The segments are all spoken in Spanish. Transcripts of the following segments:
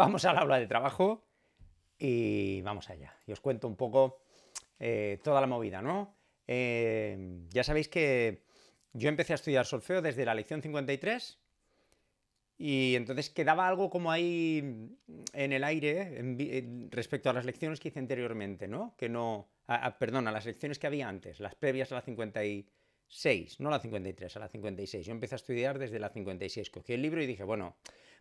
Vamos al aula de trabajo y vamos allá. Y os cuento un poco eh, toda la movida, ¿no? Eh, ya sabéis que yo empecé a estudiar solfeo desde la lección 53 y entonces quedaba algo como ahí en el aire respecto a las lecciones que hice anteriormente, ¿no? Que no, perdón, a las lecciones que había antes, las previas a la 56, no la 53, a la 56. Yo empecé a estudiar desde la 56, cogí el libro y dije, bueno,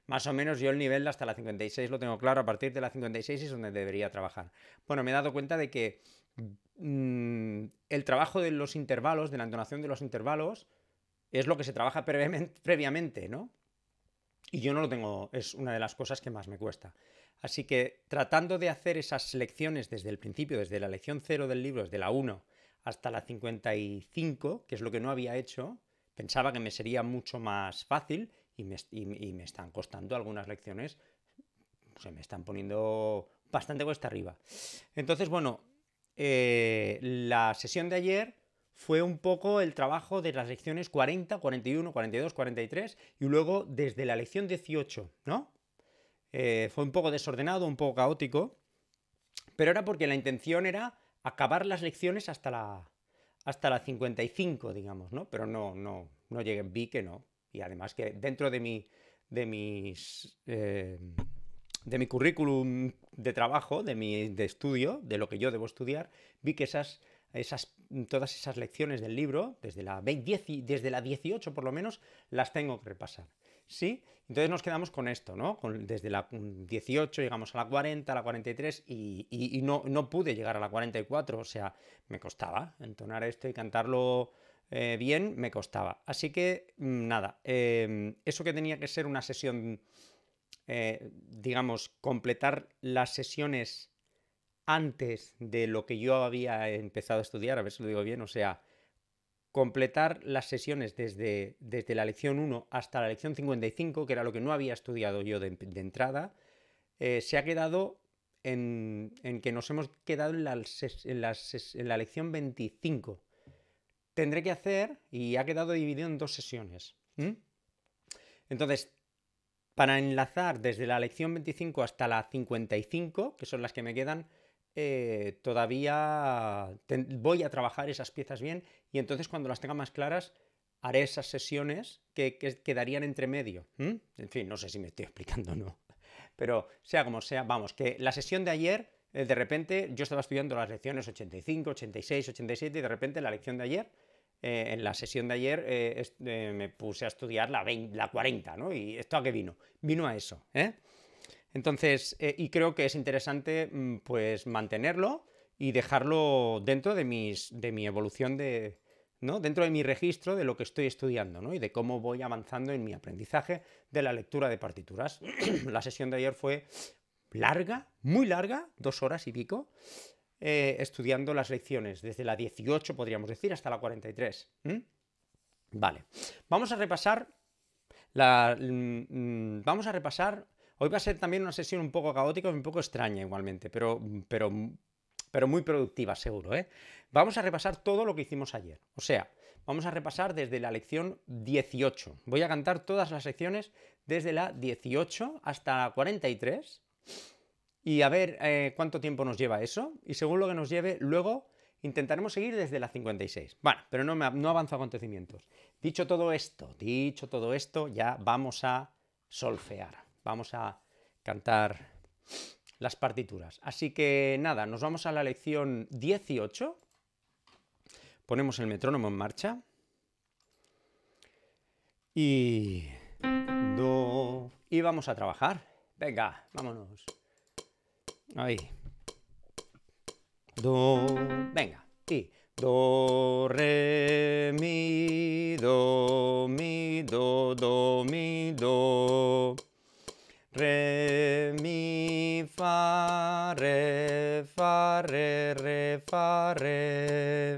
más o menos yo el nivel hasta la 56 lo tengo claro, a partir de la 56 es donde debería trabajar. Bueno, me he dado cuenta de que mm, el trabajo de los intervalos, de la entonación de los intervalos, es lo que se trabaja previamente, ¿no? Y yo no lo tengo, es una de las cosas que más me cuesta. Así que tratando de hacer esas lecciones desde el principio, desde la lección 0 del libro, desde la 1 hasta la 55, que es lo que no había hecho, pensaba que me sería mucho más fácil, y me, están costando algunas lecciones, se me están poniendo bastante cuesta arriba. Entonces, bueno, eh, la sesión de ayer fue un poco el trabajo de las lecciones 40, 41, 42, 43 y luego desde la lección 18, ¿no? Eh, fue un poco desordenado, un poco caótico, pero era porque la intención era acabar las lecciones hasta la, hasta la 55, digamos, ¿no? Pero no, no, no llegué, vi que no, y además que dentro de mi, de mis, eh, de mi currículum de trabajo, de mi de estudio, de lo que yo debo estudiar, vi que esas, esas, todas esas lecciones del libro, desde la, desde la 18 por lo menos, las tengo que repasar. ¿Sí? Entonces nos quedamos con esto, ¿no? desde la 18 llegamos a la 40, a la 43 y, no, no pude llegar a la 44, o sea, me costaba entonar esto y cantarlo eh, bien, me costaba. Así que, mm, nada, em, eso que tenía que ser una sesión, eh, digamos, completar las sesiones antes de lo que yo había empezado a estudiar, a ver si lo digo bien, o sea, completar las sesiones desde, desde la lección 1 hasta la lección 55, que era lo que no había estudiado yo de, entrada, eh, se ha quedado en, que nos hemos quedado en la, en la lección 25 tendré que hacer, y ha quedado dividido en dos sesiones. Entonces, para enlazar desde la lección 25 hasta la 55, que son las que me quedan, eh, todavía voy a trabajar esas piezas bien y entonces cuando las tenga más claras haré esas sesiones que, quedarían entre medio. En fin, no sé si me estoy explicando o no. Pero sea como sea, vamos, que la sesión de ayer, eh, de repente, yo estaba estudiando las lecciones 85, 86, 87 y de repente la lección de ayer eh, en la sesión de ayer eh, eh, me puse a estudiar la, la 40, ¿no? ¿Y esto a qué vino? Vino a eso, ¿eh? Entonces, y creo que es interesante mm, pues mantenerlo y dejarlo dentro de, mis, de mi evolución de, ¿no? dentro de mi registro de lo que estoy estudiando ¿no? y de cómo voy avanzando en mi aprendizaje de la lectura de partituras. la sesión de ayer fue larga, muy larga, dos horas y pico, eh, estudiando las lecciones, desde la 18 podríamos decir hasta la 43. Vale, vamos a repasar la, mm, vamos a repasar. Hoy va a ser también una sesión un poco caótica, un poco extraña igualmente, pero, pero, pero muy productiva, seguro. ¿eh? Vamos a repasar todo lo que hicimos ayer. O sea, vamos a repasar desde la lección 18. Voy a cantar todas las lecciones desde la 18 hasta la 43 y a ver eh, cuánto tiempo nos lleva eso. Y según lo que nos lleve, luego intentaremos seguir desde la 56. Bueno, pero no, no avanza acontecimientos. Dicho todo esto, dicho todo esto, ya vamos a solfear. Vamos a cantar las partituras. Así que nada, nos vamos a la lección 18. Ponemos el metrónomo en marcha. Y... Do. Y vamos a trabajar. Venga, vámonos. Ahí. Do, venga. Y do, re, mi, do, mi, do, do, mi, do. Re, mi, fa, re, fa, re, re, fa, re.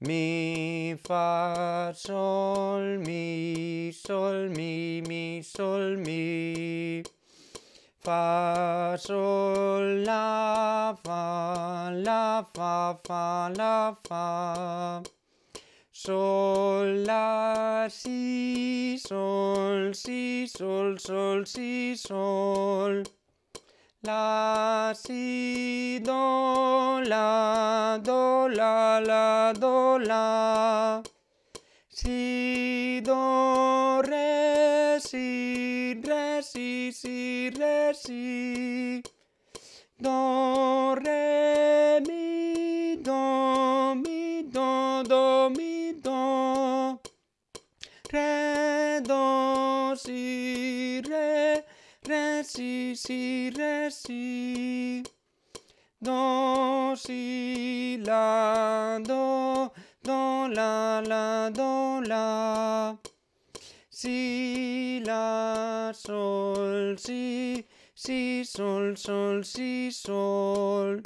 Mi, fa, sol, mi, sol, mi, mi, sol, mi. Fa, sol, la, fa, la, fa, fa, la, fa. Sol, la, si, sol, si, sol, sol, si, sol. La, si, do, la, do, la, la, do, la. Si, do, re, si, re, si, si, re, si. Do, re, mi, do, mi, do, do, mi, do. Re, do, si, re, re, si, si, re, si. Do, si, la, do, Do, la, la, do, la. Si, la, sol, si, si, sol, sol, si, sol.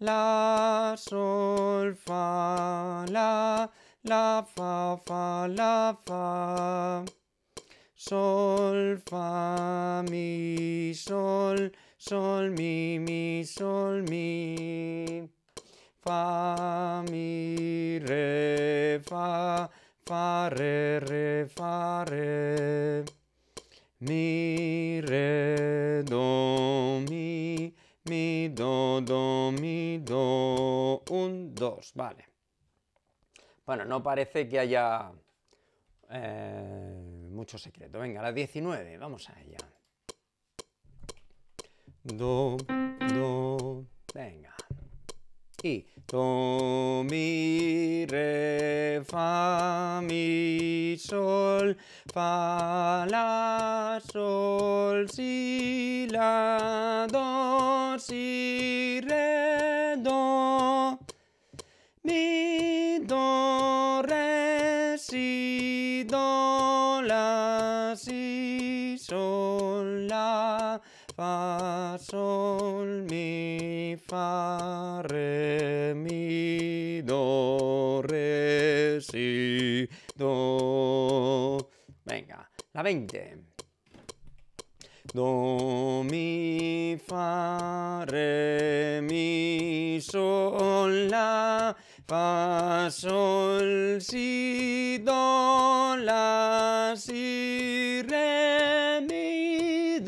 La, sol, fa, la, la, fa, fa, la, fa. Sol, fa, mi, sol, sol, mi, mi, sol, mi fa, mi, re, fa, fa, re, re, fa, re. Mi, re, do, mi, mi, do, do, mi, do, un, dos, vale. Bueno, no parece que haya eh, mucho secreto. Venga, las 19, vamos a ella. Do, do, venga. Y Do, mi, re, fa, mi, sol, fa, la, sol, si, la, do, si, re, do, mi, do, re, si, do, la, si, sol. fa, sol, mi, fa, re, mi, do, re, si, do. Venga, la 20. Do, mi, fa, re, mi, sol, la, fa, sol, si, do, la, si, re, mi, do,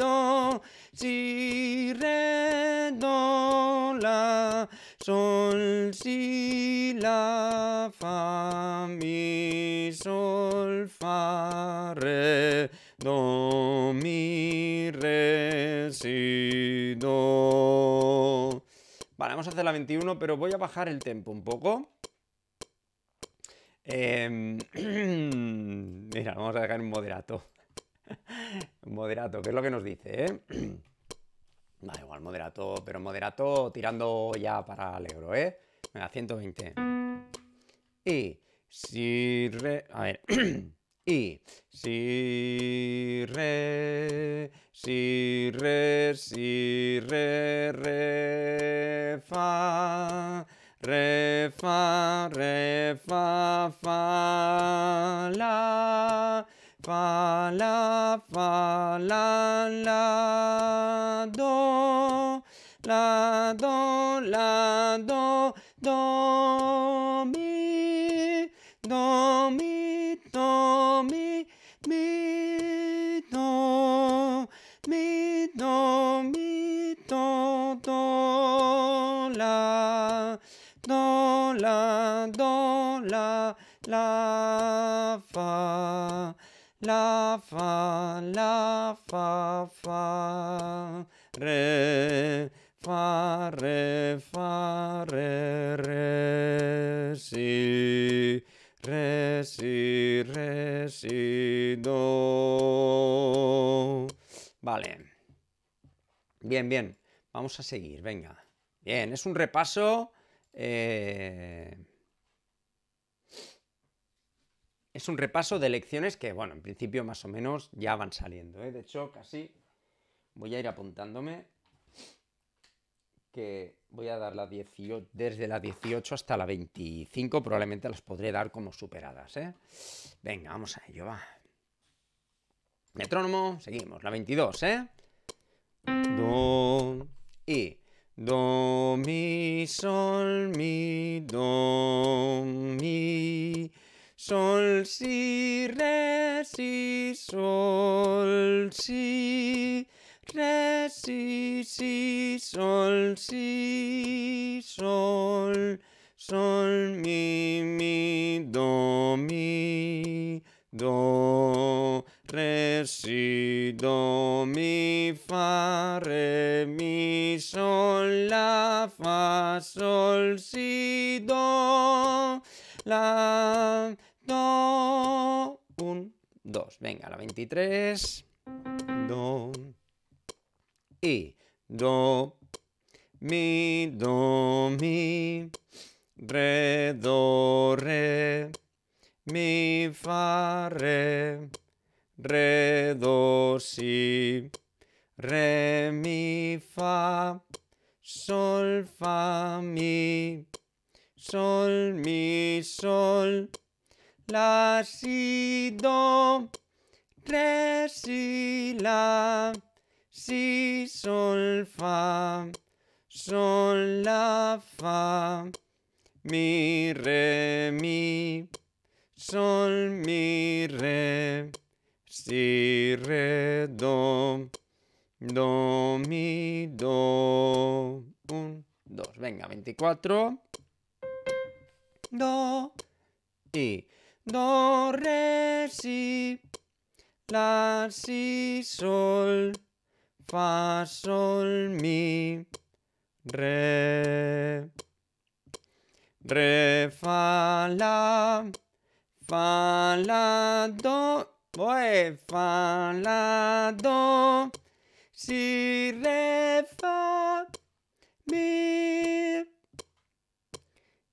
si, re, do, la, sol, si, la, fa, mi, sol, fa, re, do, mi, re, si, do. Vale, vamos a hacer la 21, pero voy a bajar el tempo un poco. Em, mira, vamos a dejar un moderato. Un moderato, que es lo que nos dice, ¿eh? Da igual, moderato, pero moderato tirando ya para alegro, ¿eh? Venga, 120. Y si re. A ver. y si re. Si re. Si re. Re. Fa. Re. Fa. Re. Fa. Fa. La. Fa, la, fa, la, la, do, la, do, la, do, do, fa, la, fa, fa, re, fa, re, fa, re, re, si, re, si, re, si, do. Vale. Bien, bien. Vamos a seguir, venga. Bien, es un repaso. Eh es un repaso de lecciones que, bueno, en principio más o menos ya van saliendo. ¿eh? De hecho, casi voy a ir apuntándome que voy a dar la 18, desde la 18 hasta la 25, probablemente las podré dar como superadas. ¿eh? Venga, vamos a ello, va. Metrónomo, seguimos, la 22, ¿eh? Do y do mi sol mi do mi Sol, si, re, si, sol, si, re, si, si, sol, si, sol, sol, mi, mi, do, mi, do, re, si, do, mi, fa, re, mi, sol, la, fa, sol, si, do, la, Do, un, dos. Venga, la 23. Do. Y. Do. Mi, do, mi. Re, do, re. Mi, fa, re. Re, do, si. Re, mi, fa. Sol, fa, mi. Sol, mi, sol la, si, do, re, si, la, si, sol, fa, sol, la, fa, mi, re, mi, sol, mi, re, si, re, do, do, mi, do, un, dos, venga, veinticuatro, do, y do, re, si, la, si, sol, fa, sol, mi, re, re, fa, la, fa, la, do, voy, fa, la, do, si, re, fa, mi,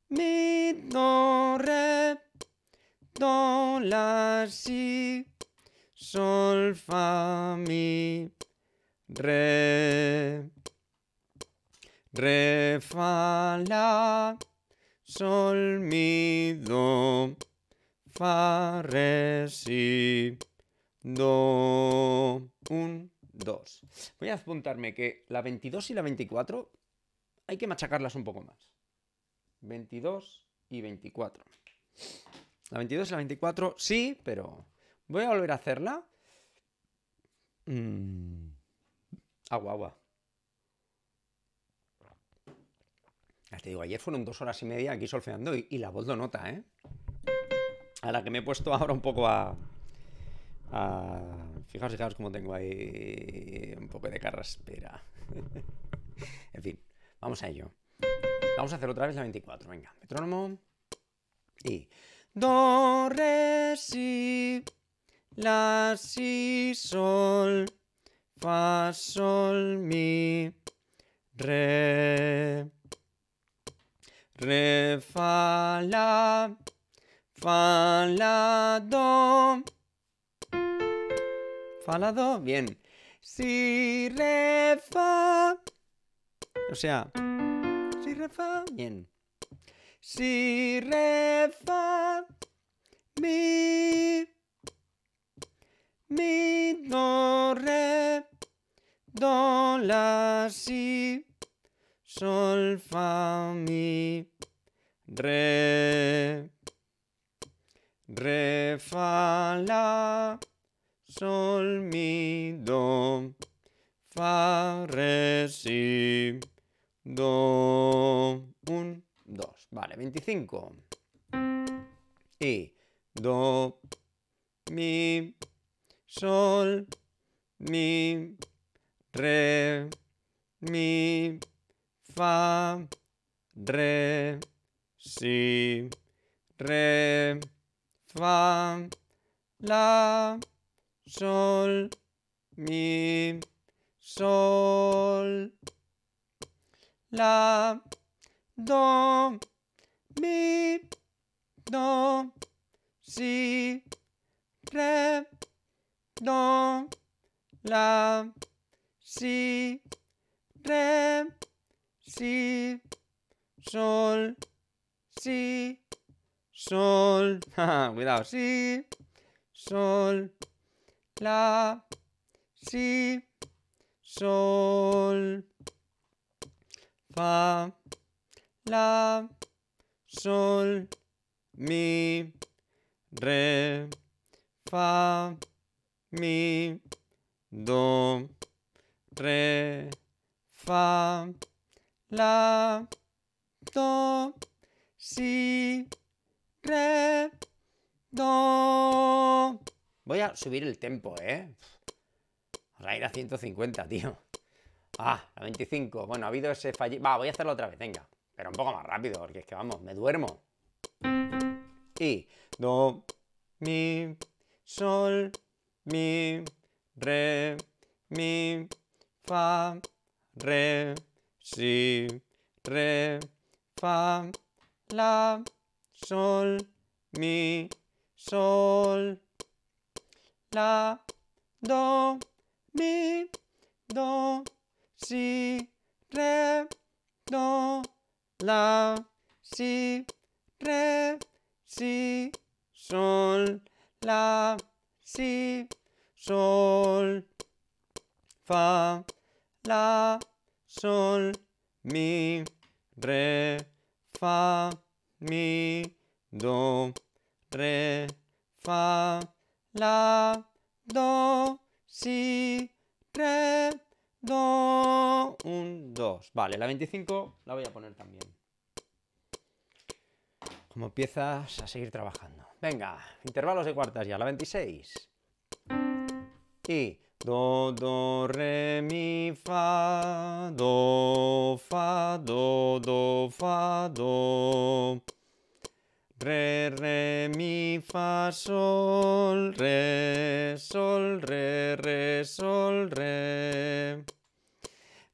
mi, do, re, do, la, si, sol, fa, mi, re, re, fa, la, sol, mi, do, fa, re, si, do, un, dos. Voy a apuntarme que la 22 y la 24 hay que machacarlas un poco más. 22 y 24. La 22 y la 24, sí, pero voy a volver a hacerla. Mm. Agua, agua. Ya te digo, ayer fueron dos horas y media aquí solfeando y, la voz lo nota, ¿eh? A la que me he puesto ahora un poco a, a... Fijaos, fijaos cómo tengo ahí un poco de carraspera. en fin, vamos a ello. Vamos a hacer otra vez la 24, venga. Metrónomo. Y Do, re, si, la, si, sol, fa, sol, mi, re. Re, fa, la, fa, la, do. Fa, la, do, bien. Si, re, fa. O sea, si, re, fa, bien. Si, re, fa, mi, mi, do, re, do, la, si, sol, fa, mi, re, re, fa, la, sol, mi, do, fa, re, si, do, un, 2. Vale, 25. Y do, mi, sol, mi, re, mi, fa, re, si, re, fa, la, sol, mi, sol, la, do, mi, do, si, re, do, la, si, re, si, sol, si, sol, cuidado, si, sol, la, si, sol, fa, la, sol, mi, re, fa, mi, do, re, fa, la, do, si, re, do. Voy a subir el tempo, ¿eh? Raíz a 150, tío. Ah, a 25. Bueno, ha habido ese fallido. Va, voy a hacerlo otra vez, venga pero un poco más rápido, porque es que vamos, me duermo. Y do, mi, sol, mi, re, mi, fa, re, si, re, fa, la, sol, mi, sol, la, do, mi, do, si, re, do, la, si, re, si, sol, la, si, sol, fa, la, sol, mi, re, fa, mi, do, re, fa, la, do, si, re, do, un, dos. Vale, la 25 la voy a poner también. Como empiezas a seguir trabajando. Venga, intervalos de cuartas ya, la 26. Y do, do, re, mi, fa, do, fa, do, do, fa, do. Re, re, mi, fa, sol, re, sol, re, re, sol, re.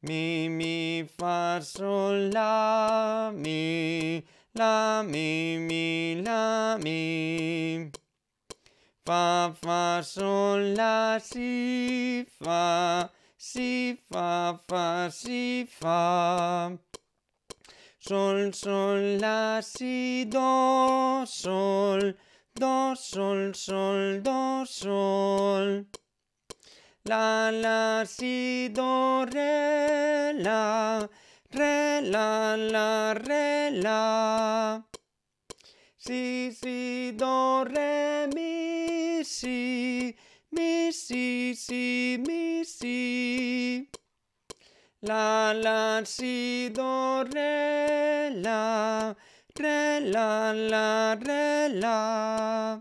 Mi, mi, fa, sol, la, mi, la, mi, mi, la, mi. Fa, fa, sol, la, si, fa, si, fa, fa, si, fa. Sol, sol, la, si, do, sol, do, sol, sol, do, sol. La, la, si, do, re, la, re, la, la, re, la. Si, si, do, re, mi, si, mi, si, si, mi, si. La, la, si, do, re, la, re, la, la, re, la.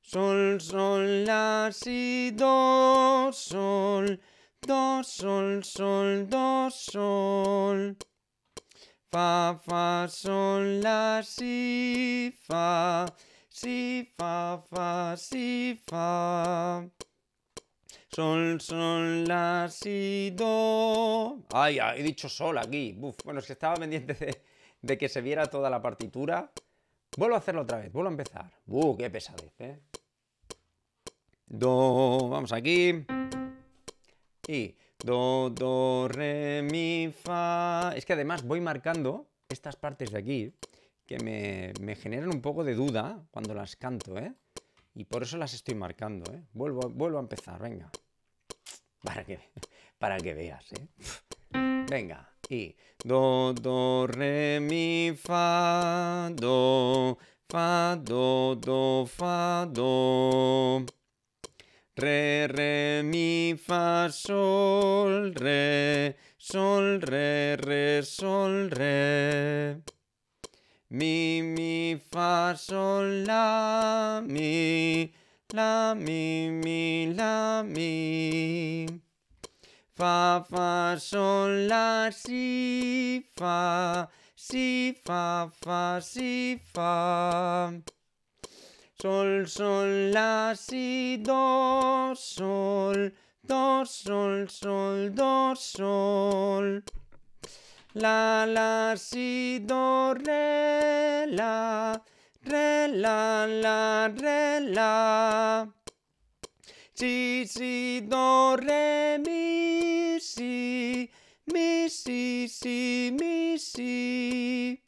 Sol, sol, la, si, do, sol, do, sol, sol, do, sol. Fa, fa, sol, la, si, fa, si, fa, fa, si, fa. Sol, sol, la, si, do. Ay, ah, he dicho sol aquí. bueno, es que estaba pendiente de, que se viera toda la partitura. Vuelvo a hacerlo otra vez, vuelvo a empezar. Uh, qué pesadez, ¿eh? Do, vamos aquí. Y do, do, re, mi, fa. Es que además voy marcando estas partes de aquí que me, me generan un poco de duda cuando las canto, ¿eh? Y por eso las estoy marcando, ¿eh? Vuelvo, vuelvo a empezar, venga. Para que, para que veas, ¿eh? Venga, y do, do, re, mi, fa, do, fa, do, do, fa, do. Re, re, mi, fa, sol, re, sol, re, re, sol, re. Mi, mi, fa, sol, la, mi, la, mi, mi, la, mi. Fa, fa, sol, la, si, fa, si, fa, fa, si, fa. Sol, sol, la, si, do, sol, do, sol, sol, do, sol. La, la, si, do, re, la, re, la, la, re, la. Si, si, do, re, mi, si, mi, si, si, mi, si.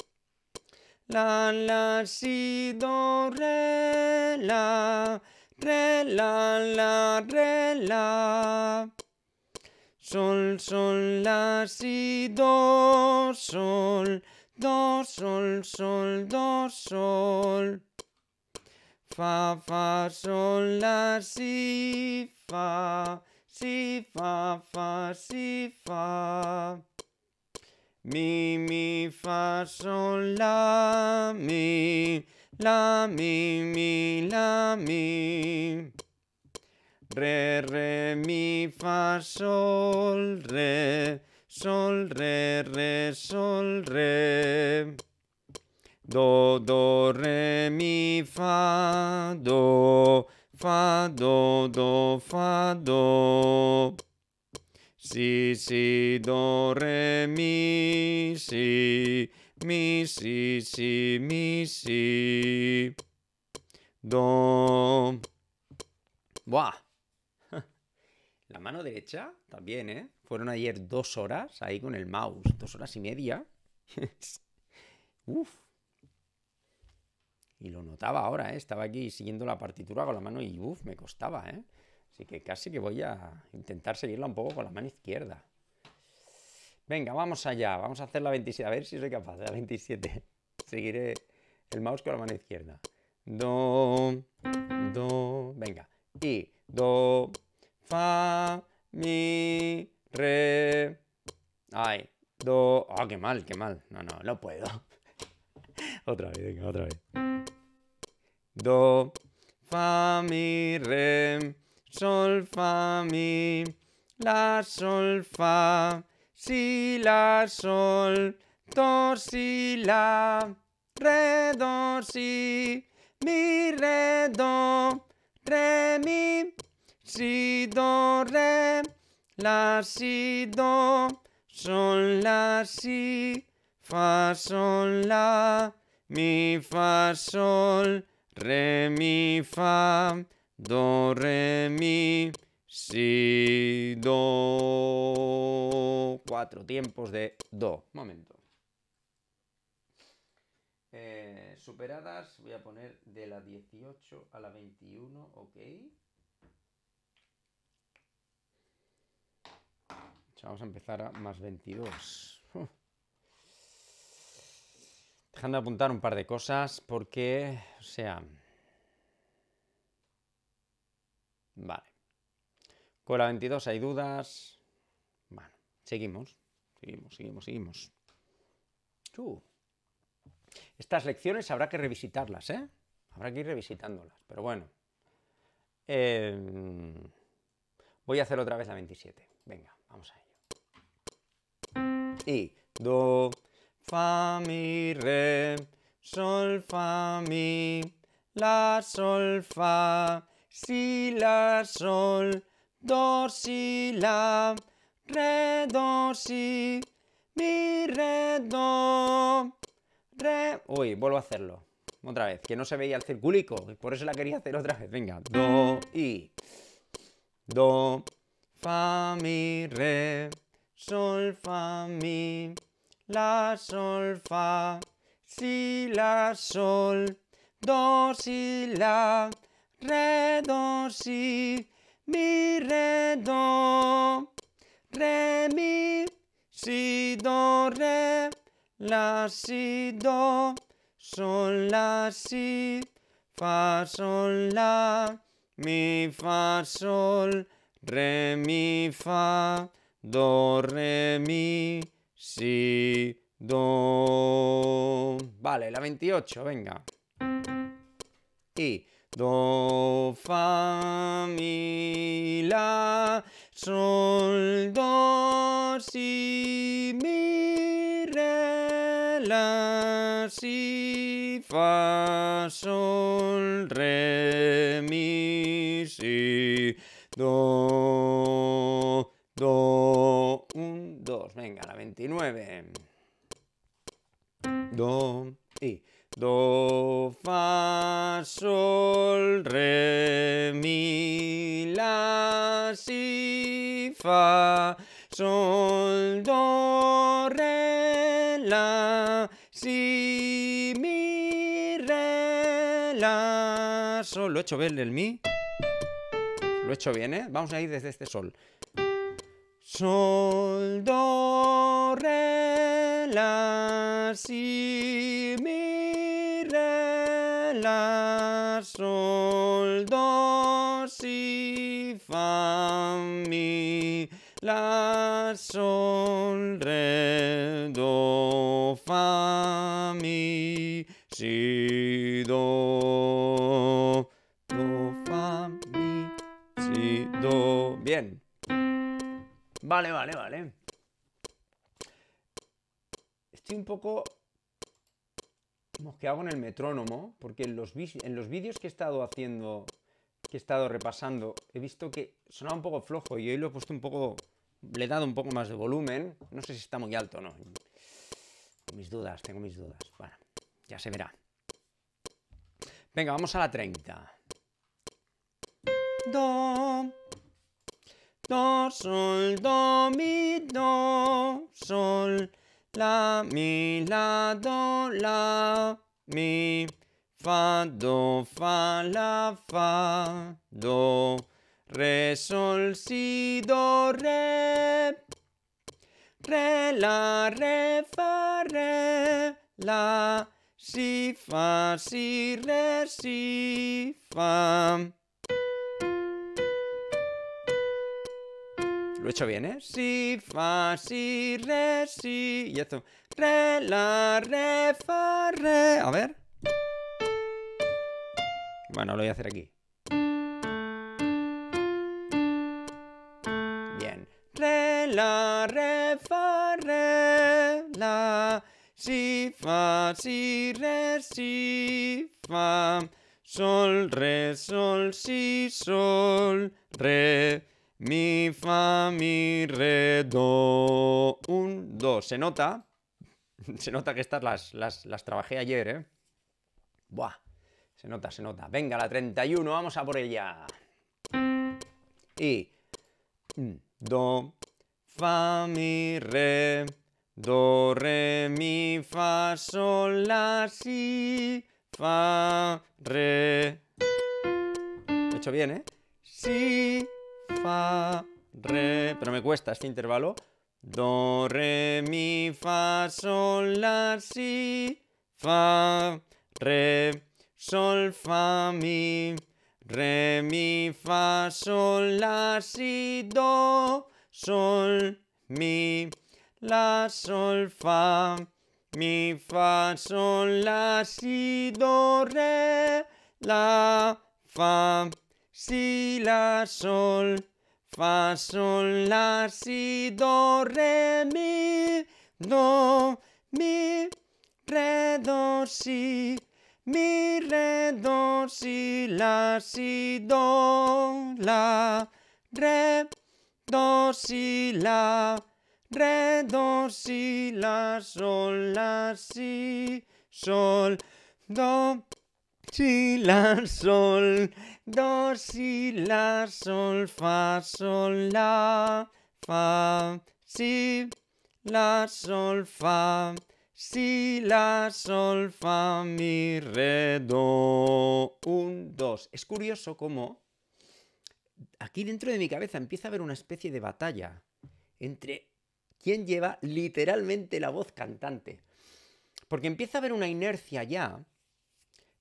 La, la, si, do, re, la, re, la, la, re, la. Sol, sol, la, si, do, sol, do, sol, sol, do, sol. Fa, fa, sol, la, si, fa, si, fa, fa, si, fa. Mi, mi, fa, sol, la, mi, la, mi, mi, la, mi. Re, re, mi, fa, sol, re, sol, re, re, sol, re. Do, do, re, mi, fa, do, fa, do, do, fa, do. Si, si, do, re, mi, si, mi, si, si, mi, si. Do. Buah. mano derecha también, ¿eh? Fueron ayer dos horas ahí con el mouse, dos horas y media. Uf. Y lo notaba ahora, ¿eh? Estaba aquí siguiendo la partitura con la mano y uf, me costaba, ¿eh? Así que casi que voy a intentar seguirla un poco con la mano izquierda. Venga, vamos allá. Vamos a hacer la 27. A ver si soy capaz de la 27. Seguiré el mouse con la mano izquierda. Do, do, venga. Y do, fa, mi, re, ay, do, ah, qué mal, qué mal, no, no, no puedo. otra vez, otra vez. Do, fa, mi, re, sol, fa, mi, la, sol, fa, si, la, sol, do, si, la, re, do, si, mi, re, do, re, mi, si, do, re, la, si, do, sol, la, si, fa, sol, la, mi, fa, sol, re, mi, fa, do, re, mi, si, do. Cuatro tiempos de do. Momento. Eh, superadas, voy a poner de la 18 a la 21, ok. Pues vamos a empezar a más 22. Dejando de apuntar un par de cosas porque, o sea... Vale. Con la 22 hay dudas. Bueno, seguimos. Seguimos, seguimos, seguimos. Estas lecciones habrá que revisitarlas, ¿eh? Habrá que ir revisitándolas, pero bueno. Em, voy a hacer otra vez la 27. Venga, vamos a do, fa, mi, re, sol, fa, mi, la, sol, fa, si, la, sol, do, si, la, re, do, si, mi, re, do, re. Uy, vuelvo a hacerlo. Otra vez, que no se veía el circulico, por eso la quería hacer otra vez. Venga, do, y, do, fa, mi, re, sol, fa, mi, la, sol, fa, si, la, sol, do, si, la, re, do, si, mi, re, do, re, mi, si, do, re, la, si, do, sol, la, si, fa, sol, la, mi, fa, sol, re, mi, fa, do, re, mi, si, do. Vale, la 28, venga. Y do, fa, mi, la, sol, do, si, mi, re, la, si, fa, sol, re, mi, si, do. Do, un, dos, venga, la veintinueve. Do, y. Do, fa, sol, re, mi, la, si, fa, sol, do, re, la, si, mi, re, la, sol. Lo he hecho bien el mi. Lo he hecho bien, ¿eh? Vamos a ir desde este sol. Sol, do, re, la, si, mi, re, la, sol, do, si, fa, mi, la, sol, re, do, fa, mi, si, do, do, fa, mi, si, do. Bien. Vale, vale, vale. Estoy un poco hago en el metrónomo, porque en los, vídeos que he estado haciendo, que he estado repasando, he visto que sonaba un poco flojo y hoy lo he puesto un poco... Le he dado un poco más de volumen. No sé si está muy alto o no. Mis dudas, tengo mis dudas. Bueno, ya se verá. Venga, vamos a la 30. Do. Do, sol, do, mi, do, sol, la, mi, la, do, la, mi, fa, do, fa, la, fa, do, re, sol, si, do, re, re, la, re, fa, re, la, si, fa, si, re, si, fa. Lo he hecho bien, ¿eh? Si, fa, si, re, si. Y esto. Re, la, re, fa, re. A ver. Bueno, lo voy a hacer aquí. Bien. Re, la, re, fa, re, la. Si, fa, si, re, si, fa. Sol, re, sol, si, sol, re. Mi, fa, mi, re, do. Un, dos. Se nota. Se nota que estas las, las, trabajé ayer, ¿eh? Buah. Se nota, se nota. Venga, la 31, vamos a por ella. Y. Mm, do, fa, mi, re. Do, re, mi, fa, sol, la, si, fa, re. hecho bien, ¿eh? Si, fa, re. Pero me cuesta este intervalo. Do, re, mi, fa, sol, la, si, fa, re, sol, fa, mi, re, mi, fa, sol, la, si, do, sol, mi, la, sol, fa, mi, fa, sol, la, si, do, re, la, fa, si, la, sol, Fa, sol, la, si, do, re, mi, do, mi, re, do, si, mi, re, do, si, la, si, do, la, re, do, si, la, re, do, si, la, sol, la, si, sol, do, si, la, sol, do, si, la, sol, fa, sol, la, fa, si, la, sol, fa, si, la, sol, fa, mi, re, do. Un, dos. Es curioso cómo aquí dentro de mi cabeza empieza a haber una especie de batalla entre quién lleva literalmente la voz cantante. Porque empieza a haber una inercia ya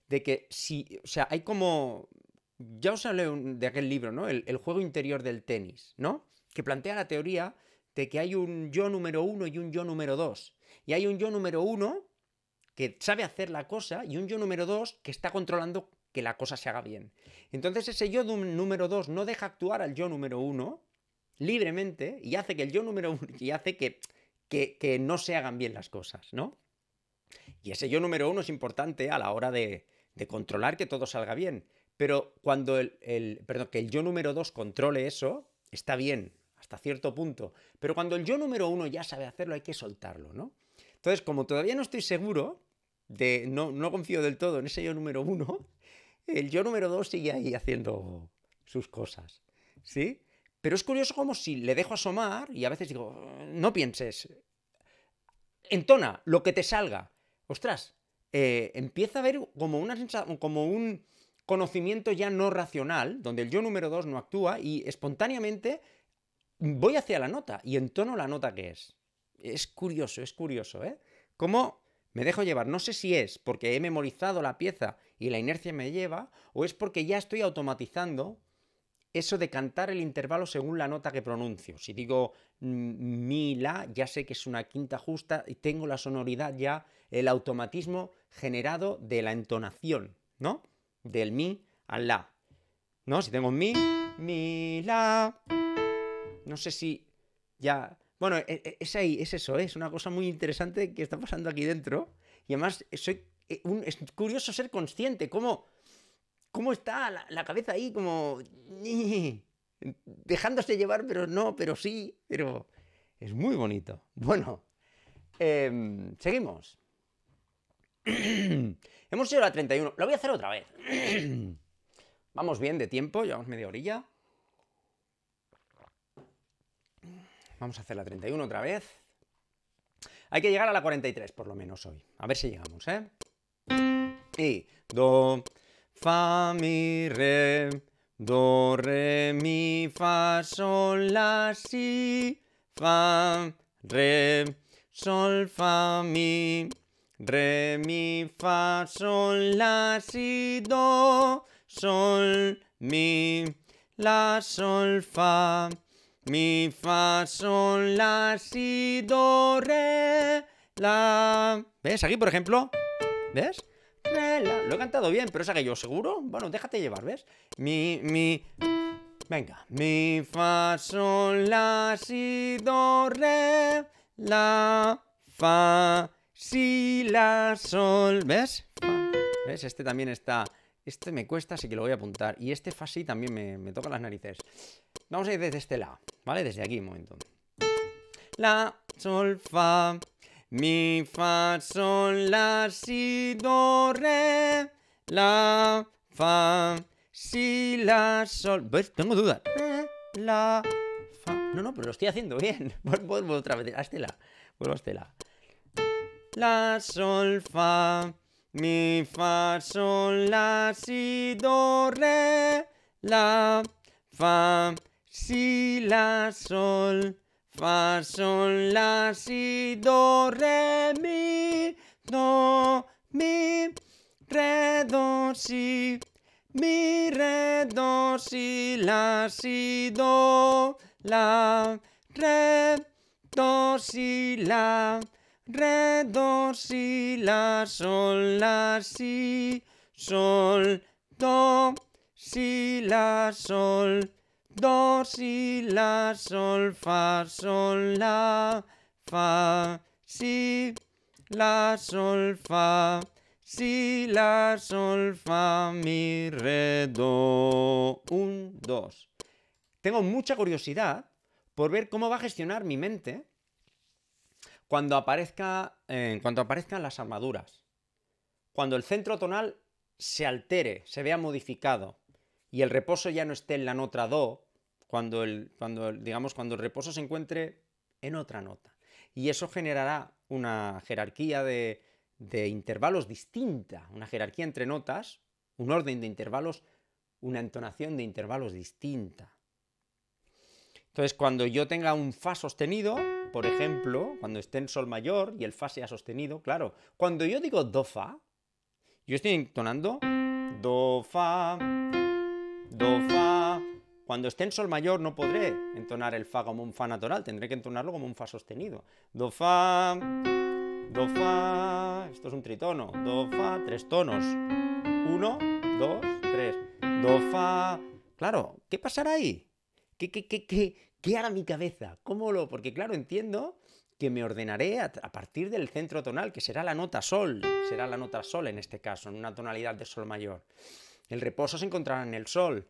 de que si, o sea, hay como, ya os hablé de aquel libro, ¿no? El, juego interior del tenis, ¿no? Que plantea la teoría de que hay un yo número uno y un yo número dos. Y hay un yo número uno que sabe hacer la cosa y un yo número dos que está controlando que la cosa se haga bien. Entonces ese yo número dos no deja actuar al yo número uno libremente y hace que el yo número uno y hace que, que, que no se hagan bien las cosas, ¿no? Y ese yo número uno es importante a la hora de, de controlar que todo salga bien. Pero cuando el, perdón, que el yo número 2 controle eso, está bien, hasta cierto punto. Pero cuando el yo número uno ya sabe hacerlo, hay que soltarlo, ¿no? Entonces, como todavía no estoy seguro, de, no, no confío del todo en ese yo número uno, el yo número 2 sigue ahí haciendo sus cosas, ¿sí? Pero es curioso como si le dejo asomar y a veces digo, no pienses, entona lo que te salga. Ostras, eh, empieza a haber como, una como un conocimiento ya no racional, donde el yo número 2 no actúa y espontáneamente voy hacia la nota y entono la nota que es. Es curioso, es curioso, ¿eh? Cómo me dejo llevar. No sé si es porque he memorizado la pieza y la inercia me lleva, o es porque ya estoy automatizando eso de cantar el intervalo según la nota que pronuncio. Si digo mi, la, ya sé que es una quinta justa y tengo la sonoridad ya, el automatismo generado de la entonación, ¿no? del mi al la. ¿No? Si tengo mi, mi, la. No sé si ya. Bueno, e, e, es ahí, es eso, ¿eh? es una cosa muy interesante que está pasando aquí dentro. Y además, soy eh, un... es curioso ser consciente, cómo, cómo está la, cabeza ahí, como dejándose llevar, pero no, pero sí, pero es muy bonito. Bueno, em, seguimos. Hemos llegado a 31. Lo voy a hacer otra vez. Vamos bien de tiempo, llevamos media orilla. Vamos a hacer la 31 otra vez. Hay que llegar a la 43 por lo menos hoy. A ver si llegamos, ¿eh? Y do, fa, mi, re, do, re, mi, fa, sol, la, si, fa, re, sol, fa, mi, Re, mi, fa, sol, la, si, do, sol, mi, la, sol, fa. Mi, fa, sol, la, si, do, re, la. ¿Ves? Aquí, por ejemplo. ¿Ves? Re, la. Lo he cantado bien, pero es aquello, ¿seguro? Bueno, déjate llevar, ¿ves? Mi, mi. Venga. Mi, fa, sol, la, si, do, re, la, fa. Si, la, sol. ¿Ves? ¿Ves? Este también está. Este me cuesta, así que lo voy a apuntar. Y este fa sí también me, me toca las narices. Vamos a ir desde este la, ¿vale? Desde aquí un momento. La, sol, fa. Mi, fa, sol, la, si, do, re. La, fa. Si, la, sol. ¿Ves? Tengo dudas. Eh, la, fa. No, no, pero lo estoy haciendo bien. Vuelvo otra vez. este la. Vuelvo a este la la, sol, fa. Mi, fa, sol, la, si, do, re, la, fa, si, la, sol. Fa, sol, la, si, do, re, mi, do, mi, re, do, si. Mi, re, do, si, la, si, do, la, re, do, si, la re, do, si, la, sol, la, si, sol, do, si, la, sol, do, si, la, sol, fa, sol, la, fa, si, la, sol, fa, si, la, sol, fa, mi, re, do. Un, dos. Tengo mucha curiosidad por ver cómo va a gestionar mi mente eh, cuando aparezcan las armaduras, cuando el centro tonal se altere, se vea modificado y el reposo ya no esté en la nota do, cuando el, digamos, cuando el reposo se encuentre en otra nota. Y eso generará una jerarquía de intervalos distinta, una jerarquía entre notas, un orden de intervalos, una entonación de intervalos distinta. Entonces, cuando yo tenga un fa sostenido, por ejemplo, cuando esté en sol mayor y el fa sea sostenido, claro, cuando yo digo do fa, yo estoy entonando do fa, do fa. Cuando esté en sol mayor no podré entonar el fa como un fa natural, tendré que entonarlo como un fa sostenido. Do fa, do fa, esto es un tritono, do fa, tres tonos. Uno, dos, tres. Do fa. Claro, ¿qué pasará ahí? ¿Qué, qué, hará mi cabeza? ¿Cómo lo...? Porque claro, entiendo que me ordenaré a, partir del centro tonal, que será la nota sol, será la nota sol en este caso, en una tonalidad de sol mayor. El reposo se encontrará en el sol.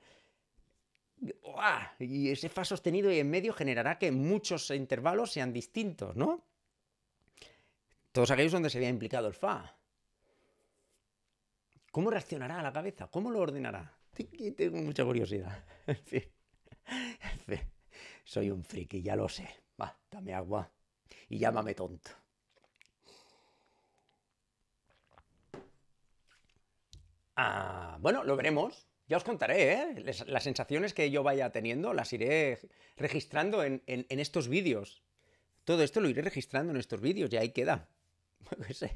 Y ese fa sostenido y en medio generará que muchos intervalos sean distintos, ¿no? Todos aquellos donde se había implicado el fa. ¿Cómo reaccionará la cabeza? ¿Cómo lo ordenará? Tengo mucha curiosidad. En fin. Soy un friki, ya lo sé. Va, dame agua y llámame tonto. Ah, bueno, lo veremos. Ya os contaré, ¿eh? las sensaciones que yo vaya teniendo las iré registrando en, estos vídeos. Todo esto lo iré registrando en estos vídeos y ahí queda.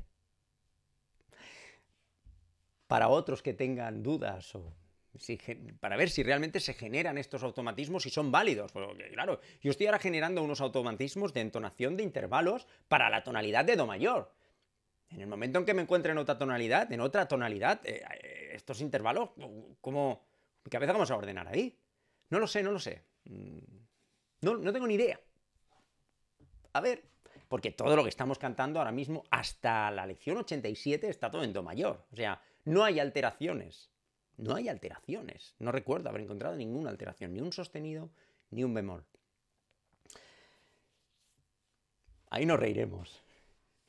Para otros que tengan dudas o para ver si realmente se generan estos automatismos y son válidos. Porque, claro, yo estoy ahora generando unos automatismos de entonación de intervalos para la tonalidad de Do mayor. En el momento en que me encuentre en otra tonalidad, en otra tonalidad, eh, eh, estos intervalos, ¿cómo? ¿Mi cabeza vamos a ordenar ahí? No lo sé, no lo sé. Mm, no, no tengo ni idea. A ver, porque todo lo que estamos cantando ahora mismo, hasta la lección 87, está todo en Do mayor. O sea, no hay alteraciones. No hay alteraciones. No recuerdo haber encontrado ninguna alteración, ni un sostenido, ni un bemol. Ahí nos reiremos.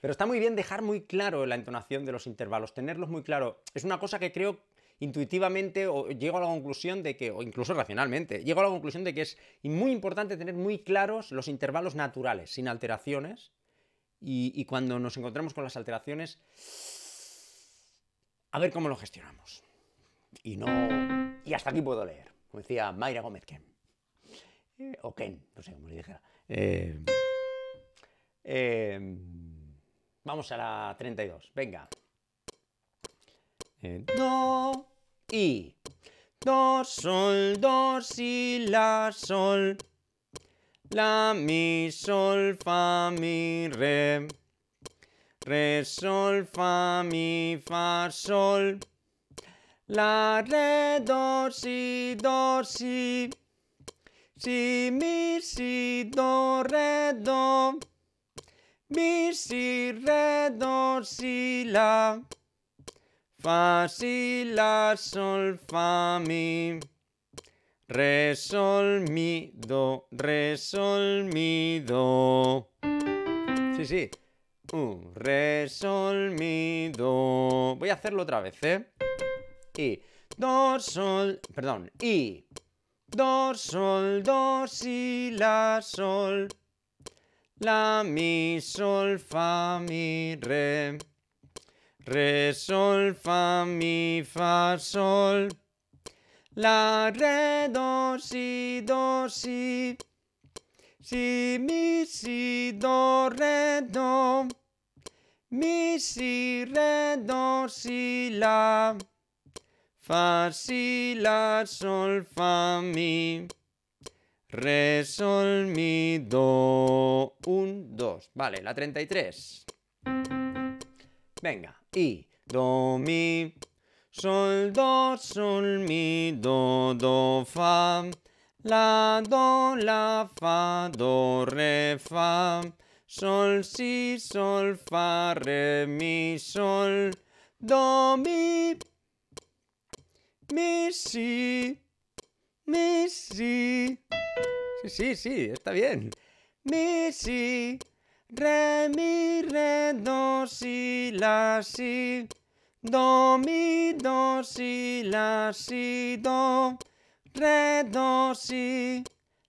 Pero está muy bien dejar muy claro la entonación de los intervalos, tenerlos muy claro. Es una cosa que creo intuitivamente o llego a la conclusión de que, o incluso racionalmente, llego a la conclusión de que es muy importante tener muy claros los intervalos naturales, sin alteraciones. Y, y cuando nos encontramos con las alteraciones, a ver cómo lo gestionamos y no... Y hasta aquí puedo leer, como decía Mayra Gómez Ken. Eh, o Ken, no sé cómo le dijera. Eh, eh, vamos a la 32, venga. do, y. Do, sol, do, si, la, sol. La, mi, sol, fa, mi, re. Re, sol, fa, mi, fa, sol. La, re, do, si, do, si. Si, mi, si, do, re, do. Mi, si, re, do, si, la. Fa, si, la, sol, fa, mi. Re, sol, mi, do, re, sol, mi, do. Sí, sí. Uh, re, sol, mi, do. Voy a hacerlo otra vez, ¿eh? y do, sol, perdón, y do, sol, do, si, la, sol, la, mi, sol, fa, mi, re, re, sol, fa, mi, fa, sol, la, re, do, si, do, si, si, mi, si, do, re, do, mi, si, re, do, si, la, Fa, si, la, sol, fa, mi. Re, sol, mi, do. Un, dos. Vale, la treinta y tres, Venga. Y. Do, mi. Sol, do, sol, mi, do, do, fa. La, do, la, fa, do, re, fa. Sol, si, sol, fa, re, mi, sol. Do, mi. Misi, si. Sí, sí, sí, está bien. si. Re, mi, re, do, si, la, si. Do, mi, do, si, la, si, do. Re, do, si.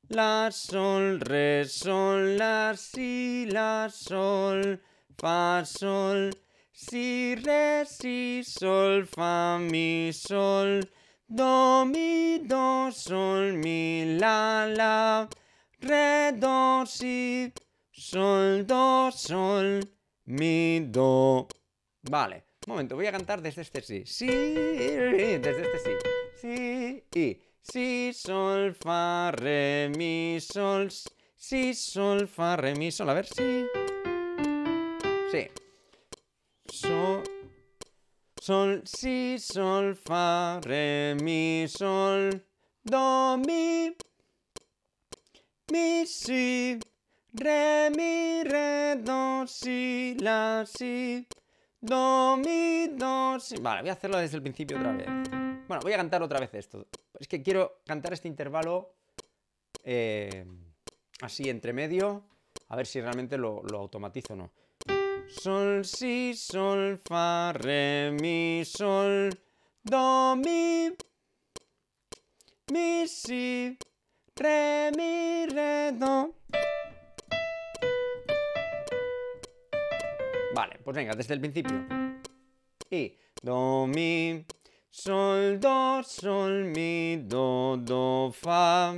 La, sol, re, sol, la, si, la, sol. Fa, sol. Si, re, si, sol, fa, mi, sol, do, mi, do, sol, mi, la, la, re, do, si, sol, do, sol, mi, do. Vale, un momento, voy a cantar desde este sí. si desde este sí. Si, y. Si, sol, fa, re, mi, sol, si, sol, fa, re, mi, sol. A ver, si. sí sol, sol, si, sol, fa, re, mi, sol, do, mi, mi, si, re, mi, re, do, si, la, si, do, mi, do, si. Vale, voy a hacerlo desde el principio otra vez. Bueno, voy a cantar otra vez esto. Es que quiero cantar este intervalo eh, así entre medio, a ver si realmente lo automatizo o no. Sol, si, sol, fa, re, mi, sol, do, mi, mi, si, re, mi, re, do. Vale, pues venga, desde el principio. Y do, mi, sol, do, sol, mi, do, do, fa,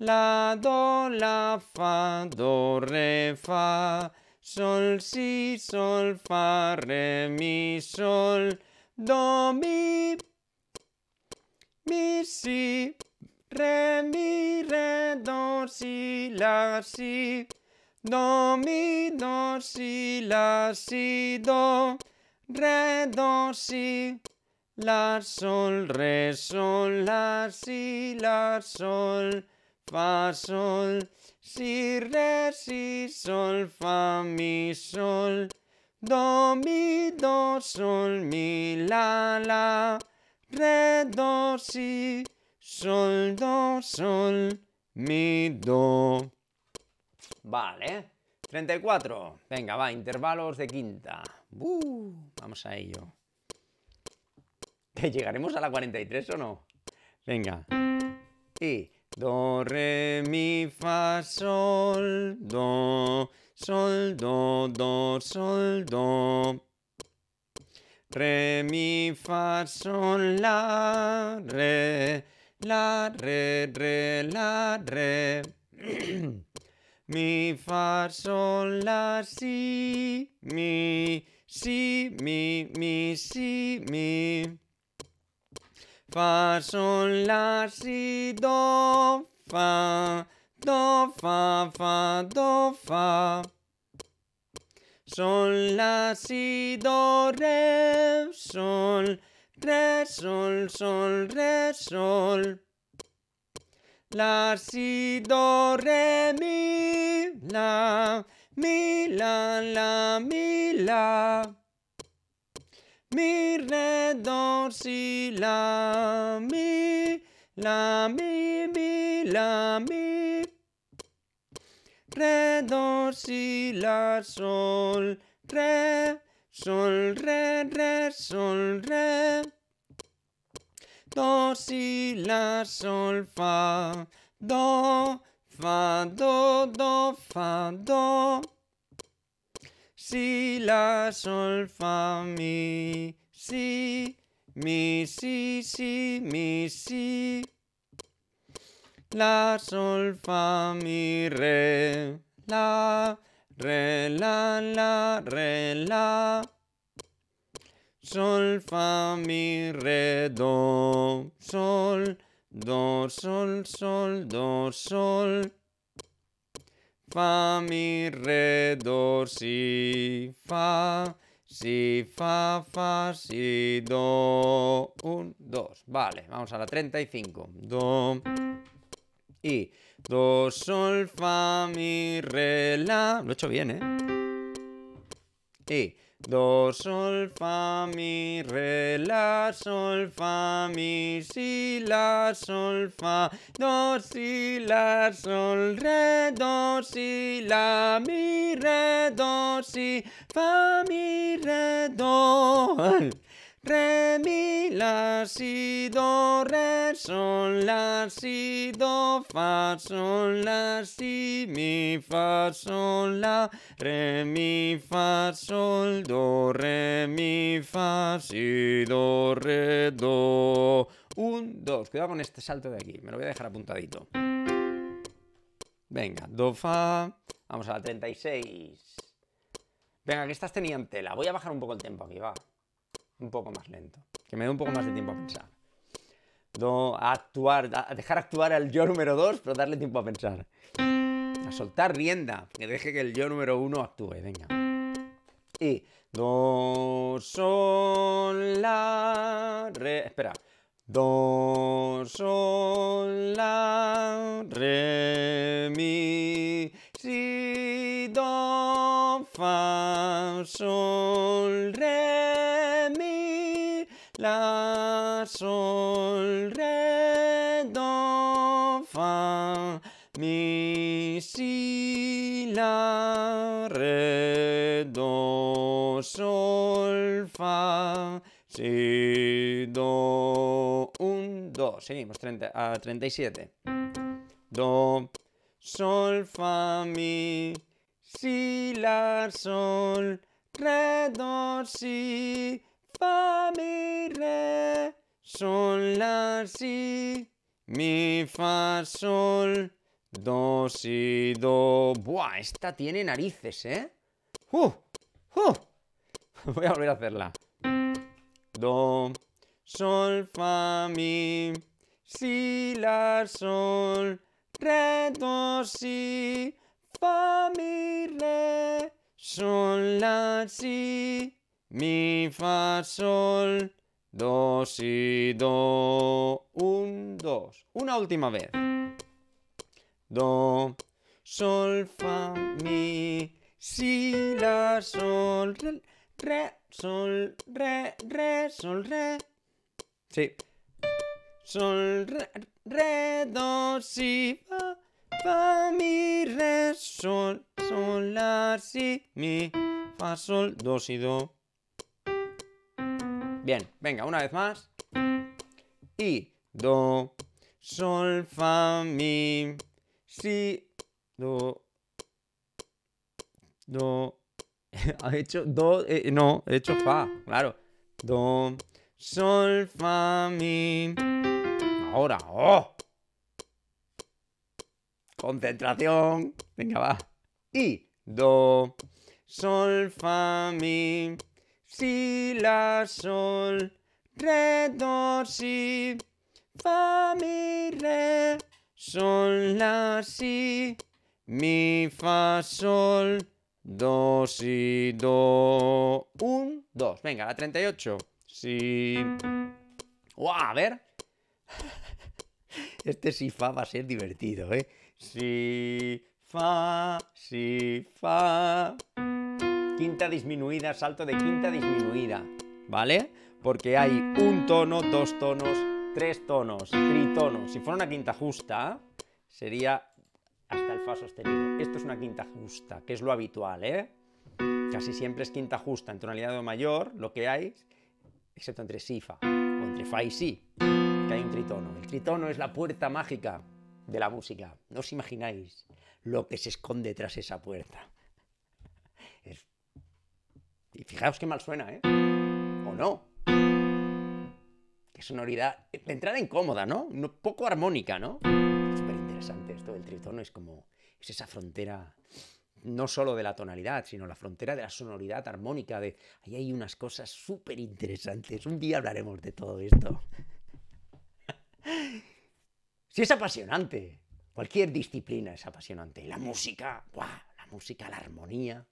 la, do, la, fa, do, re, fa. Sol, si, sol, fa, re, mi, sol, do, mi, mi, si, re, mi, re, do, si, la, si, do, mi, do, si, la, si, do, re, do, si, la, sol, re, sol, la, si, la, sol, fa, sol, si, re, si, sol, fa, mi, sol. Do, mi, do, sol, mi, la, la. Re, do, si, sol, do, sol, mi, do. Vale. 34. Venga, va, intervalos de quinta. Uh, vamos a ello. llegaremos a la 43 o no? Venga. Y... Do, re, mi, fa, sol, do, sol, do, do, sol, do. Re, mi, fa, sol, la, re, la, re, re, la, re. mi, fa, sol, la, si, mi, si, mi, mi, si, mi. Fa, sol, la, si, do, fa, do, fa, fa, do, fa. Sol, la, si, do, re, sol, re, sol, sol, re, sol. La, si, do, re, mi, la, mi, la, la, mi, la. Mi, re, do, si, la, mi, la, mi, mi, la, mi. Re, do, si, la, sol, re, sol, re, re, sol, re. Do, si, la, sol, fa, do, fa, do, do, fa, do. Si, la, sol, fa, mi, si, mi, si, si, mi, si. La, sol, fa, mi, re, la, re, la, la, re, la. Sol, fa, mi, re, do, sol, do, sol, sol, do, sol fa, mi, re, do, si, fa, si, fa, fa, si, do, un, dos, vale, vamos a la 35, do, y, do, sol, fa, mi, re, la, lo he hecho bien, ¿eh? Y, Do, sol, fa, mi, re, la, sol, fa, mi, si, la, sol, fa, do, si, la, sol, re, do, si, la, mi, re, do, si, fa, mi, re, do. Re, mi, la, si, do, re, sol, la, si, do, fa, sol, la, si, mi, fa, sol, la, re, mi, fa, sol, do, re, mi, fa, si, do, re, do. Un, dos. Cuidado con este salto de aquí. Me lo voy a dejar apuntadito. Venga, do, fa. Vamos a la 36. Venga, que estás tenían tela. Voy a bajar un poco el tempo aquí, va un poco más lento, que me dé un poco más de tiempo a ah. pensar. No a actuar, dejar actuar al yo número 2, pero darle tiempo a pensar. A soltar rienda, que deje que el yo número uno actúe, venga. Y do, sol, la, re, espera. Do, sol, la, re, mi, si, do, fa, sol, re la, sol, re, do, fa, mi, si, la, re, do, sol, fa, si, do, un, do. Seguimos 30, a 37. Do, sol, fa, mi, si, la, sol, re, do, si, fa, mi, re, sol, la, si, mi, fa, sol, do, si, do. Buah, esta tiene narices, ¿eh? ¡Uh! ¡Uh! Voy a volver a hacerla. Do, sol, fa, mi, si, la, sol, re, do, si, fa, mi, re, sol, la, si, mi, fa, sol, do, si, do. Un, dos. Una última vez. Do, sol, fa, mi, si, la, sol, re, sol, re, re, sol, re. Sí. Sol, re, re, do, si, fa, fa, mi, re, sol, sol, la, si, mi, fa, sol, do, si, do. Bien, venga, una vez más. Y, do, sol, fa, mi, si, do, do. ha hecho do, eh, no, he hecho fa, claro. Do, sol, fa, mi. Ahora, oh. Concentración. Venga, va. Y, do, sol, fa, mi si, la, sol, re, do, si, fa, mi, re, sol, la, si, mi, fa, sol, do, si, do. Un, dos. Venga, la ocho. Si. A ver. Este si fa va a ser divertido, ¿eh? Si, fa, si, fa quinta disminuida, salto de quinta disminuida, ¿vale? Porque hay un tono, dos tonos, tres tonos, tritono. Si fuera una quinta justa, sería hasta el fa sostenido. Esto es una quinta justa, que es lo habitual, ¿eh? Casi siempre es quinta justa en tonalidad mayor, lo que hay, excepto entre si fa, o entre fa y si, que hay un tritono. El tritono es la puerta mágica de la música. No os imagináis lo que se esconde tras esa puerta. Y fijaos qué mal suena, ¿eh? ¿O no? Qué sonoridad, eh, de entrada incómoda, ¿no? poco armónica, ¿no? Súper interesante esto El tritono, es como, es esa frontera no solo de la tonalidad, sino la frontera de la sonoridad armónica, de ahí hay unas cosas súper interesantes. Un día hablaremos de todo esto. sí, es apasionante. Cualquier disciplina es apasionante. La música, la música, la armonía.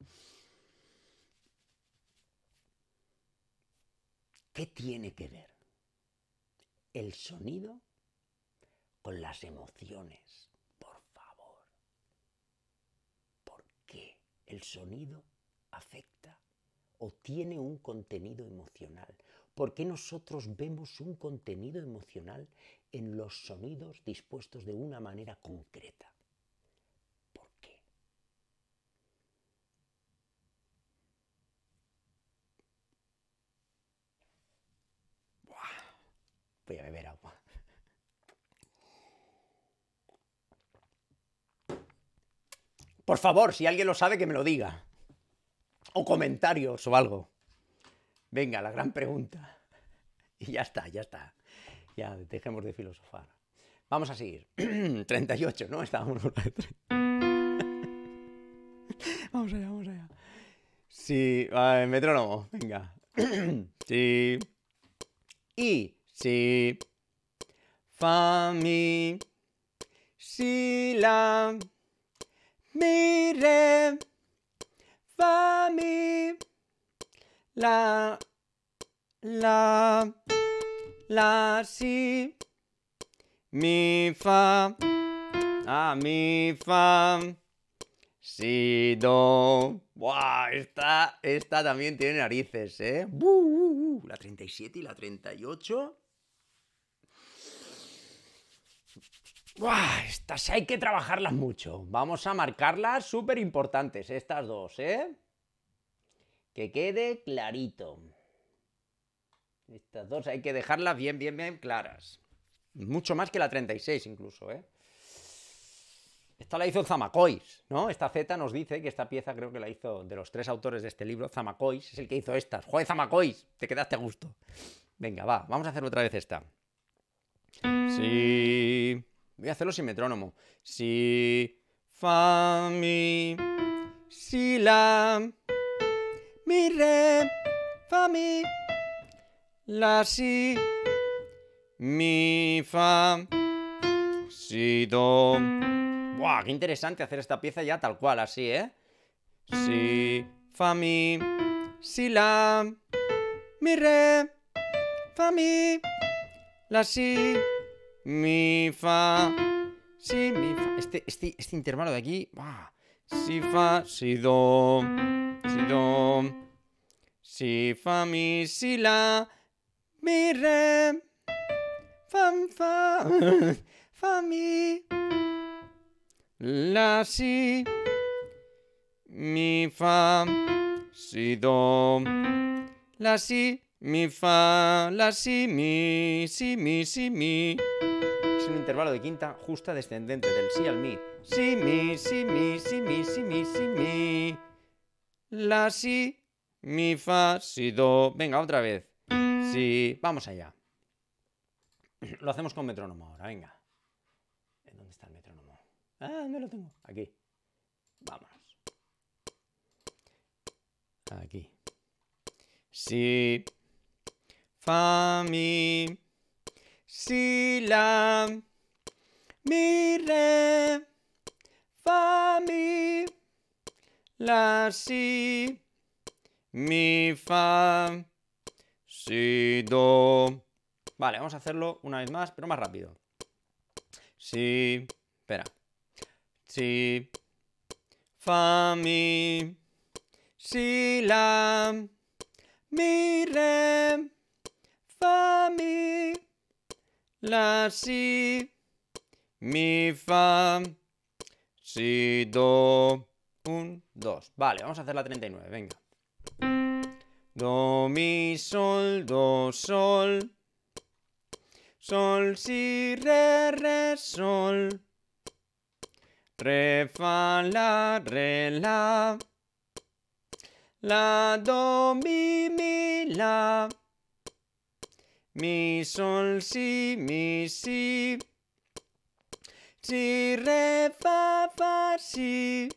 ¿Qué tiene que ver el sonido con las emociones? Por favor. ¿Por qué el sonido afecta o tiene un contenido emocional? ¿Por qué nosotros vemos un contenido emocional en los sonidos dispuestos de una manera concreta? Voy a beber agua. Por favor, si alguien lo sabe, que me lo diga. O comentarios o algo. Venga, la gran pregunta. Y ya está, ya está. Ya, dejemos de filosofar. Vamos a seguir. 38, ¿no? Estábamos en la Vamos allá, vamos allá. Sí, metrónomo, venga. Sí. Y si, fa, mi, si, la, mi, re, mi, la, la, la, si, mi, fa, a, ah, mi, fa, si, do. ¡Buah! Esta, esta también tiene narices, ¿eh? La treinta La 37 y la 38. ¡Buah! estas hay que trabajarlas mucho. Vamos a marcarlas súper importantes, estas dos, ¿eh? Que quede clarito. Estas dos hay que dejarlas bien, bien, bien claras. Mucho más que la 36 incluso, ¿eh? Esta la hizo Zamacois, ¿no? Esta Z nos dice que esta pieza creo que la hizo de los tres autores de este libro, Zamacois, es el que hizo estas. ¡Joder, Zamacois! Te quedaste a gusto. Venga, va, vamos a hacer otra vez esta. Sí. Voy a hacerlo sin metrónomo. Si, fa, mi, si, la, mi, re, fa, mi, la, si, mi, fa, si, do. ¡Buah! Qué interesante hacer esta pieza ya tal cual, así, ¿eh? Si, fa, mi, si, la, mi, re, fa, mi, la, si, mi, fa, si, mi, fa. Este, este, este intervalo de aquí, si, fa, si, do, si, do, si, fa, mi, si, la, mi, re, Fa, fa, fa, mi, la, si, mi, fa, si, do, la, si, mi, fa, la, si, mi, si, mi, si, mi un intervalo de quinta justa descendente del si al mi. Si, mi, si, mi, si, mi, si, mi, La si, mi, fa, si, do. Venga, otra vez. Si, vamos allá. Lo hacemos con metrónomo ahora, venga. ¿Dónde está el metrónomo? Ah, no lo tengo? Aquí. Vámonos. Aquí. Si, fa, mi, si, la, mi, re, fa, mi, la, si, mi, fa, si, do. Vale, vamos a hacerlo una vez más, pero más rápido. Si, espera. Si, fa, mi, si, la, mi, re, fa, mi, la, si, mi, fa, si, do, un, dos. Vale, vamos a hacer la 39, venga. Do, mi, sol, do, sol. Sol, si, re, re, sol. Re, fa, la, re, la. La, do, mi, mi, la. Mi, sol, si, mi, si. Si, re, fa, fa, si.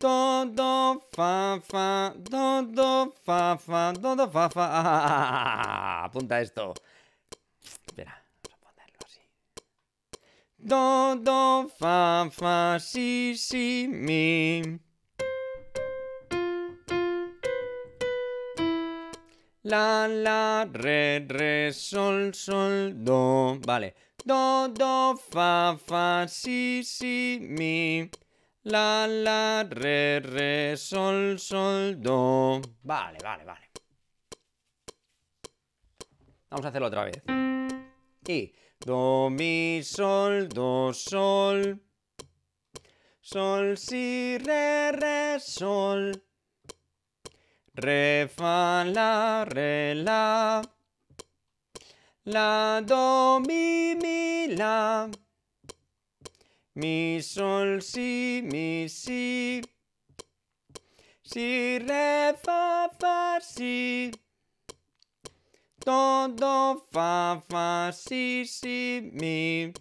Do, do, fa, fa, do, do, fa, fa, do, do, fa, fa. apunta esto. Espera, vamos a ponerlo así. Do, do, fa, fa, si, si, mi. La, la, re, re, sol, sol, do. Vale. Do, do, fa, fa, si, si, mi. La, la, re, re, sol, sol, do. Vale, vale, vale. Vamos a hacerlo otra vez. Y do, mi, sol, do, sol. Sol, si, re, re, sol. Re, fa, la, re, la. La, do, mi, mi, la. Mi, sol, si, mi, si. Si, re, fa, fa, si. Do, do, fa, fa, si, si, mi.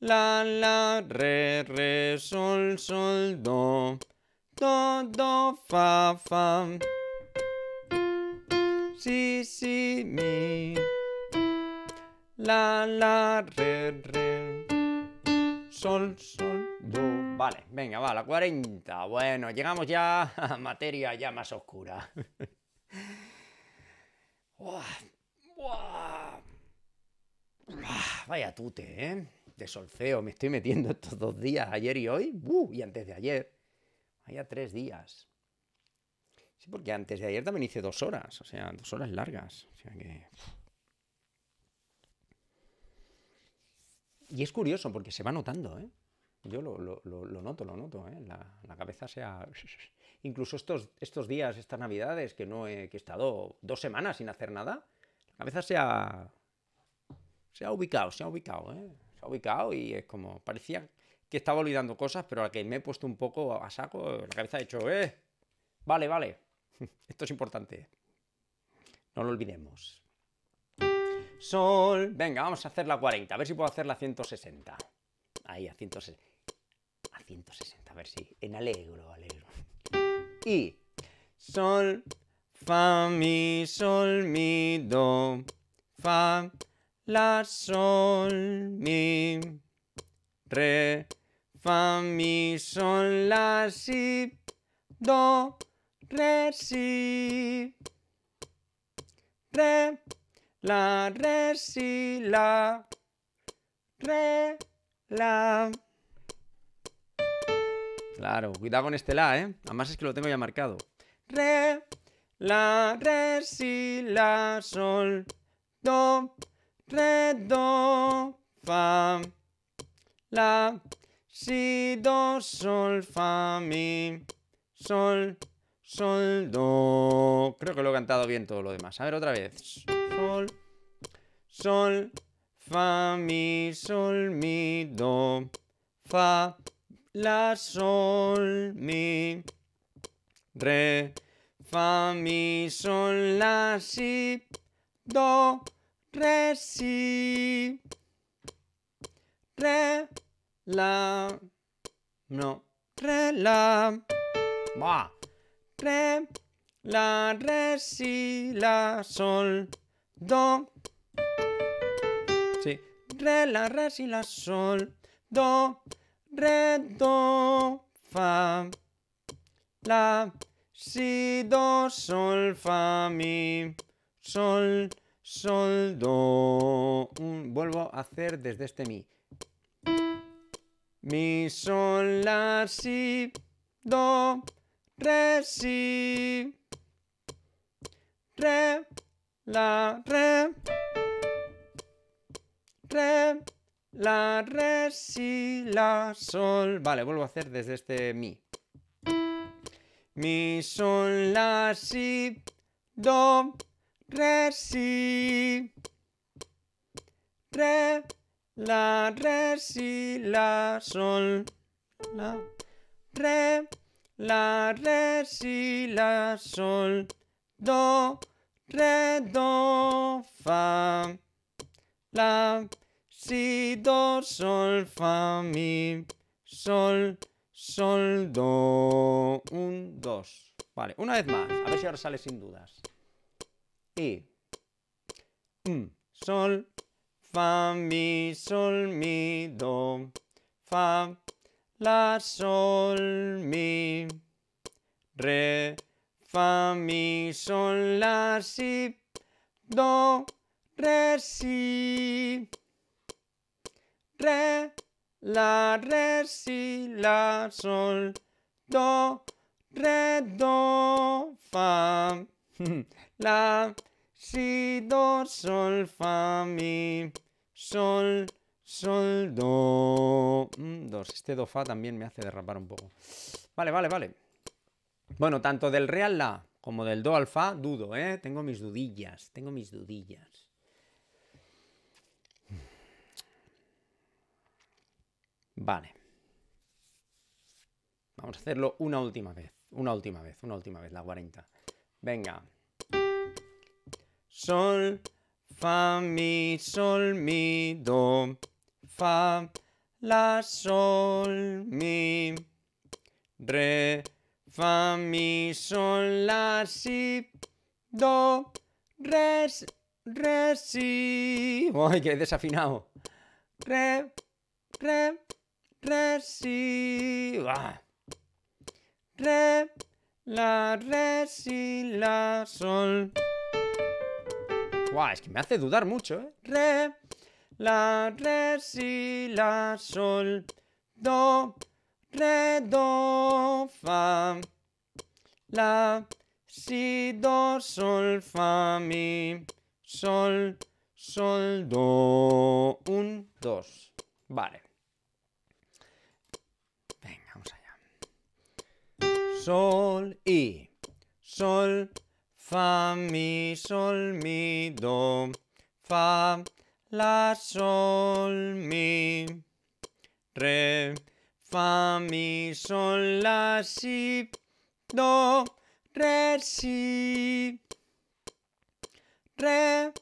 La, la, re, re, sol, sol, do. Do, do, fa, fa. si, si, mi. La, la, re, re. Sol, sol, do. Vale, venga, va, la 40. Bueno, llegamos ya a materia ya más oscura. vaya tute, ¿eh? De solfeo, me estoy metiendo estos dos días, ayer y hoy, uh, y antes de ayer. Vaya tres días porque antes de ayer también hice dos horas, o sea, dos horas largas. O sea que. Y es curioso porque se va notando, ¿eh? Yo lo, noto, lo noto, ¿eh? La, la cabeza ha Incluso estos, estos días, estas navidades, que no he, que he estado dos semanas sin hacer nada, la cabeza se ha. se ha ubicado, se ha ubicado, ¿eh? Se ha ubicado y es como. parecía que estaba olvidando cosas, pero a la que me he puesto un poco a saco, la cabeza ha dicho, ¡eh! Vale, vale. Esto es importante. No lo olvidemos. Sol. Venga, vamos a hacer la 40. A ver si puedo hacer la 160. Ahí, a 160. A 160, a ver si. En alegro, alegro. Y. Sol. Fa, mi, sol, mi, do. Fa, la, sol, mi. Re. Fa, mi, sol, la, si. Do re, si, re, la, re, si, la, re, la. Claro, cuidado con este la, ¿eh? Además es que lo tengo ya marcado. Re, la, re, si, la, sol, do, re, do, fa, la, si, do, sol, fa, mi, sol, Sol, do. Creo que lo he cantado bien todo lo demás. A ver, otra vez. Sol, sol, fa, mi, sol, mi, do. Fa, la, sol, mi. Re, fa, mi, sol, la, si, do, re, si. Re, la. No. Re, la re, la, re, si, la, sol, do. Sí. Re, la, re, si, la, sol, do, re, do, fa, la, si, do, sol, fa, mi, sol, sol, do. Vuelvo a hacer desde este mi. Mi, sol, la, si, do, re, si, re, la, re, re, la, re, si, la, sol. Vale, vuelvo a hacer desde este mi. Mi, sol, la, si, do, re, si, re, la, re, si, la, sol, la, re, la, re, si, la, sol, do, re, do, fa. La, si, do, sol, fa, mi, sol, sol, do. Un, dos. Vale, una vez más. A ver si ahora sale sin dudas. Y. M. Mm, sol, fa, mi, sol, mi, do, fa, la, sol, mi, re, fa, mi, sol, la, si, do, re, si, re, la, re, si, la, sol, do, re, do, fa, la, si, do, sol, fa, mi, sol, Sol, do. Mm, dos. Este do fa también me hace derrapar un poco. Vale, vale, vale. Bueno, tanto del real la como del do alfa dudo, ¿eh? Tengo mis dudillas, tengo mis dudillas. Vale. Vamos a hacerlo una última vez, una última vez, una última vez, la 40. Venga. Sol, fa, mi, sol, mi, do fa, la, sol, mi, re, fa, mi, sol, la, si, do, res, re, si. ¡Ay, qué desafinado! Re, re, re, si. Re, la, re, si, la, sol. es que me hace dudar mucho, ¿eh? Re, la, re, si, la, sol, do, re, do, fa. La, si, do, sol, fa, mi, sol, sol, do. Un, dos. Vale. Venga, vamos allá. Sol y sol, fa, mi, sol, mi, do, fa, la, sol, mi, re, fa, mi, sol, la, si, do, re, si, re,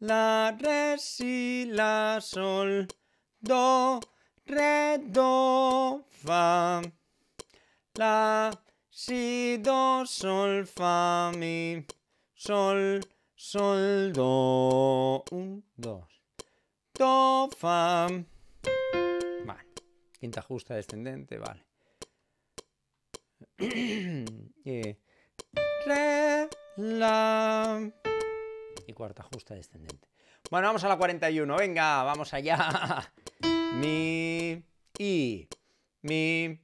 la, re, si, la, sol, do, re, do, fa, la, si, do, sol, fa, mi, sol, sol, do, un, dos do, fa. Quinta justa descendente, vale. Eh, re, la. Y cuarta justa descendente. Bueno, vamos a la 41. Venga, vamos allá. Mi, i, mi,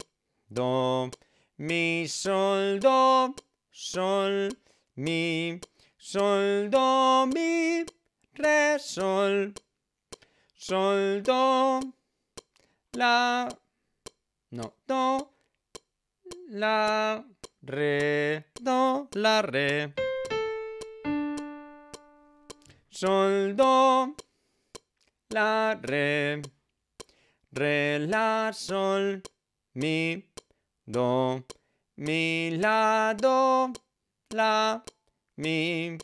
do, mi, sol, do, sol, mi, sol, do, mi, re, sol. Sol, do, la, no, do, la, re, do, la, re. Sol, do, la, re. Re, la, sol, mi, do. Mi, la, do, la, mi.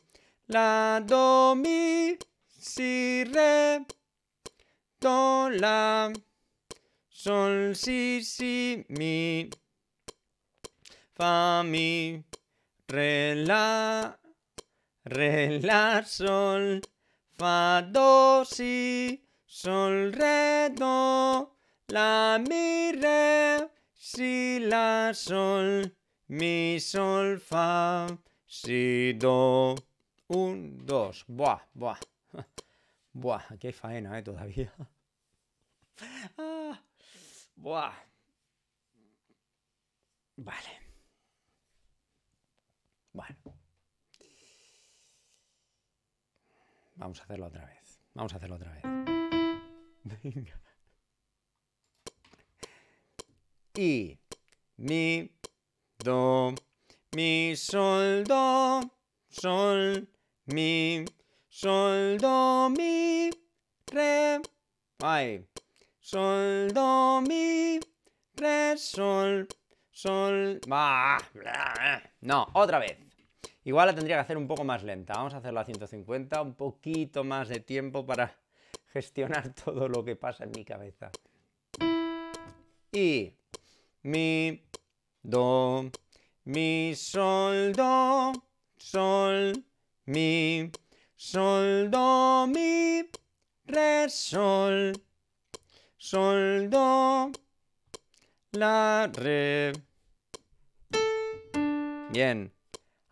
La, do, mi, si, re do, la, sol, si, si, mi, fa, mi, re, la, re, la, sol, fa, do, si, sol, re, do, la, mi, re, si, la, sol, mi, sol, fa, si, do. Un, dos. Buah, buah. Buah, qué faena, ¿eh? Todavía. Ah, Vale. Bueno. Vamos a hacerlo otra vez. Vamos a hacerlo otra vez. Venga. Y mi do mi sol do sol mi sol do mi re ay Sol, do, mi, re, sol, sol. No, otra vez. Igual la tendría que hacer un poco más lenta. Vamos a hacerlo a 150, un poquito más de tiempo para gestionar todo lo que pasa en mi cabeza. Y mi, do, mi, sol, do, sol, mi, sol, do, mi, re, sol. Sol, Do, La, Re. Bien.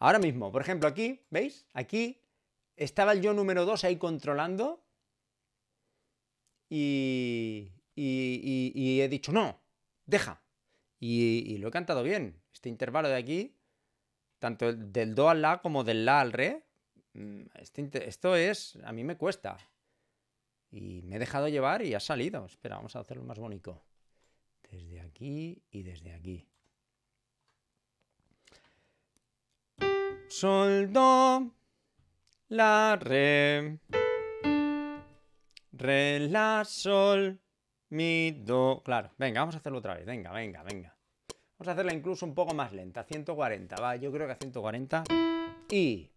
Ahora mismo, por ejemplo, aquí, ¿veis? Aquí estaba el yo número 2 ahí controlando y, y, he dicho, no, deja. Y, lo he cantado bien. Este intervalo de aquí, tanto del do al la como del la al re, mm, este esto es, a mí me cuesta. Y me he dejado llevar y ha salido. Espera, vamos a hacerlo más bonito. Desde aquí y desde aquí. Sol, do, la, re. Re, la, sol, mi, do. Claro, venga, vamos a hacerlo otra vez. Venga, venga, venga. Vamos a hacerla incluso un poco más lenta. 140, va, yo creo que a 140. Y.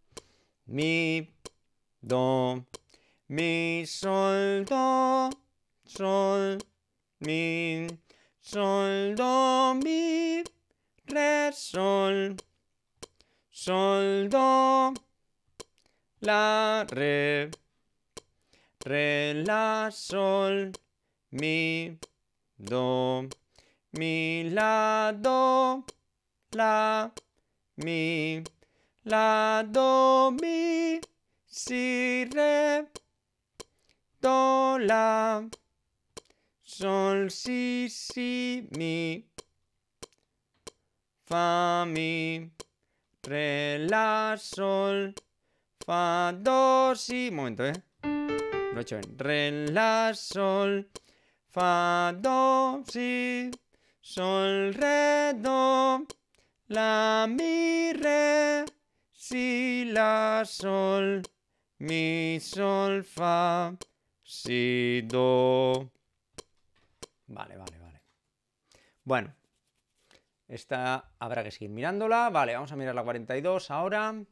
Mi, do, Mi sol do sol mi sol do mi re sol sol do la re re la sol mi do mi la do la mi la do mi si re do, la, sol, si, si, mi, fa, mi, re, la, sol, fa, do, si. momento, ¿eh? Lo Re, la, sol, fa, do, si, sol, re, do, la, mi, re, si, la, sol, mi, sol, fa. Si, do. Vale, vale, vale. Bueno. Esta habrá que seguir mirándola. Vale, vamos a mirar la 42 ahora.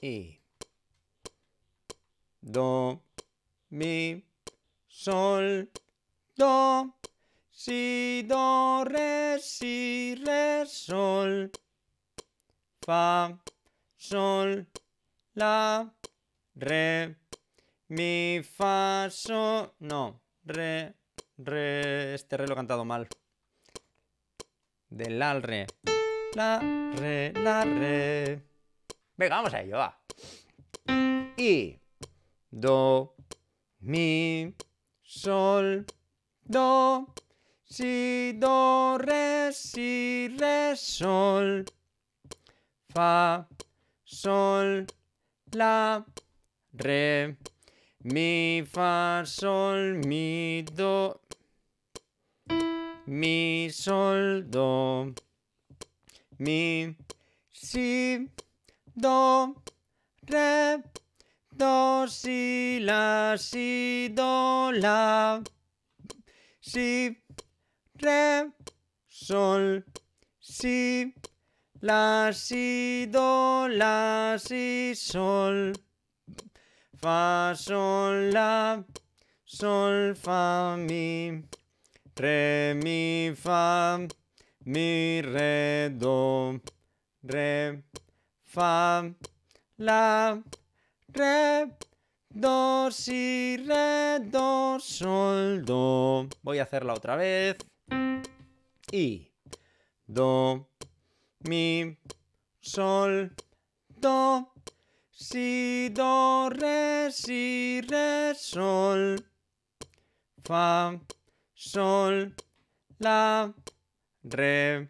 Y. Do. Mi. Sol. Do. Si, do, re, si, re, sol. Fa. Sol. La. Re. Mi, fa, sol. No. Re, re. Este re lo he cantado mal. De la al re. La, re, la, re. Venga, vamos a ello, va. Y. Do. Mi. Sol. Do. Si, do, re, si, re, sol. Fa. Sol. La. Re. Mi, fa, sol, mi, do. Mi, sol, do. Mi, si, do, re, do, si, la, si, do, la. Si, re, sol, si, la, si, do, la, si, sol. Fa, sol, la, sol, fa, mi, re, mi, fa, mi, re, do, re, fa, la, re, do, si, re, do, sol, do. Voy a hacerla otra vez. Y do, mi, sol, do, Si, do, re, si, re, sol. Fa, sol, la, re.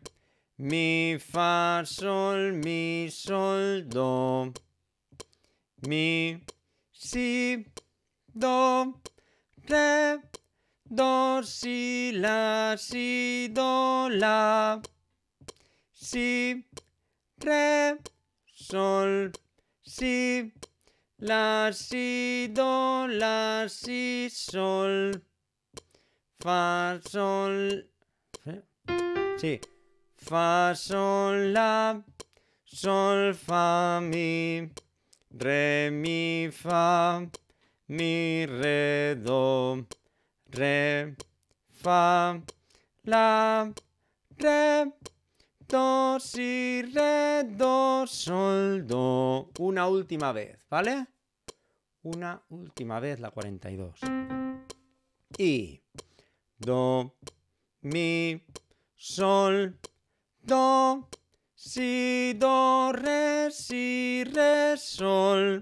Mi, fa, sol, mi, sol, do. Mi, si, do, re, do, si, la, si, do, la, si, re, sol. si, la, si, do, la, si, sol, fa, sol, ¿eh? sí, fa, sol, la, sol, fa, mi, re, mi, fa, mi, re, do, re, fa, la, re, Do, si, re, do, sol, do. Una última vez, ¿vale? Una última vez la 42. Y do, mi, sol, do, si, do, re, si, re, sol,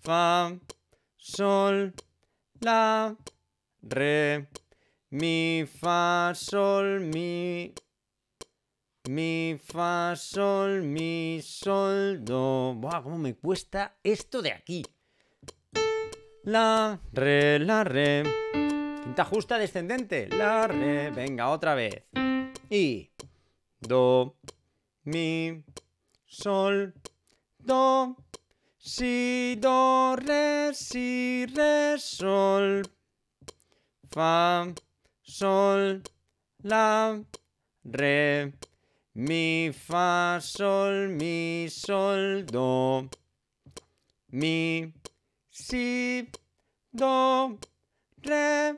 fa, sol, la, re, mi, fa, sol, mi, mi, fa, sol, mi, sol, do. Buah, cómo me cuesta esto de aquí. La, re, la, re. Quinta justa descendente. La, re. Venga, otra vez. Y. Do, mi, sol, do. Si, do, re, si, re, sol. Fa, sol, la, re. Mi, Fa, Sol, Mi, Sol, Do. Mi, Si, Do, Re,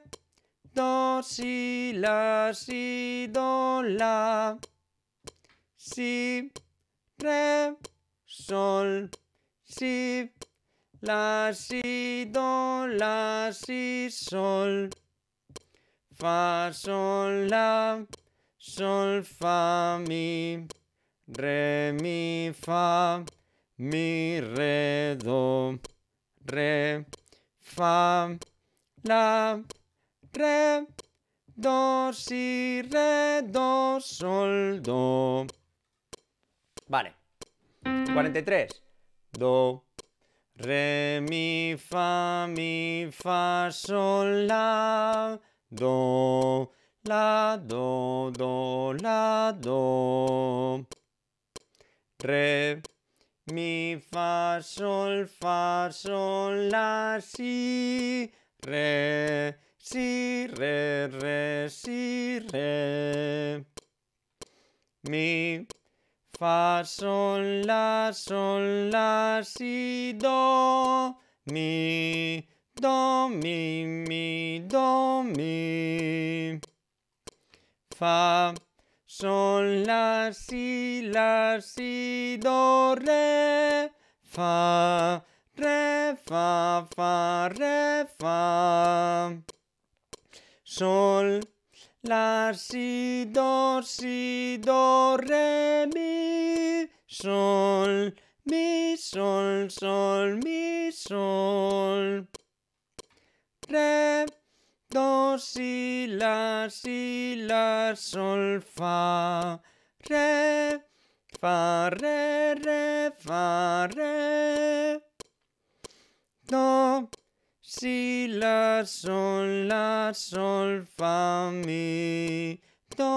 Do, Si, La, Si, Do, La. Si, Re, Sol, Si, La, Si, Do, La, Si, Sol. Fa, Sol, La. Sol, fa, mi, re, mi, fa, mi, re, do, re, fa, la, re, do, si, re, do, sol, do. Vale. Cuarenta tres. Do, re, mi, fa, mi, fa, sol, la, do. La, Do, Do, La, Do. Re, Mi, Fa, Sol, Fa, Sol, La, Si, Re, Si, Re, Re, Si, Re. Mi, Fa, Sol, La, Sol, La, Si, Do, Mi, Do, Mi, Mi, Do, Mi. fa. sol la, si, la, si, do, re, fa, re, fa, fa, re, fa. Sol, la, si, do, si, do, re, mi, sol, mi, sol, sol, mi, sol. Re, do, si, la, si, la, sol, fa, re, fa, re, re, fa, re. Do, si, la, sol, la, sol, fa, mi, do,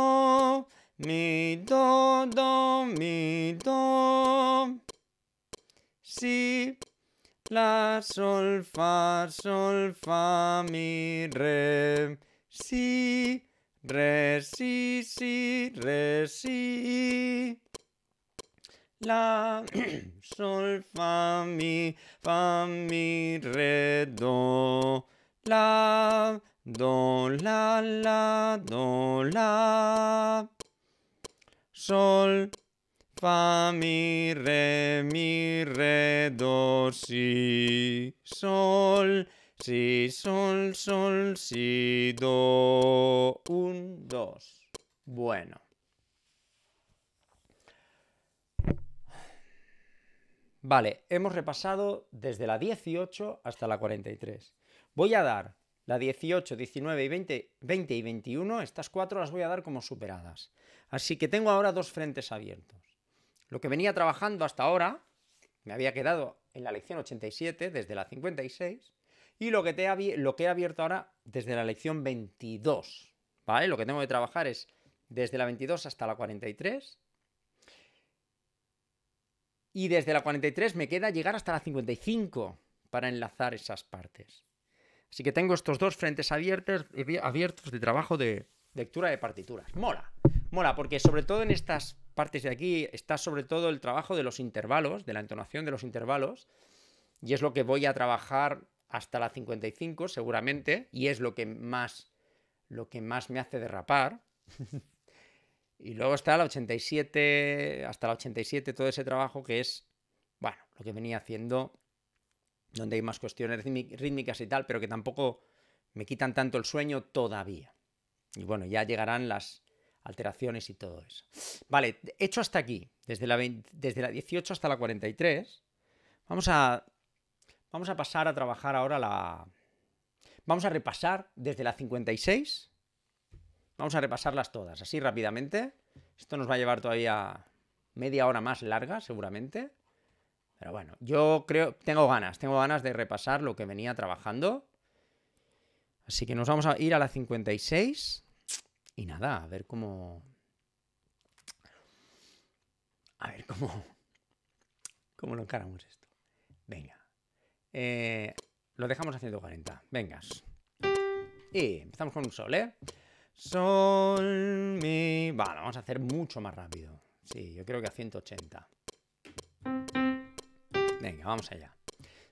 mi, do, do, mi, do, si, la, sol, fa, sol, fa, mi, re, si, re, si, si, re, si. La, sol, fa, mi, fa, mi, re, do, la, do, la, la, do, la. Sol, fa mi re mi re do si sol si sol sol si do un dos bueno Vale, hemos repasado desde la 18 hasta la 43. Voy a dar la 18, 19 y 20, 20 y 21, estas cuatro las voy a dar como superadas. Así que tengo ahora dos frentes abiertos. Lo que venía trabajando hasta ahora, me había quedado en la lección 87, desde la 56, y lo que, te he, lo que he abierto ahora desde la lección 22, ¿vale? Lo que tengo que trabajar es desde la 22 hasta la 43, y desde la 43 me queda llegar hasta la 55 para enlazar esas partes. Así que tengo estos dos frentes abiertos, abiertos de trabajo de lectura de partituras. Mola, mola, porque sobre todo en estas partes de aquí está sobre todo el trabajo de los intervalos, de la entonación de los intervalos, y es lo que voy a trabajar hasta la 55 seguramente, y es lo que más, lo que más me hace derrapar. y luego está la 87, hasta la 87 todo ese trabajo que es, bueno, lo que venía haciendo, donde hay más cuestiones rítmicas y tal, pero que tampoco me quitan tanto el sueño todavía. Y bueno, ya llegarán las alteraciones y todo eso. Vale, hecho hasta aquí, desde la, desde la 18 hasta la 43, vamos a, vamos a pasar a trabajar ahora la... Vamos a repasar desde la 56, vamos a repasarlas todas, así rápidamente. Esto nos va a llevar todavía media hora más larga, seguramente. Pero bueno, yo creo, tengo ganas, tengo ganas de repasar lo que venía trabajando. Así que nos vamos a ir a la 56. Y nada, a ver cómo. A ver cómo. ¿Cómo lo encaramos esto? Venga. Eh, lo dejamos a 140. Venga, Y empezamos con un sol, ¿eh? Sol, mi. Vale, vamos a hacer mucho más rápido. Sí, yo creo que a 180. Venga, vamos allá.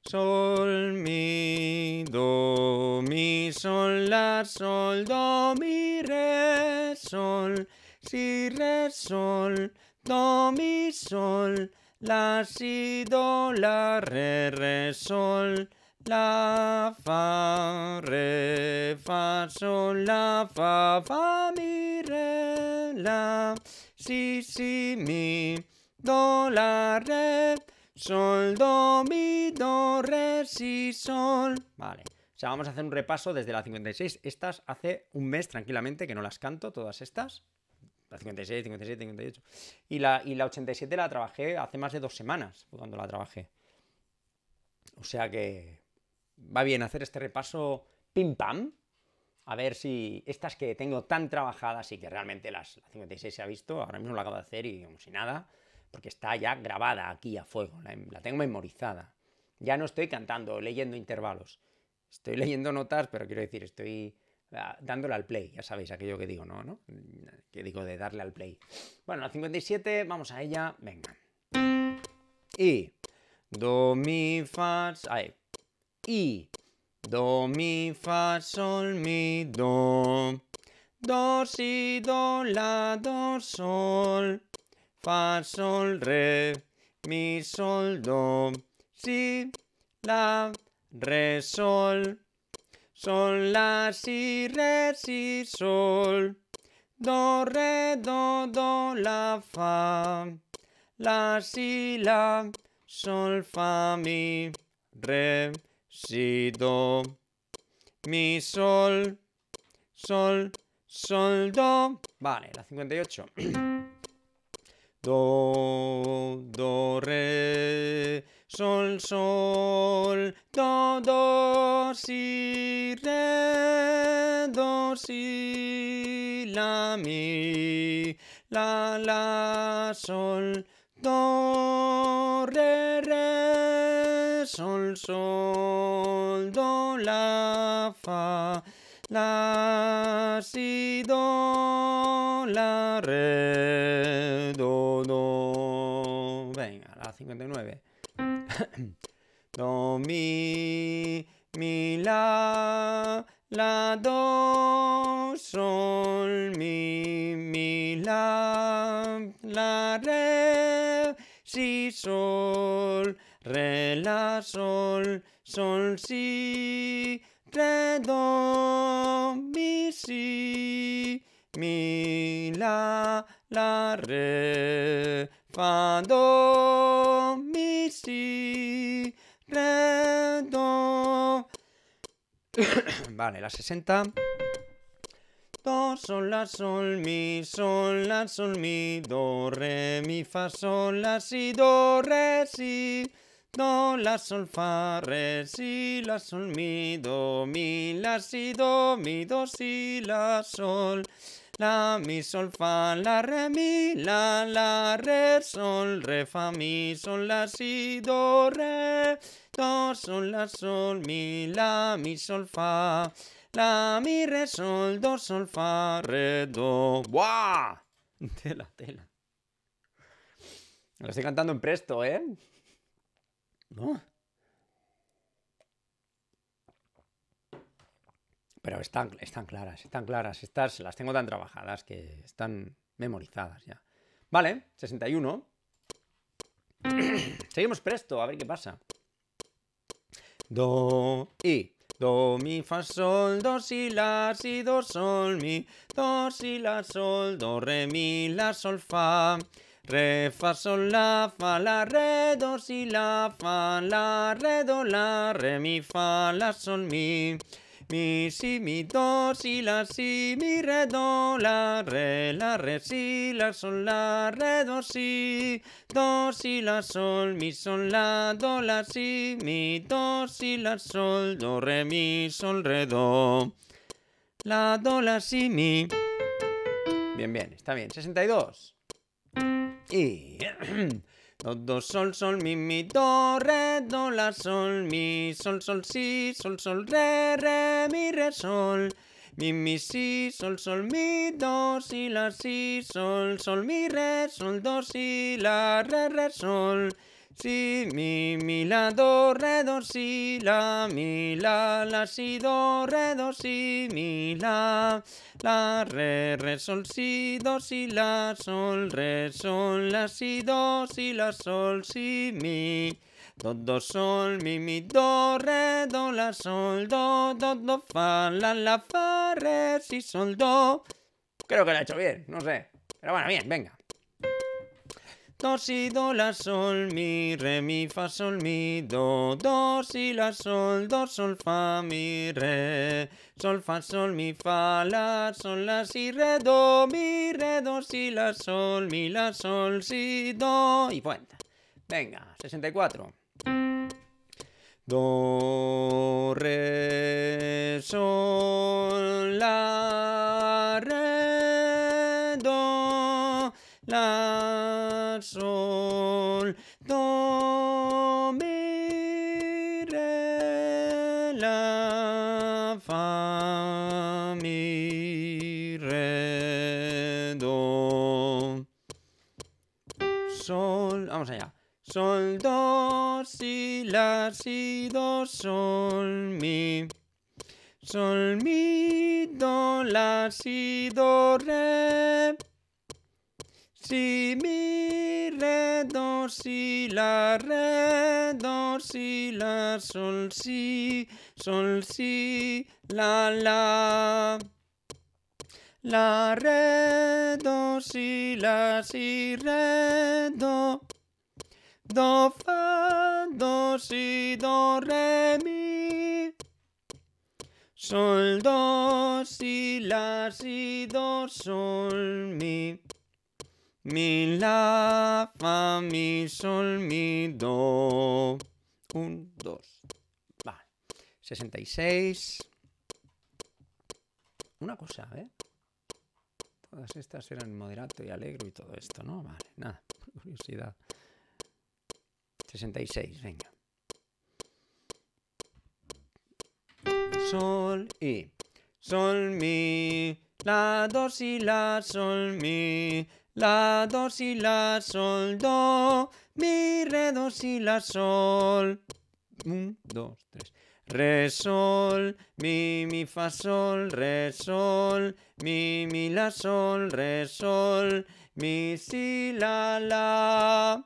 Sol, mi, do, mi, sol, la, sol, do, mi, re, sol, si, re, sol, do, mi, sol, la, si, do, la, re, sol, la, fa, re, fa, sol, la, fa, fa, mi, re, la, si, si, mi, do, la, re, Sol, do, mi, do, re, si, sol. Vale. O sea, vamos a hacer un repaso desde la 56. Estas hace un mes tranquilamente que no las canto, todas estas. La 56, 57, 58. Y la, 87 la trabajé hace más de dos semanas, cuando la trabajé. O sea que va bien hacer este repaso pim pam. A ver si estas que tengo tan trabajadas y que realmente las, la 56 se ha visto, ahora mismo la acabo de hacer y como si nada porque está ya grabada aquí a fuego, la, tengo memorizada. Ya no estoy cantando, leyendo intervalos. Estoy leyendo notas, pero quiero decir, estoy ah, dándole al play, ya sabéis aquello que digo, ¿no? ¿no? Que digo de darle al play. Bueno, la 57, vamos a ella, venga. Y do mi fa, Y do mi fa sol mi do. Do si do la do sol fa, sol, re, mi, sol, do, si, la, re, sol, sol, la, si, re, si, sol, do, re, do, do, la, fa, la, si, la, sol, fa, mi, re, si, do, mi, sol, sol, sol, do. Vale, la 58. Do, do, re, sol, sol, do, do, si, re, do, si, la, mi, la, la, sol, do, re, re, sol, sol, do, la, fa, la, si, do, la, re 59. do, mi, mi, la, la, do, sol, mi, mi, la, la, re, si, sol, re, la, sol, sol, si, re, do, mi, si, mi, la, la, re, cuando mi si vale, la 60. Do, sol, la, sol, mi, sol, la, sol, mi, do, re, mi, fa, sol, la, si, do, re, si. Do, la, sol, fa, re, si, la, sol, mi, do, mi, la, si, do, mi, do, si, la, sol. La, mi, sol, fa, la, re, mi, la, la, re, sol, re, fa, mi, sol, la, si, do, re, do, sol, la, sol, mi, la, mi, sol, fa, la, mi, re, sol, do, sol, fa, re, do. ¡Buah! Tela, tela. Lo estoy cantando en presto, ¿eh? ¿No? Pero están, están claras, están claras. Estas las tengo tan trabajadas que están memorizadas ya. Vale, 61. Seguimos presto, a ver qué pasa. Do, y. Do, mi, fa, sol, do, si, la, si, do, sol, mi, do, si, la, sol, do, re, mi, la, sol, fa, re, fa, sol, la, fa, la, re, do, si, la, fa, la, re, do, la, re, mi, fa, la, sol, mi. Mi, si, mi, do, si, la, si, mi, re, do, la, re, la, re, si, la, sol, la, re, do, si. Do, si, la, sol, mi, sol, la, do, la, si, mi, do, si, la, sol, do, re, mi, sol, re, do. La, do, la, si, mi. Bien, bien, está bien. 62. Y... Do, sol, sol, mi, mi, do, re, do, la, sol, mi, sol, sol, si, sol, sol, re, re, mi, re, sol. Mi, mi, si, sol, sol, mi, do, si, la, si, sol, sol, mi, re, sol, do, si, la, re, re, sol. Si, mi, mi, la, do, re, do, si, la, mi, la, la, si, do, re, do, si, mi, la, la, re, re, sol, si, do, si, la, sol, re, sol, la, si, do, si, la, sol, si, mi. Do, do, sol, mi, mi, do, re, do, la, sol, do, do, do, fa, la, la, fa, re, si, sol, do. Creo que lo he hecho bien, no sé. Pero bueno, bien, venga. Do, si, do, la, sol, mi, re, mi, fa, sol, mi, do. Do, si, la, sol, do, sol, fa, mi, re. Sol, fa, sol, mi, fa, la, sol, la, si, re, do. Mi, re, do, si, la, sol, mi, la, sol, si, do. Y vuelta. Venga, 64. Do, re, sol, la, re. sol, do, si, la, si, do, sol, mi. Sol, mi, do, la, si, do, re. Si, mi, re, do, si, la, re, do, si, la, sol, si, sol, si, la, la. La, re, do, si, la, si, re, do. Do, fa, do, si, do, re, mi. Sol, do, si, la, si, do, sol, mi. Mi, la, fa, mi, sol, mi, do. Un, dos. Vale. 66. Una cosa, ¿eh? Todas estas eran moderato y alegre y todo esto, ¿no? Vale, nada. Curiosidad. 66, venga. Sol y Sol mi, la dos y la sol mi, la dos y la sol do, mi re dos y la sol. Un, dos, tres. Re sol, mi, mi, fa sol, re sol, mi, mi, la sol, re sol, mi, si, la, la.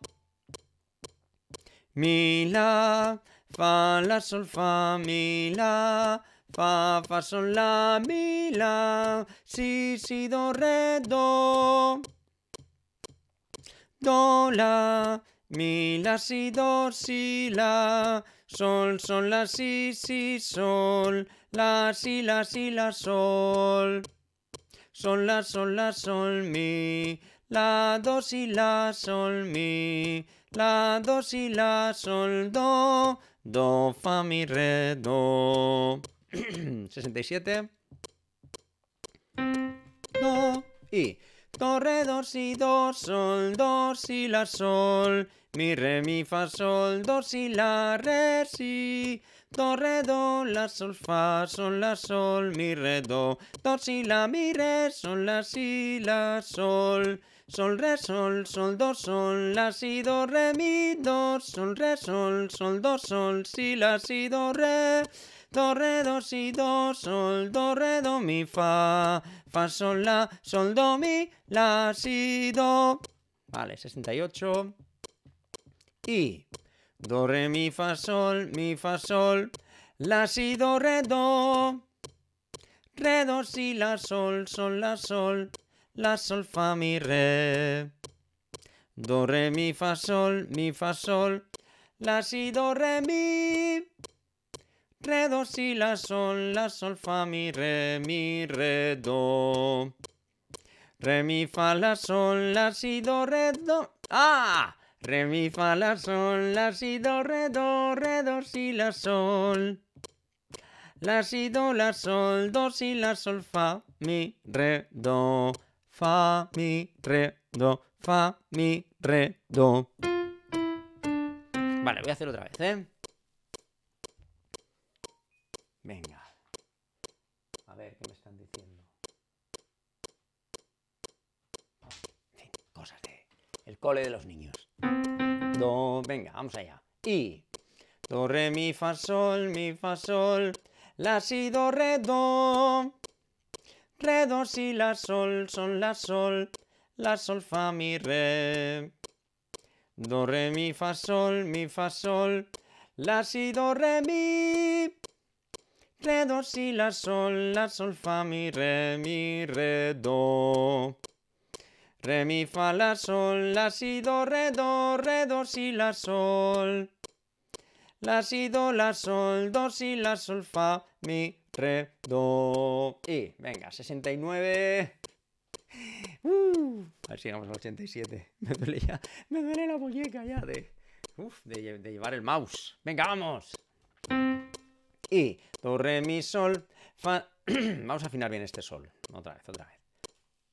Mi, la, fa, la, sol, fa, mi, la, fa, fa, sol, la, mi, la, si, si, do, re, do. Do, la, mi, la, si, do, si, la, sol, sol, la, si, si, sol, la, si, la, si, la, sol. Sol, la, sol, la, sol, mi, la, do, si, la, sol, mi. La, do, si, la, sol, do, do, fa, mi, re, do. 67. Do y do, re, do, si, do, sol, do, si, la, sol. Mi, re, mi, fa, sol, do, si, la, re, si. Do, re, do, la, sol, fa, sol, la, sol, mi, re, do. Do, si, la, mi, re, sol, la, si, la, sol sol, re, sol, sol, do, sol, la, si, do, re, mi, do, sol, re, sol, sol, do, sol, si, la, si, do, re, do, re, do, si, do, sol, do, re, do, mi, fa, fa, sol, la, sol, do, mi, la, si, do. Vale, 68. Y do, re, mi, fa, sol, mi, fa, sol, la, si, do, re, do. Re, do, si, la, sol, sol, la, sol. La, solfa mi, re. Do, re, mi, fa, sol, mi, fa, sol. La, si, do, re, mi. Re, do, si, la, sol, la, sol, fa, mi, re, mi, re, do. Re, mi, fa, la, sol, la, si, do, re, do. ¡Ah! Re, mi, fa, la, sol, la, si, do, re, do, re, do, si, la, sol. La, si, do, la, sol, do, si, la, sol, fa, mi, re, do fa, mi, re, do, fa, mi, re, do. Vale, voy a hacer otra vez, ¿eh? Venga. A ver qué me están diciendo. En cosas de el cole de los niños. Do, venga, vamos allá. Y do re mi fa sol, mi fa sol, la si do re do. Re, si, la, sol, sol, la, sol, la, sol, fa, mi, re. Do, re, mi, fa, sol, mi, fa, sol, la, si, do, re, mi. Re, si, la, sol, la, sol, fa, mi, re, mi, re, do. Re, mi, fa, la, sol, la, si, do, re, do, re, do, si, la, sol. La, si, do, la, sol, do, si, la, sol, fa, mi, Re, do, y venga, 69. Uh. a ver si llegamos al 87. Me duele ya, me duele la muñeca ya de, llevar el mouse. Venga, vamos. Y do, re, mi, sol, fa... vamos a afinar bien este sol. Otra vez, otra vez.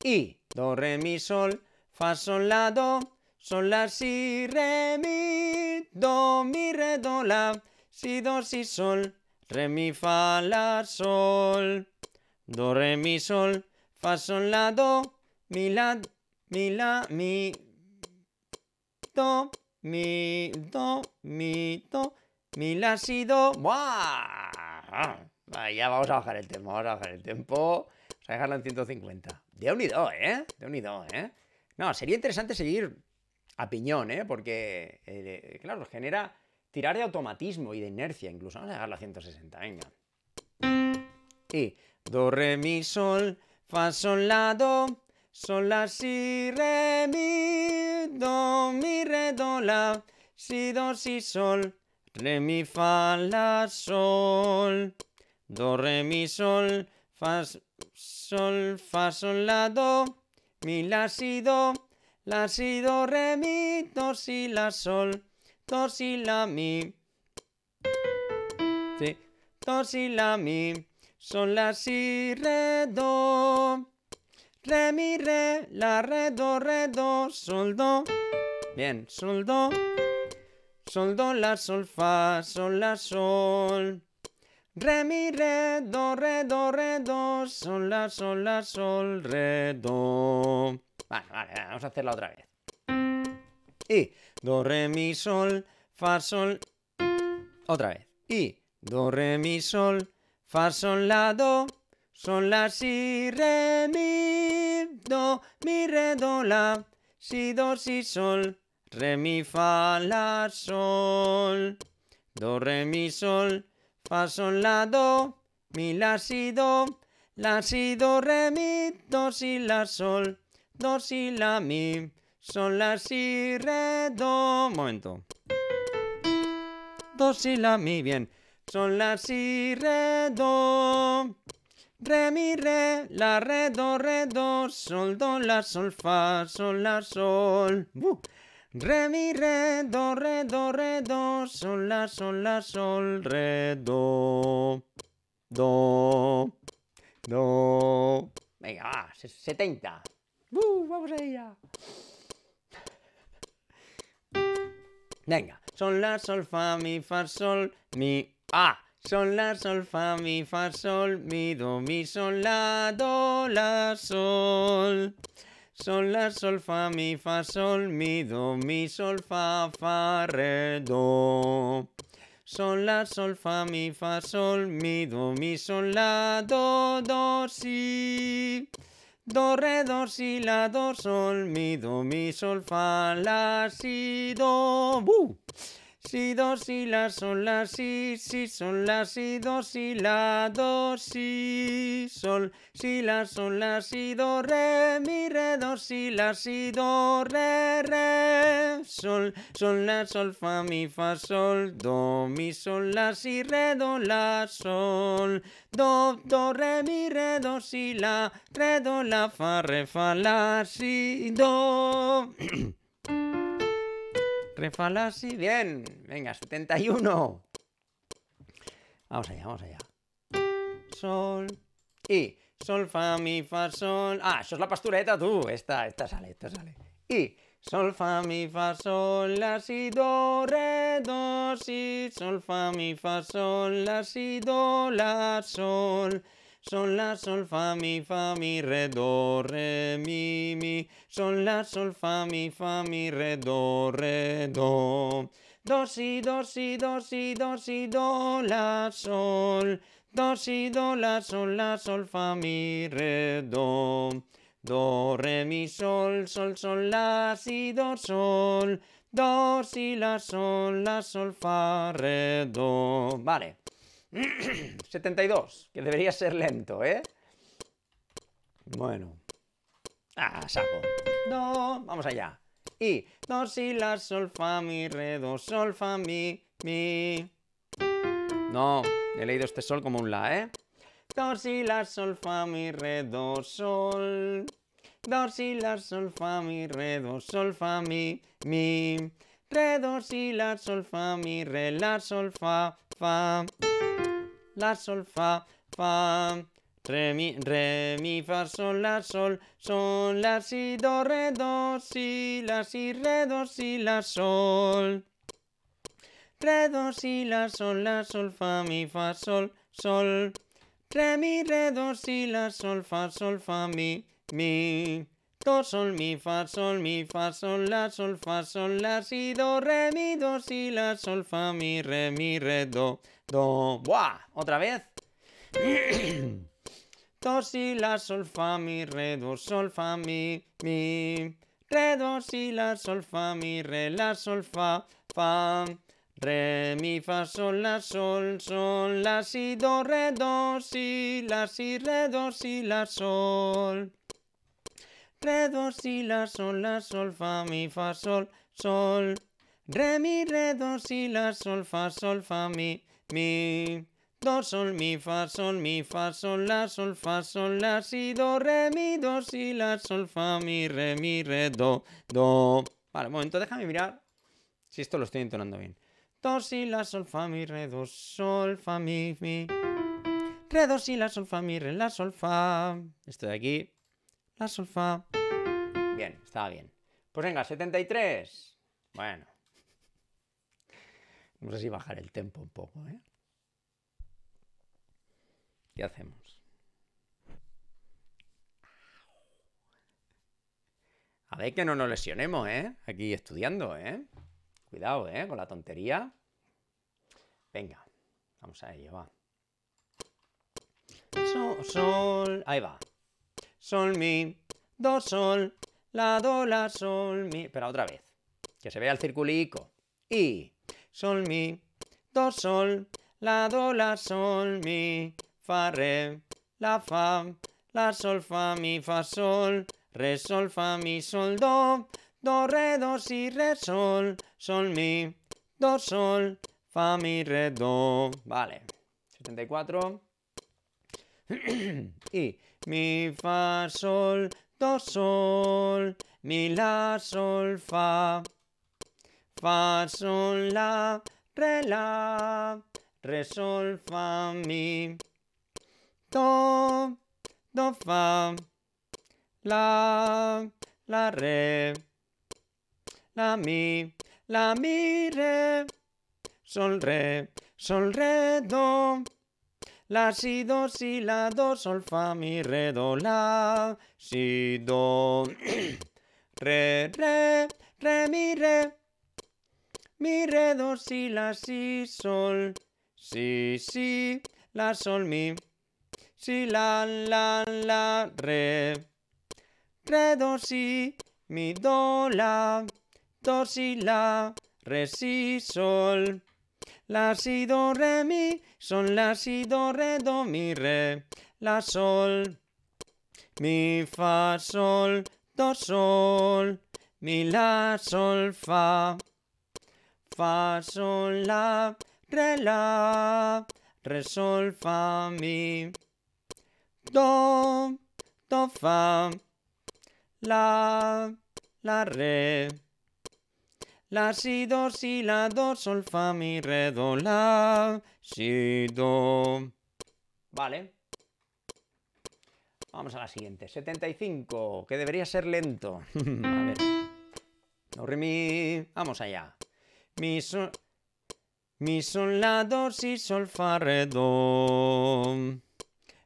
Y do, re, mi, sol, fa, sol, la, do, sol, la, si, re, mi, do, mi, re, do, la, si, do, si, sol. Re, mi, fa, la, sol. Do, re, mi, sol. Fa, sol, la, do. Mi, la, mi, la, mi. Do, mi, do, mi, do. Mi, la, si, do. ¡Buah! ya vamos a bajar el tempo, vamos a bajar el tempo. Vamos a dejarlo en 150. De unido, ¿eh? De un y ¿eh? No, sería interesante seguir a piñón, ¿eh? Porque, eh, claro, genera Tirar de automatismo y de inercia incluso. Vamos a dejarlo a 160, venga. Y do, re, mi, sol, fa, sol, la, do, sol, la, si, re, mi, do, mi, re, do, la, si, do, si, sol, re, mi, fa, la, sol, do, re, mi, sol, fa, sol, fa, sol, la, do, mi, la, si, do, la, si, do, re, mi, do, si, la, sol, mi, Sí. mi, sol, la, si, re, do. Re, mi, re, la, re, do, re, do, sol, do. Bien, sol, do. Sol, do, la, sol, fa, sol, la, sol. Re, mi, re, do, re, do, re, do, sol, la, sol, la, sol, re, do. Vale, vale, vamos a hacerlo otra vez. Y Do, re, mi, sol, fa, sol. Otra vez. Y do, re, mi, sol, fa, sol, la, do. Sol, la, si, re, mi, do, mi, re, do, la. Si, do, si, sol. Re, mi, fa, la, sol. Do, re, mi, sol. Fa, sol, la, do. Mi, la, si, do. La, si, do, re, mi, do, si, la, sol. Do, si, la, mi. Sol, la, si, re do. momento. Do si la mi bien. Sol, la, si, re do. Re mi re, la re do re do, sol do la sol fa, sol la sol. Uh. Re mi re do re do re do, sol la sol la sol re do. Do. Do. Venga, va, 70. Uh, vamos Venga, sol, la, sol, fa, mi, fa, sol, mi, ah. Sol, la, sol, fa, mi, fa, sol, mi, do, mi, sol, la, do, la, sol. Sol, la, sol, fa, mi, fa, sol, mi, do, mi, sol, fa, fa, re, do. Sol, la, sol, fa, mi, fa, sol, mi, do, mi, sol, la, do, do, si. Do, re, do, si, la, do, sol, mi, do, mi, sol, fa, la, si, do. Si, do, si, la, sol, la, si, si, sol, la, si, do, si, la, do, si, sol, si, la, sol, la, si, do, re, mi, re, do, si, la, si, do, re, re, sol, sol, la, sol, fa, mi, fa, sol, do, mi, sol, la, si, re, do, la, sol, do, do, re, mi, re, do, si, la, re, do, la, fa, re, fa, la, si, do. y bien. Venga, 71. Vamos allá, vamos allá. Sol y sol, fa, mi, fa, sol. Ah, eso es la pastureta, tú. Esta, esta sale, esta sale. Y sol, fa, mi, fa, sol, la, si, do, re, do, si. Sol, fa, mi, fa, sol, la, si, do, la, sol. Sol, la, sol, fa, mi, fa, mi, re, do, re, mi, mi. Sol, la, sol, fa, mi, fa, mi, re, do, re, do. Do, si, do, si, do, si, do, si, do, la, sol. Do, si, do, la, sol, la, sol, fa, mi, re, do. Do, re, mi, sol, sol, sol, la, si, do, sol. Do, si, la, sol, la, sol, fa, re, do. Vale. 72, que debería ser lento, ¿eh? Bueno. Ah, saco. No, vamos allá. Y do si la sol mi re do sol mi mi. No, he leído este sol como un la, ¿eh? Do si la sol fa mi re do sol. Do si la sol fa mi re do sol fa mi mi. Re do si la solfa mi re la solfa fa, la sol fa, fa. Re mi, re mi fa sol la sol, sol la si do re do si la si re do si la sol. Re do si la sol la sol fa mi fa sol sol. Re mi re do si la sol fa sol fa mi mi. Do, sol, mi, fa, sol, mi, fa, sol, la, sol, fa, sol, la, si, do, re, mi, do, si, la, sol, fa, mi, re, mi, re, do, do. ¡Buah! ¿Otra vez? do, si, la, sol, fa, mi, re, do, sol, fa, mi, mi. Re, do, si, la, sol, fa, mi, re, la, sol, fa, fa. Re, mi, fa, sol, la, sol, sol, la, si, do, re, do, si, la, si, re, do, si, la, sol. Re, do, si, la, sol, la, sol, fa, mi, fa, sol, sol. Re, mi, re, do, si, la, sol, fa, sol, fa, mi, mi. Do, sol, mi, fa, sol, mi, fa, sol, la, sol, fa, sol, la, si, do, re, mi, do, si, la, sol, fa, mi, re, mi, re, do, do. Vale, un momento, déjame mirar si esto lo estoy entonando bien. Do, si, la, sol, fa, mi, re, do, sol, fa, mi, mi. Re, do, si, la, sol, fa, mi, re, la, sol, fa. Esto de aquí solfa. Bien, estaba bien. Pues venga, 73. Bueno. Vamos a bajar el tempo un poco, ¿eh? ¿Qué hacemos? A ver que no nos lesionemos, ¿eh? Aquí estudiando, ¿eh? Cuidado, ¿eh? Con la tontería. Venga, vamos a ello, va. sol, ahí va sol, mi, do, sol, la, do, la, sol, mi. Pero otra vez, que se vea el circulico. Y, sol, mi, do, sol, la, do, la, sol, mi, fa, re, la, fa, la, sol, fa, mi, fa, sol, re, sol, fa, mi, sol, do, do, re, do, si, re, sol, sol, mi, do, sol, fa, mi, re, do. Vale, 74. y Mi, fa, sol, do, sol. Mi, la, sol, fa. Fa, sol, la, re, la. Re, sol, fa, mi. Do, do, fa. La, la, re. La, mi. La, mi, re. Sol, re. Sol, re, do. La, si, do, si, la, do, sol, fa, mi, re, do, la, si, do, re, re, re, mi, re, mi, re, do, si, la, si, sol, si, si, la, sol, mi, si, la, la, la, re, re, do, si, mi, do, la, do, si, la, re, si, sol. La si do re mi, sol la si do re do mi re, la sol, mi fa sol do sol, mi la sol fa, fa sol la re la, re sol fa mi, do do fa, la la re. La, si, do, si, la, do, sol, fa, mi, re, do, la, si, do. Vale. Vamos a la siguiente. 75, que debería ser lento. a ver. re, mi. Vamos allá. Mi, sol. Mi, sol, la, do, si, sol, fa, re, do.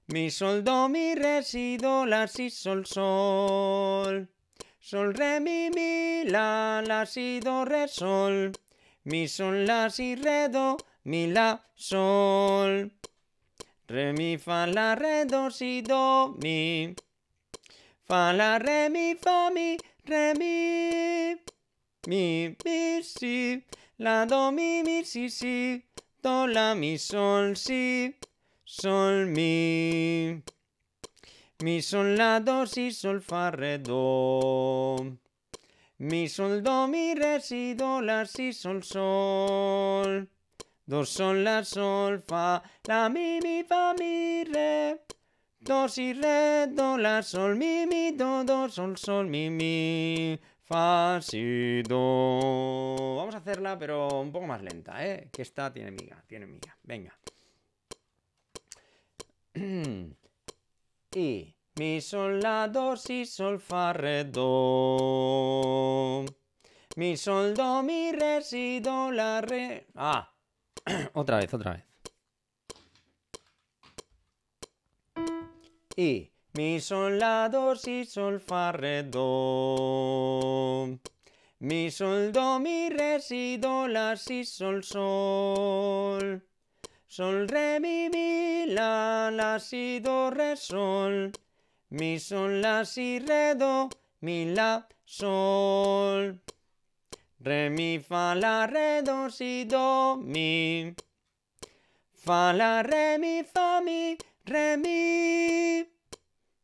Mi, sol, do, mi, re, si, do, la, si, sol, sol. Sol, re, mi, mi, la, la, si, do, re, sol. Mi, sol, la, si, re, do, mi, la, sol. Re, mi, fa, la, re, do, si, do, mi. Fa, la, re, mi, fa, mi, re, mi. Mi, mi, si. La, do, mi, mi, si, si. Do, la, mi, sol, si. Sol, mi. Mi sol, la, do, si, sol, fa, re, do. Mi sol, do, mi, re, si, do, la, si, sol, sol. Do, sol, la, sol, fa, la, mi, mi, fa, mi, re. Do, si, re, do, la, sol, mi, mi, do, do, sol, sol, mi, mi. Fa, si, do. Vamos a hacerla, pero un poco más lenta, ¿eh? Que esta tiene miga, tiene miga. Venga. y mi, sol, la, do, si, sol, fa, re, do. Mi, sol, do, mi, re, si, do, la, re. Ah, otra vez, otra vez. Y mi, sol, la, do, si, sol, fa, re, do. Mi, sol, do, mi, re, si, do, la, si, sol, sol. Sol, re, mi, mi, la, la, si, do, re, sol. Mi sol, la, si, re, mi, la, sol. Re, mi, fa, la, re, do, si, do, mi. Fa, la, re, mi, fa, mi, re, mi.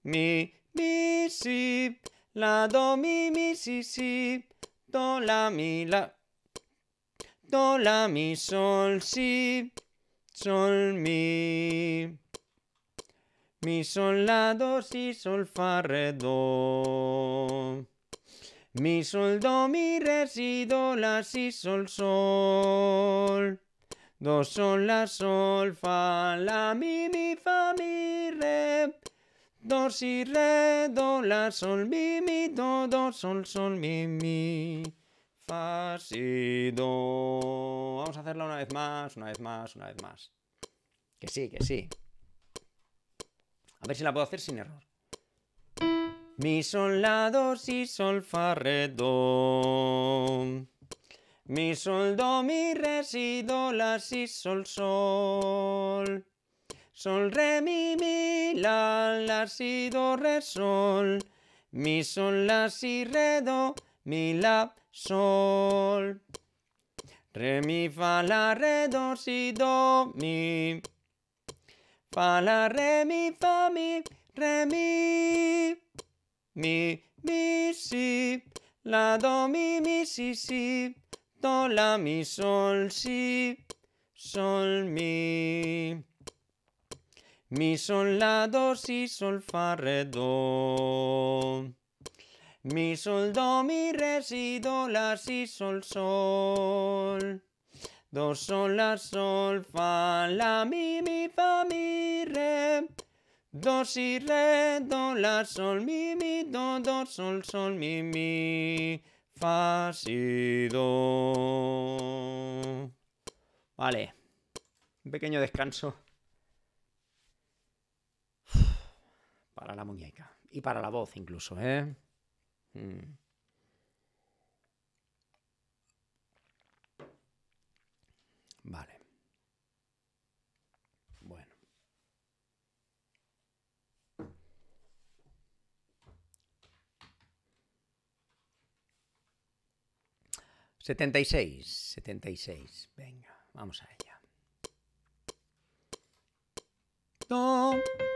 Mi, mi, si. La, do, mi, mi, si, si. Do, la, mi, la. Do, la, mi, sol, si. Sol, mi. Mi sol la do si sol fa re do. Mi sol do mi re si do la si sol sol. Do sol la sol fa la mi mi fa mi re. Do si re do la sol mi mi do do sol sol mi mi. Fa si do. Vamos a hacerlo una vez más, una vez más, una vez más. Que sí, que sí. A ver si la puedo hacer sin error. Mi sol la do si sol fa re do. Mi sol do mi re si do la si sol sol. Sol re mi mi la la si do re sol. Mi sol la si re do mi la sol. Re mi fa la re do si do mi. Fa, la, re, mi, fa, mi, re, mi. Mi, mi, si. La, do, mi, mi, si, si. Do, la, mi, sol, si. Sol, mi. Mi, sol, la, do, si, sol, fa, re, do. Mi, sol, do, mi, re, si, do, la, si, sol, sol. Do, sol, la, sol, fa, la, mi, mi, fa, mi, re. Do, si, re, do, la, sol, mi, mi, do, do, sol, sol, mi, mi, fa, si, do. Vale. Un pequeño descanso. Para la muñeca. Y para la voz incluso, ¿eh? Mm. Vale. Bueno. Setenta y seis, setenta y seis. Venga, vamos a ella.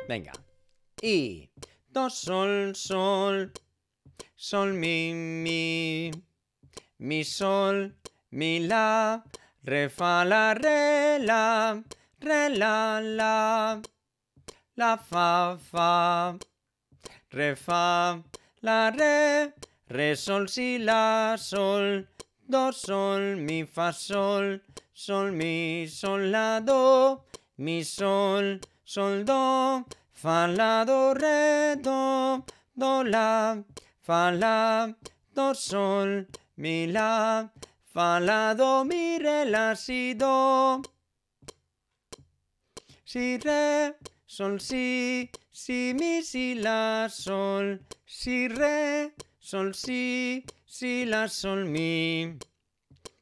Venga. Y. Do, sol, sol. Sol, mi, mi. Mi, sol, mi, la Re, fa, la, re, la, re, la, la, la, fa, fa, re, fa, la, re, re, sol, si, la, sol, do, sol, mi, fa, sol, sol, mi, sol, la, do, mi, sol, sol, do, fa, la, do, re, do, do, la, fa, la, do, sol, mi, la, Fa, la, do, mi, re, la, si, do. Si, re, sol, si, si, mi, si, la, sol. Si, re, sol, si, si, la, sol, mi.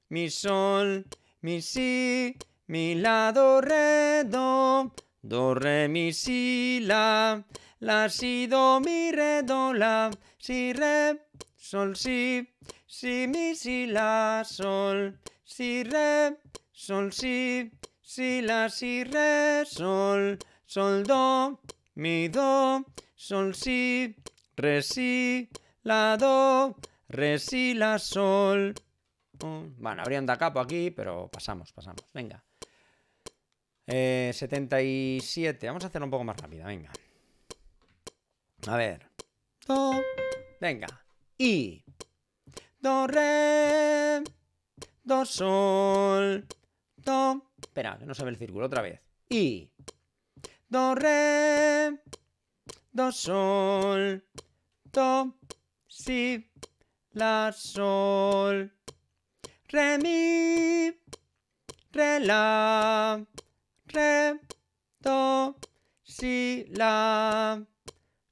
Mi, sol, mi, si, mi, la, do, re, do. Do, re, mi, si, la. La, si, do, mi, re, do, la. Si, re, sol, si. Si, mi, si, la, sol. Si, re, sol, si. Si, la, si, re, sol. Sol, do. Mi, do. Sol, si. Re, si. La, do. Re, si, la, sol. Mm, bueno, habría un da capo aquí, pero pasamos, pasamos. Venga. Eh, 77. Vamos a hacerlo un poco más rápido. venga. A ver. Do. Venga. Y do, re, do, sol, do. Espera, no sabe el círculo otra vez. Y. Do, re, do, sol, do, si, la, sol, re, mi, re, la, re, do, si, la,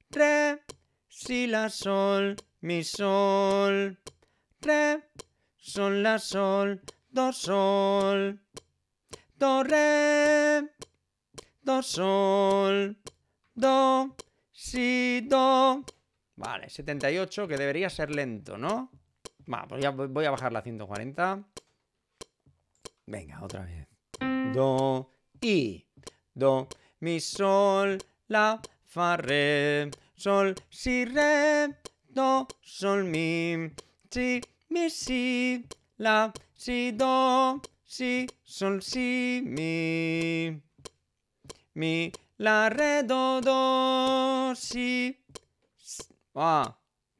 re, si, la, sol, mi, sol re, sol, la, sol, do, sol, do, re, do, sol, do, si, do. Vale, 78, que debería ser lento, ¿no? Va, pues ya voy a bajar la 140. Venga, otra vez. Do, i, do, mi, sol, la, fa, re, sol, si, re, do, sol, mi, si, mi, si, la, si, do, si, sol, si, mi. Mi, la, re, do, do, si. Ah.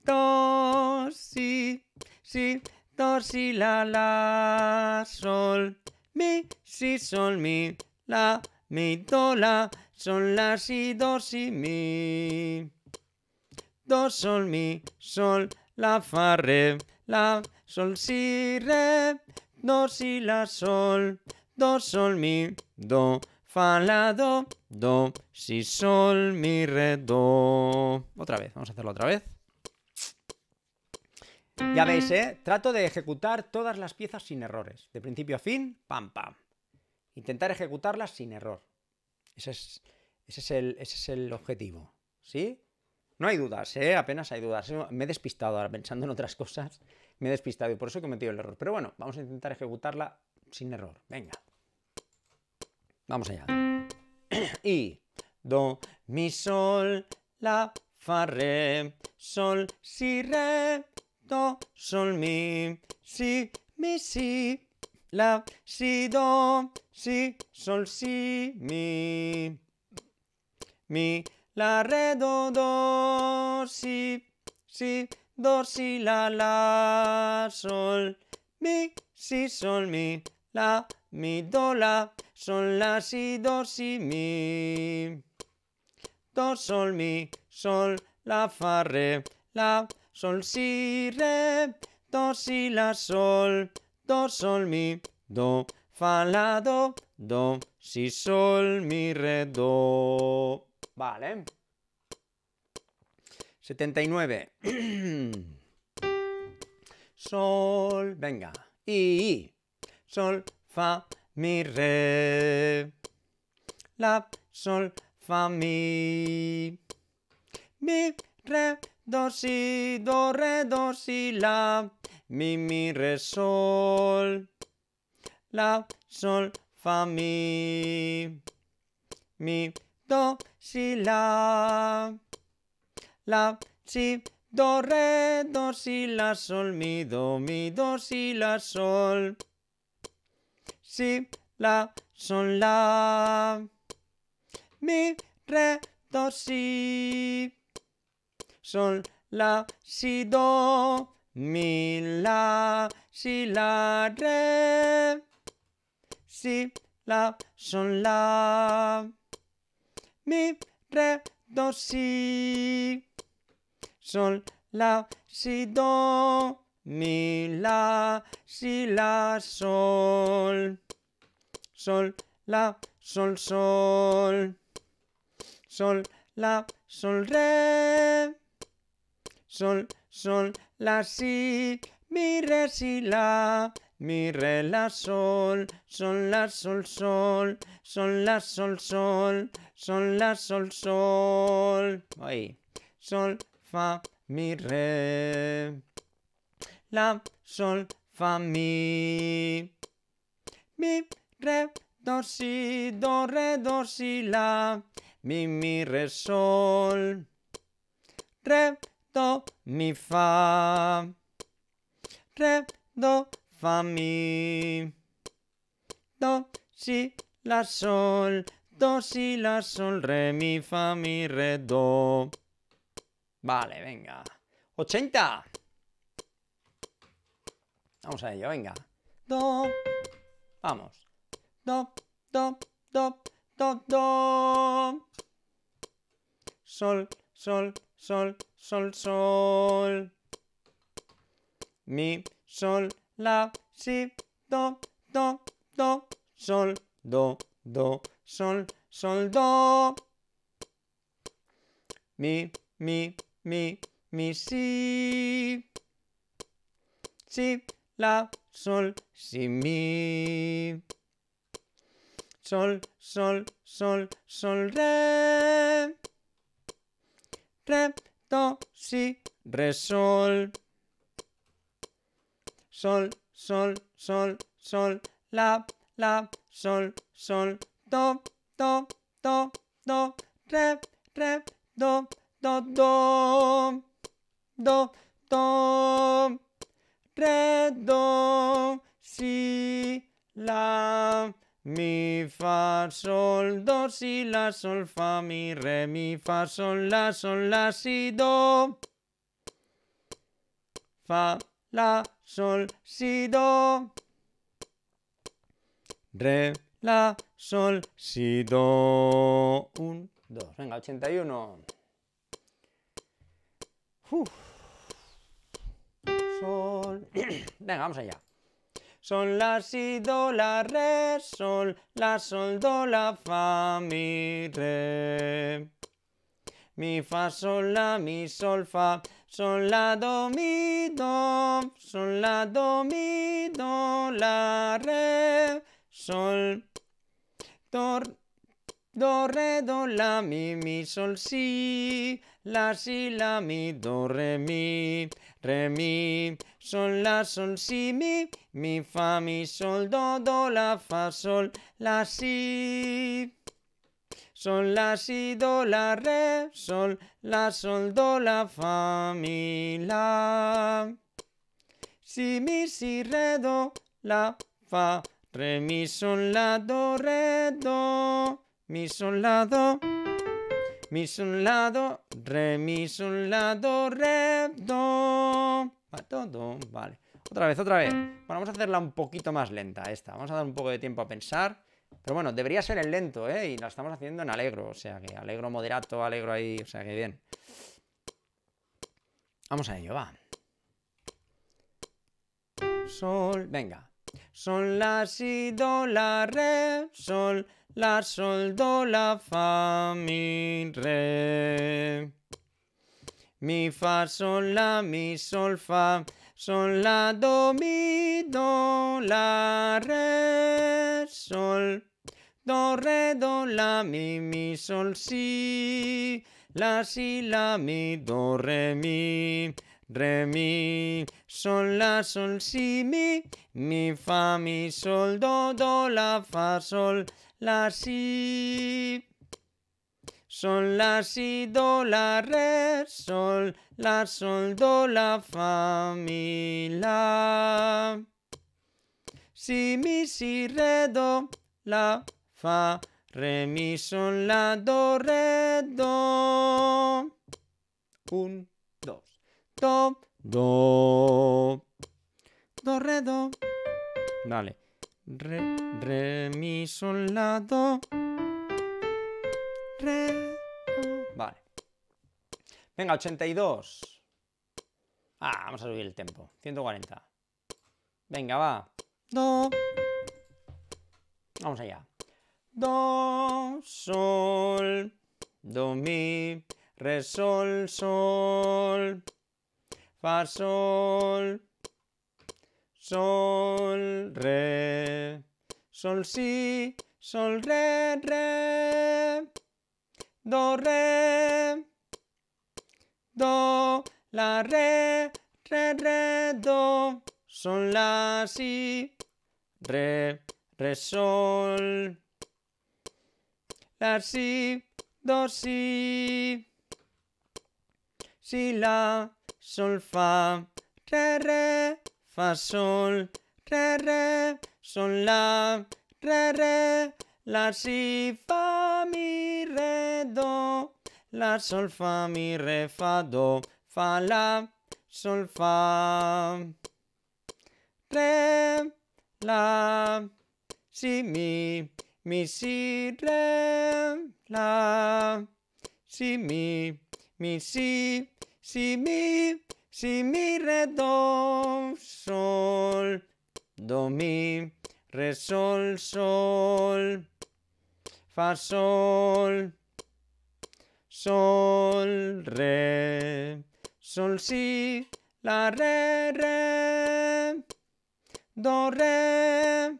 Do, si, si, do, si, la, la, sol, mi, si, sol, mi, la, mi, do, la, sol, la, si, do, si, mi. Do, sol, mi, sol, la, fa, re, la, sol, si, re, do, si, la, sol, do, sol, mi, do, fa, la, do, do, si, sol, mi, re, do. Otra vez, vamos a hacerlo otra vez. Ya veis, ¿eh? Trato de ejecutar todas las piezas sin errores. De principio a fin, pam, pam. Intentar ejecutarlas sin error. Ese es, el, ese es el objetivo. ¿Sí? No hay dudas, ¿eh? apenas hay dudas. Me he despistado ahora pensando en otras cosas. Me he despistado y por eso he cometido el error. Pero bueno, vamos a intentar ejecutarla sin error. Venga. Vamos allá. y do, mi, sol, la, fa, re, sol, si, re, do, sol, mi, si, mi, si, la, si, do, si, sol, si, mi, mi, la, re, do, si, si, do, si, la, la, sol, mi, si, sol, mi, la, mi, do, la, sol, la, si, do, si, mi, do, sol, mi, sol, la, fa, re, la, sol, si, re, do, si, la, sol, do, sol, mi, do, fa, la, do, do, si, sol, mi, re, do. Vale. 79. Sol, venga. Y, sol, fa, mi, re. La, sol, fa, mi. Mi, re, do, si, do, re, do, si, la. Mi, mi, re, sol. La, sol, fa, mi. Mi, si, la. La, si, do, re, do, si, la, sol, mi, do, mi, do, si, la, sol. Si, la, sol, la. Mi, re, do, si. Sol, la, si, do, mi, la, si, la, re, si, la, sol, la mi, re, do, si. Sol, la, si, do. Mi, la, si, la, sol. Sol, la, sol, sol. Sol, la, sol, re. Sol, sol, la, si. Mi, re, si, la. Mi, re, la, sol, sol, la, sol, sol, sol, la, sol, sol, Sol, la, sol, sol. Poi sol, fa, mi, re. La, sol, fa, mi. Mi, re, do, si, do, re, do, si, la. Mi, mi, re, sol. Re, do, mi, fa. Re, do, fa, mi. Do, si, la, sol. do, si, la, sol, re, mi, fa, mi, re, do. Vale, venga. 80. Vamos a ello, venga. Do. Vamos. Do, do, do, do, do. Sol, sol, sol, sol, sol. Mi, sol, la, si, do, do, do, sol, do do, sol, sol, do. Mi, mi, mi, mi, si. Si, la, sol, si, mi. Sol, sol, sol, sol, re. Re, do, si, re, sol. Sol, sol, sol, sol, la, la, sol, sol, do, do, do, do, re, re, do, do, do, do, do, re, do, si, la, mi, fa, sol, do, si, la, sol, fa, mi, re, mi, fa, sol, la, sol, la, si, do, fa, la, sol, si, do, re, la, sol, si, do. Un, dos. Venga, 81. Uf. Sol. Venga, vamos allá. Sol, la, si, do, la, re, sol, la, sol, do, la, fa, mi, re. Mi, fa, sol, la, mi, sol, fa. Sol, la, do, mi, do. Sol, la, do, mi, do, la, re sol, do, re, do, la, mi, mi, sol, si, la, si, la, mi, do, re, mi, re, mi, sol, la, sol, si, mi, mi, fa, mi, sol, do, do, la, fa, sol, la, si. Sol, la, si, do, la, re, sol, la, sol, do, la, fa, mi, la. Si, mi, si, re, do, la, fa, Re, mi, sol, la, do, re, do. Mi, sol, la, do. Mi, sol, la, do. Re, mi, sol, la, re, do. Vale. Otra vez, otra vez. Bueno, vamos a hacerla un poquito más lenta esta. Vamos a dar un poco de tiempo a pensar. Pero bueno, debería ser el lento, ¿eh? Y la estamos haciendo en alegro. O sea que alegro moderato, alegro ahí. O sea que bien. Vamos a ello, va. Sol. Venga. Sol, la, si, do, la, re, sol, la, sol, do, la, fa, mi, re. Mi, fa, sol, la, mi, sol, fa, sol, la, do, mi, do, la, re, sol. Do, re, do, la, mi, mi, sol, si, la, si, la, mi, do, re, mi re, mi, sol, la, sol, si, mi, mi, fa, mi, sol, do, do, la, fa, sol, la, si. Sol, la, si, do, la, re, sol, la, sol, do, la, fa, mi, la. Si, mi, si, re, do, la, fa, re, mi, sol, la, do, re, do. Un, do, do, do, re, do. Dale. Re, re, mi, sol, la, do. Re, do. Vale. Venga, 82. Ah, vamos a subir el tempo. 140. Venga, va. Do. Vamos allá. Do, sol, do, mi, re, sol, sol fa, sol, sol, re, sol, si, sol, re, re, do, re, do, la, re, re, re, do, sol, la, si, re, re, sol, la, si, do, si, si, la, sol, fa, re, re, fa, sol, re, re, sol, la, re, re, la, si, fa, mi, re, do, la, sol, fa, mi, re, fa, do, fa, la, sol, fa, re, la, si, mi, mi, si, re, la, si, mi, mi, si, si mi, si mi re do sol, do mi re sol sol, fa sol, sol re, sol si, la re re, do re,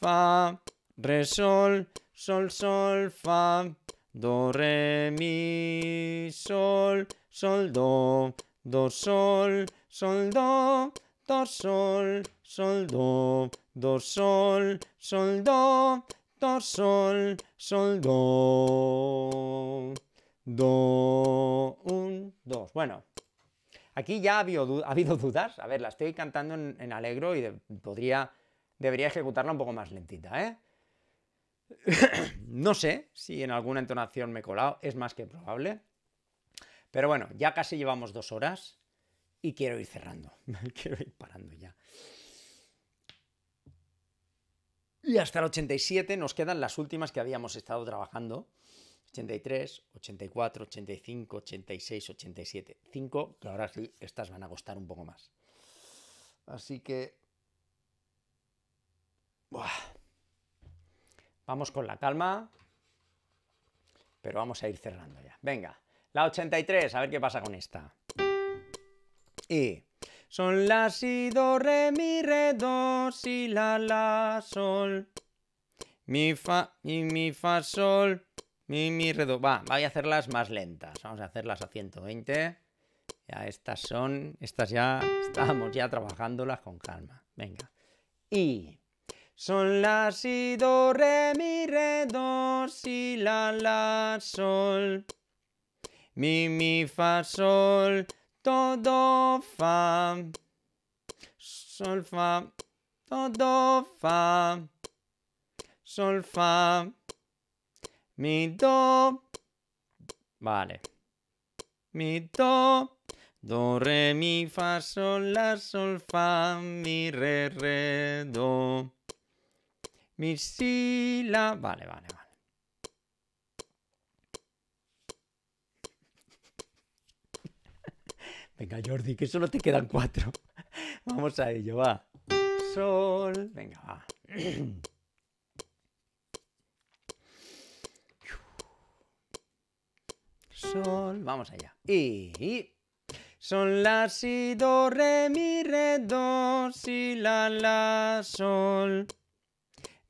fa, re sol, sol sol fa Do, re, mi, sol, sol, do, do, sol, sol, do, do, sol, sol, do, do, sol, sol, do, do, sol, sol, do, do, un, dos. Bueno, aquí ya ha habido, dudas. A ver, la estoy cantando en, alegro y podría, debería ejecutarla un poco más lentita, ¿eh? no sé si en alguna entonación me he colado, es más que probable. Pero bueno, ya casi llevamos dos horas y quiero ir cerrando, quiero ir parando ya. Y hasta el 87 nos quedan las últimas que habíamos estado trabajando. 83, 84, 85, 86, 87. 5, que ahora sí, estas van a costar un poco más. Así que... Buah. Vamos con la calma, pero vamos a ir cerrando ya. Venga, la 83, a ver qué pasa con esta. Y... Son la si do re mi re do si la la sol mi fa y mi fa sol mi mi re do. Va, voy a hacerlas más lentas. Vamos a hacerlas a 120. Ya estas son, estas ya estamos ya trabajándolas con calma. Venga. Y Sol, la si do re mi re do si la la sol mi mi fa sol todo do fa sol fa do do fa sol fa mi do vale mi do do re mi fa sol la sol fa mi re re do mi, la... Vale, vale, vale. Venga, Jordi, que solo te quedan cuatro. Vamos a ello, va. Sol. Venga, va. Sol. Vamos allá. Y. Son la si do re mi re do si la la sol.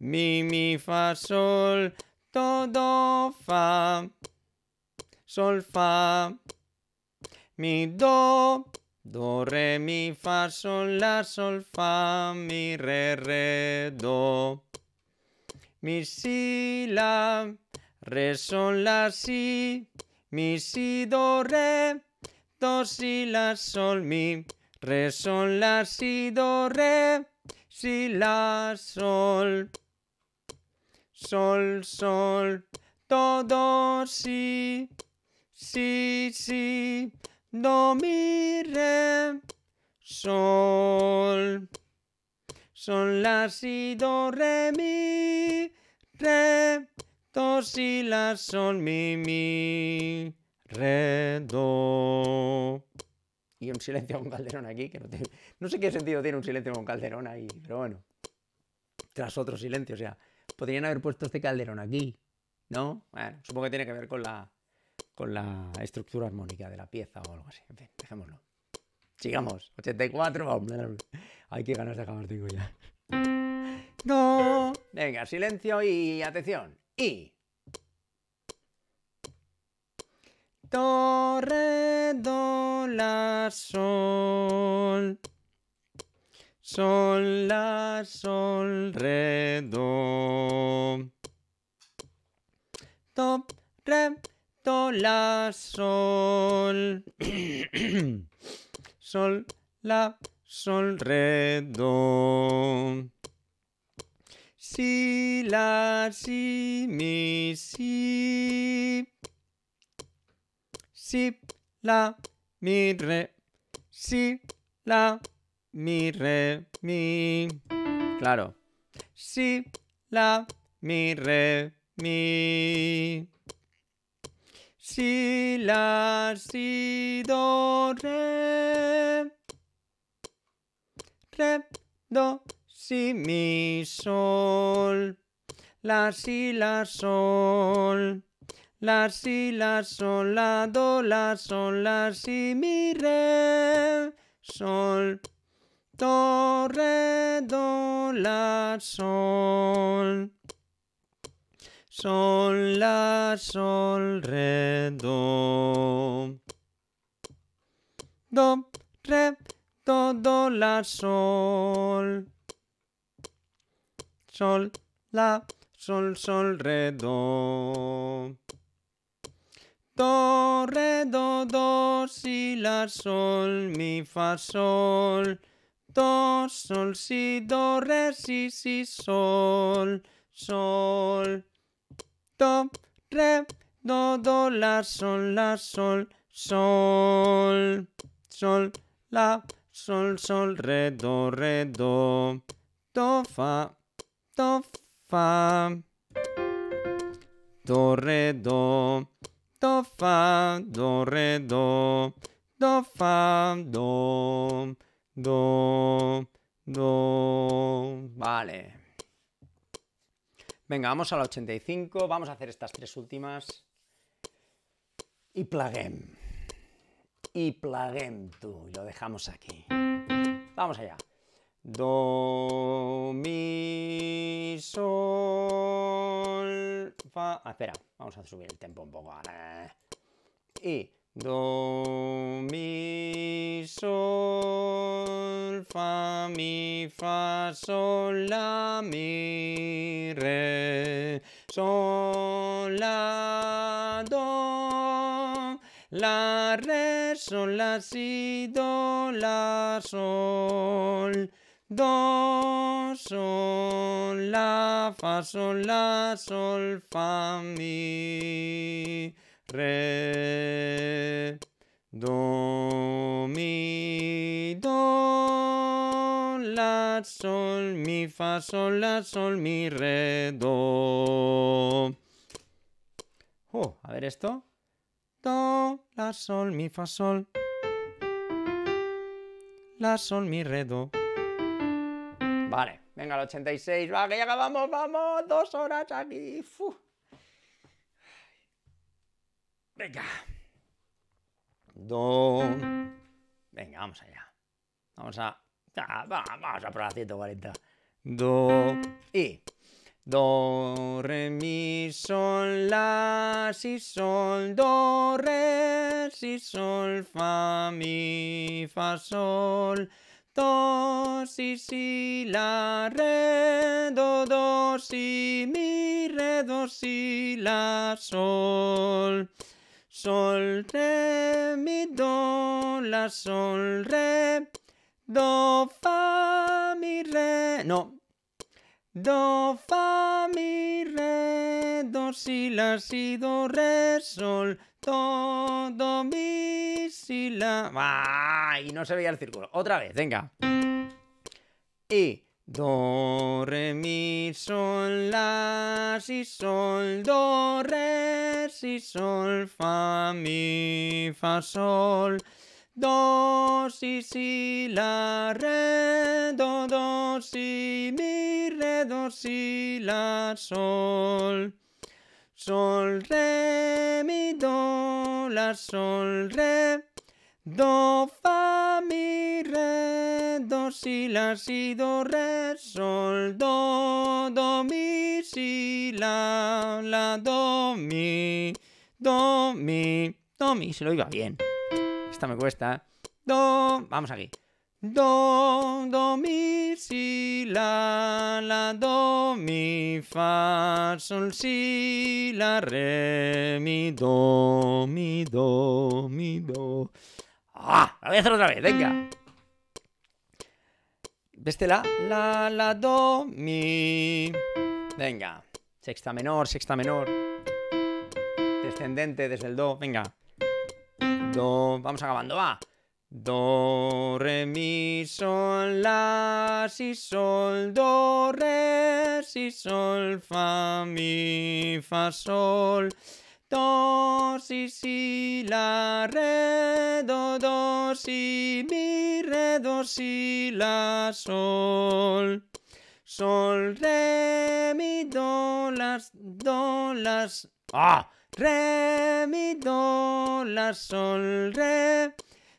Mi, mi, fa, sol, todo, fa, sol, fa, mi, do, do, re, mi, fa, sol, la, sol, fa, mi, re, re, do, mi, si, la, re, sol, la, si, mi, si, do, re, do, si, la, sol, mi, re, sol, la, si, do, re, si, la, sol sol, sol, todo si, si, si, do, mi, re, sol, sol, la, si, do, re, mi, re, do, si, la, sol, mi, mi, re, do y un silencio con Calderón aquí, que no, tiene. no, sé qué sentido tiene un silencio con Calderón ahí, pero bueno, tras otro silencio, o sea, podrían haber puesto este calderón aquí, ¿no? Bueno, supongo que tiene que ver con la, con la estructura armónica de la pieza o algo así. En fin, dejémoslo. Sigamos. 84. Hay que ganas de acabar, tengo ya. No. Venga, silencio y atención. Y. Torre, do, la, sol. Sol, la, sol, re, do. Do, re, do, la, sol. sol, la, sol, re, do. Si, la, si, mi, si. Si, la, mi, re. Si, la, mi, re, mi. Claro. Si, la, mi, re, mi. Si, la, si, do, re. Re, do, si, mi, sol. La, si, la, sol. La, si, la, sol, la, do, la, sol, la, si, mi, re, sol do, re, do, la, sol. Sol, la, sol, re, do. Do, re, do, do, la, sol. Sol, la, sol, sol, re, do. Do, re, do, do, si, la, sol, mi, fa, sol. Do, sol, si, do, re, si, si, sol, sol. Do, re, do, do, la, sol, la, sol, sol, sol, la, sol, sol, re, do, re, do. Do, fa, do, fa. Do, re, do. Do, fa, do, re, do. Do, fa, do. do, do. Vale. Venga, vamos a la 85, vamos a hacer estas tres últimas. Y plaguem. Y plaguem tú, lo dejamos aquí. Vamos allá. Do, mi, sol, fa. Ah, espera, vamos a subir el tempo un poco. Eh. Y Do, mi, sol, fa, mi, fa, sol, la, mi, re, sol, la, do, la, re, sol, la, si, do, la, sol, do, sol, la, fa, sol, la, sol, fa, mi re, do, mi, do, la, sol, mi, fa, sol, la, sol, mi, re, do. Oh, a ver esto. Do, la, sol, mi, fa, sol. La, sol, mi, re, do. Vale, venga, el 86. Va, que ya acabamos, vamos, dos horas aquí. fu. Venga. Do. Venga, vamos allá. Vamos a. Ah, vamos a probar 140. Do. Y. Do, re, mi, sol, la, si, sol, do, re, si, sol, fa, mi, fa, sol, do, si, si, la, re, do, do, si, mi, re, do, si, la, sol. Sol, re, mi, do, la, sol, re, do, fa, mi, re. No. Do, fa, mi, re, do, si, la, si, do, re, sol, do, do, mi, si, la. ¡Ay! No se veía el círculo. Otra vez, venga. Y. Do, re, mi, sol, la, si, sol, do, re, si, sol, fa, mi, fa, sol. Do, si, si, la, re, do, do, si, mi, re, do, si, la, sol. Sol, re, mi, do, la, sol, re. Do, fa, mi, re, do, si, la, si, do, re, sol, do, do, mi, si, la, la, do, mi, do, mi, do, mi, se lo iba bien. Esta me cuesta. Do, vamos aquí. Do, do, mi, si, la, la, do, mi, fa, sol, si, la, re, mi, do, mi, do, mi, do. ¡Ah! La voy a hacer otra vez, venga. Bestela. la, la, la, do, mi. Venga. Sexta menor, sexta menor. Descendente desde el do, venga. Do, vamos acabando, va. Do, re, mi, sol, la, si, sol, do, re, si, sol, fa, mi, fa, sol. Do, si, si, la, re, do, do, si, mi, re, do, si, la, sol. Sol, re, mi, do, las, do, las. ¡Ah! Re, mi, do, la, sol, re.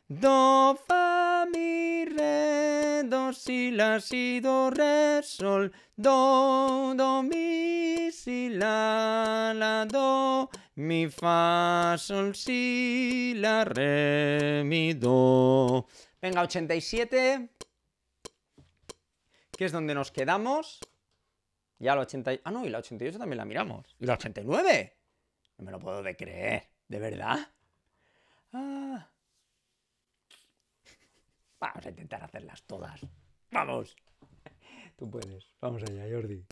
Do, fa, mi, re, do, si, la, si, do, re, sol, do, do, mi, si, la, la, do, mi fa, sol, si, la, re, mi, do. Venga, 87. Que es donde nos quedamos. Ya la 80... Ah, no, y la 88 también la miramos. ¿Y la 89? No me lo puedo de creer. ¿De verdad? Ah. Vamos a intentar hacerlas todas. ¡Vamos! Tú puedes. Vamos allá, Jordi.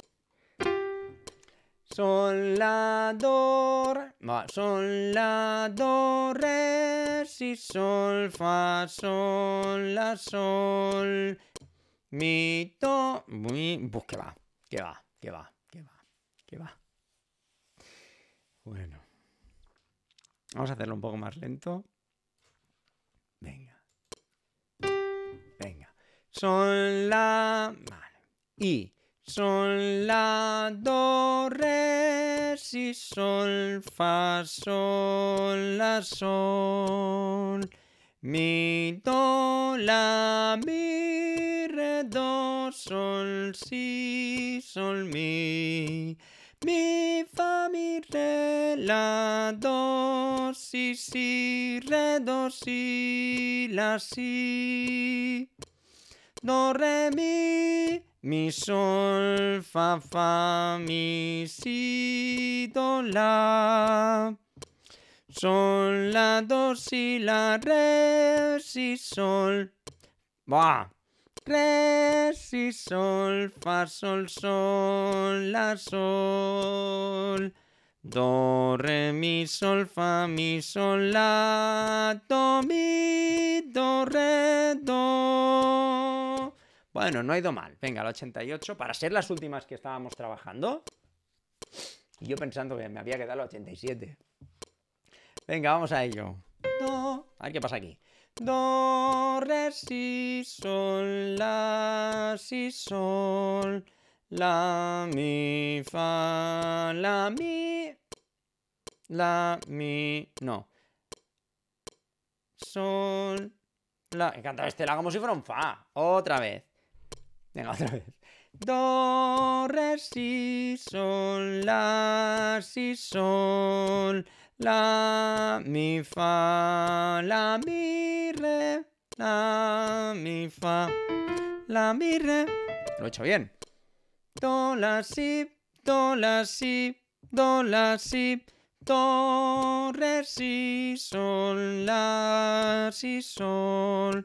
Sol, la, do, re. sol, la, do, re, si, sol, fa, sol, la, sol, mi, do, mi. Pues que va, que va, que va, que va, que va. Bueno. Vamos a hacerlo un poco más lento. Venga. Venga. Sol, la. Vale. Y Sol, la, do, re, si, sol, fa, sol, la, sol. Mi, do, la, mi, re, do, sol, si, sol, mi. Mi, fa, mi, re, la, do, si, si, re, do, si, la, si. Do, re, mi, mi, sol, fa, fa, mi, si, do, la. Sol, la, do, si, la, re, si, sol. va, Re, si, sol, fa, sol, sol, la, sol. Do, re, mi, sol, fa, mi, sol, la, do, mi, do, re, do. Bueno, no ha ido mal. Venga, el 88 para ser las últimas que estábamos trabajando. Y yo pensando que me había quedado el 87. Venga, vamos a ello. Do. A ver qué pasa aquí. Do, re, si, sol, la, si, sol, la, mi, fa, la, mi la, mi, no. Sol, la. encantado este la como si fuera un fa. Otra vez. Venga, otra vez. Do, re, si, sol, la, si, sol, la, mi, fa, la, mi, re, la, mi, fa, la, mi, re. Lo he hecho bien. Do, la, si, do, la, si, do, la, si. Do, re, si, sol, la, si, sol,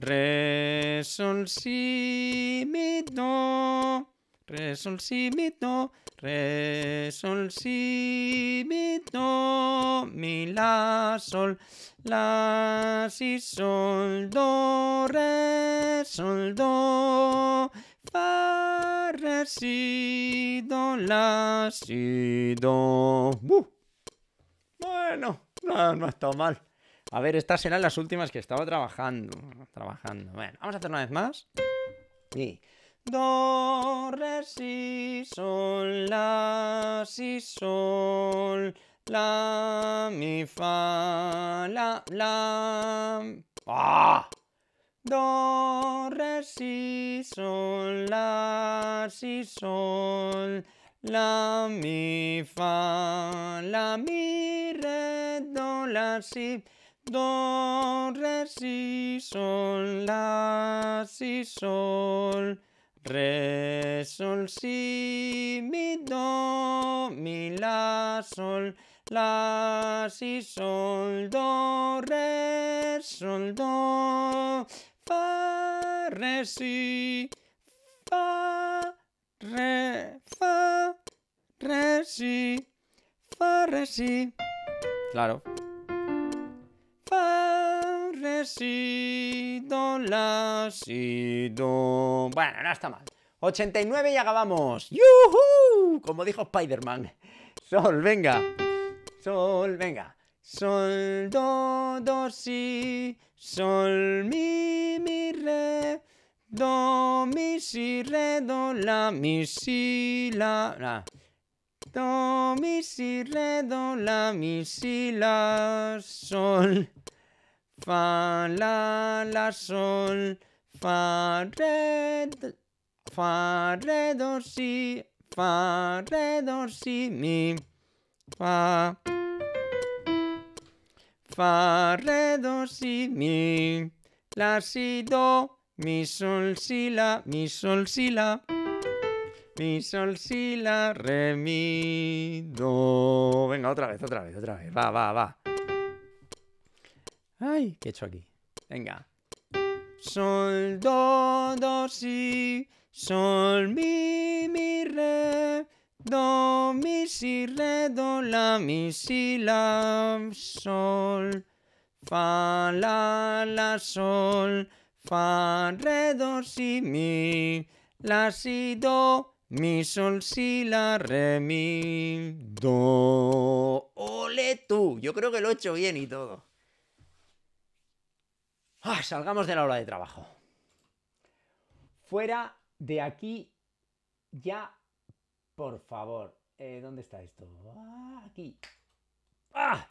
re, sol, si, mi, do, re, sol, si, mi, do, re, sol, si, mi, do, mi, la, sol, la, si, sol, do, re, sol, do, fa, re, si, do, la, si, do. Bueno, no, no ha estado mal. A ver, estas eran las últimas que estaba trabajando. Trabajando. Bueno, vamos a hacer una vez más. Y... Do, re, si, sol, la, si, sol, la, mi, fa, la, la. ¡Ah! Do, re, si, sol, la, si, sol, la, mi, fa, la, mi, re, do, la, si, do, re, si, sol, la, si, sol, re, sol, si, mi, do, mi, la, sol, la, si, sol, do, re, sol, do, fa, re, si, fa, re, fa. Re, si. Fa, re, Claro. Fa, re, si, do, la, do. Bueno, no está mal. 89 y acabamos. ¡Yuhu! Como dijo Spider-Man. Sol, venga. Sol, venga. Sol, do, do, si. Sol, mi, mi, re. Do, mi, si, re, do, la, mi, si, la. la do, mi, si, re, do, la, mi, si, la, sol. Fa, la, la, sol. Fa, re, fa, re, do, si. Fa, re, do, si, mi. Fa. Fa, re, do, si, mi. La, si, do. Mi, sol, si, la. Mi, sol, si, la. Mi sol, si, la, re, mi, do. Venga, otra vez, otra vez, otra vez. Va, va, va. Ay, ¿qué he hecho aquí? Venga. Sol, do, do, si. Sol, mi, mi, re. Do, mi, si, re, do, la, mi, si, la. Sol. Fa, la, la, sol. Fa, re, do, si, mi. La, si, do. Mi sol si la re mi do. Ole tú. Yo creo que lo he hecho bien y todo. Ah, salgamos de la hora de trabajo. Fuera de aquí ya, por favor. Eh, ¿Dónde está esto? Ah, aquí. ¡Ah!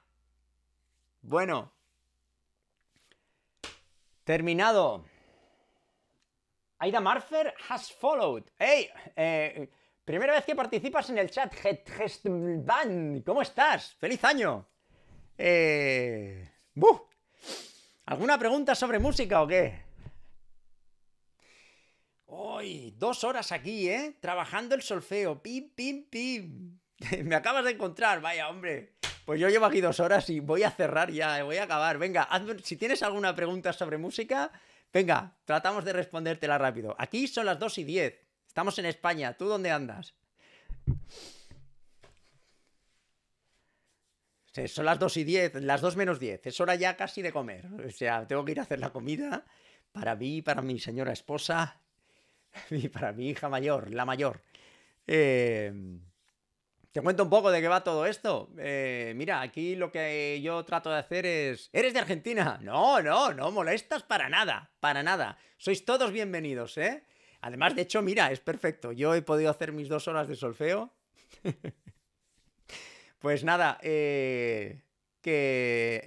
Bueno. Terminado. Aida Marfer has followed. ¡Ey! Eh, primera vez que participas en el chat. ¿cómo estás? ¡Feliz año! Eh, ¿Alguna pregunta sobre música o qué? Hoy, dos horas aquí, ¿eh? Trabajando el solfeo. Pim, pim, pim. Me acabas de encontrar, vaya, hombre. Pues yo llevo aquí dos horas y voy a cerrar ya, voy a acabar. Venga, si tienes alguna pregunta sobre música, Venga, tratamos de respondértela rápido. Aquí son las 2 y 10. Estamos en España. ¿Tú dónde andas? Son las 2 y 10, las 2 menos 10. Es hora ya casi de comer. O sea, tengo que ir a hacer la comida para mí, para mi señora esposa y para mi hija mayor, la mayor. Eh, te cuento un poco de qué va todo esto. Eh, mira, aquí lo que yo trato de hacer es... ¿Eres de Argentina? No, no, no molestas para nada, para nada. Sois todos bienvenidos, ¿eh? Además, de hecho, mira, es perfecto. Yo he podido hacer mis dos horas de solfeo. pues nada, eh, que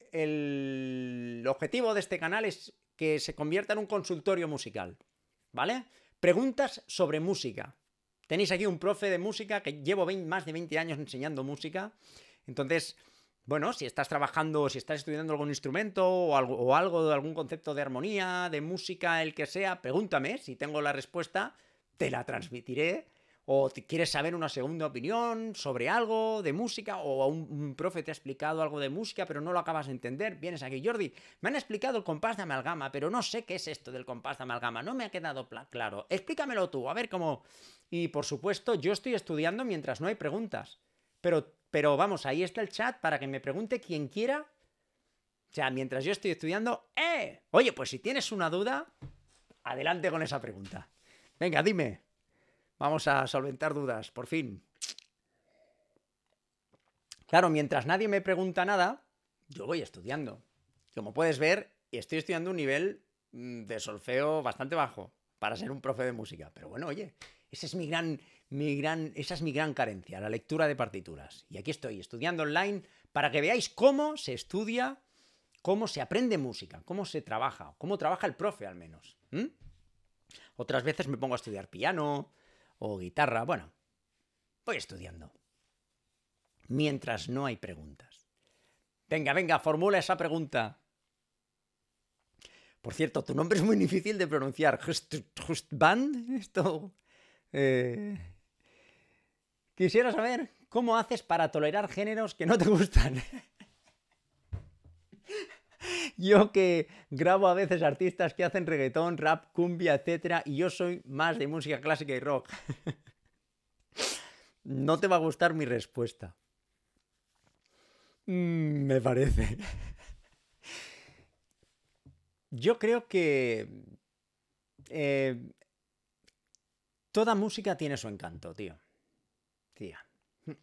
eh, el objetivo de este canal es que se convierta en un consultorio musical, ¿vale? Preguntas sobre música. Tenéis aquí un profe de música que llevo más de 20 años enseñando música. Entonces, bueno, si estás trabajando, si estás estudiando algún instrumento o algo, o algo, algún concepto de armonía, de música, el que sea, pregúntame. Si tengo la respuesta, te la transmitiré. O quieres saber una segunda opinión sobre algo de música, o un profe te ha explicado algo de música, pero no lo acabas de entender. Vienes aquí, Jordi, me han explicado el compás de amalgama, pero no sé qué es esto del compás de amalgama, no me ha quedado claro. Explícamelo tú, a ver cómo, y por supuesto, yo estoy estudiando mientras no hay preguntas. Pero, pero vamos, ahí está el chat para que me pregunte quien quiera. O sea, mientras yo estoy estudiando, ¡eh! Oye, pues si tienes una duda, adelante con esa pregunta. Venga, dime. Vamos a solventar dudas, por fin. Claro, mientras nadie me pregunta nada, yo voy estudiando. Como puedes ver, estoy estudiando un nivel mm, de solfeo bastante bajo para ser un profe de música. Pero bueno, oye, es mi gran, mi gran, esa es mi gran carencia, la lectura de partituras. Y aquí estoy estudiando online para que veáis cómo se estudia, cómo se aprende música, cómo se trabaja, cómo trabaja el profe al menos. Otras veces me pongo a estudiar piano o guitarra. Bueno, voy estudiando. Mientras no hay preguntas. Venga, venga, formula esa pregunta. Por cierto, tu nombre es muy difícil de pronunciar. Just, just band, esto. Eh, quisiera saber cómo haces para tolerar géneros que no te gustan. yo que grabo a veces artistas que hacen reggaetón, rap, cumbia, etcétera, y yo soy más de música clásica y rock. no te va a gustar mi respuesta. Mm, me parece. yo creo que eh, Toda música tiene su encanto, tío. Tía.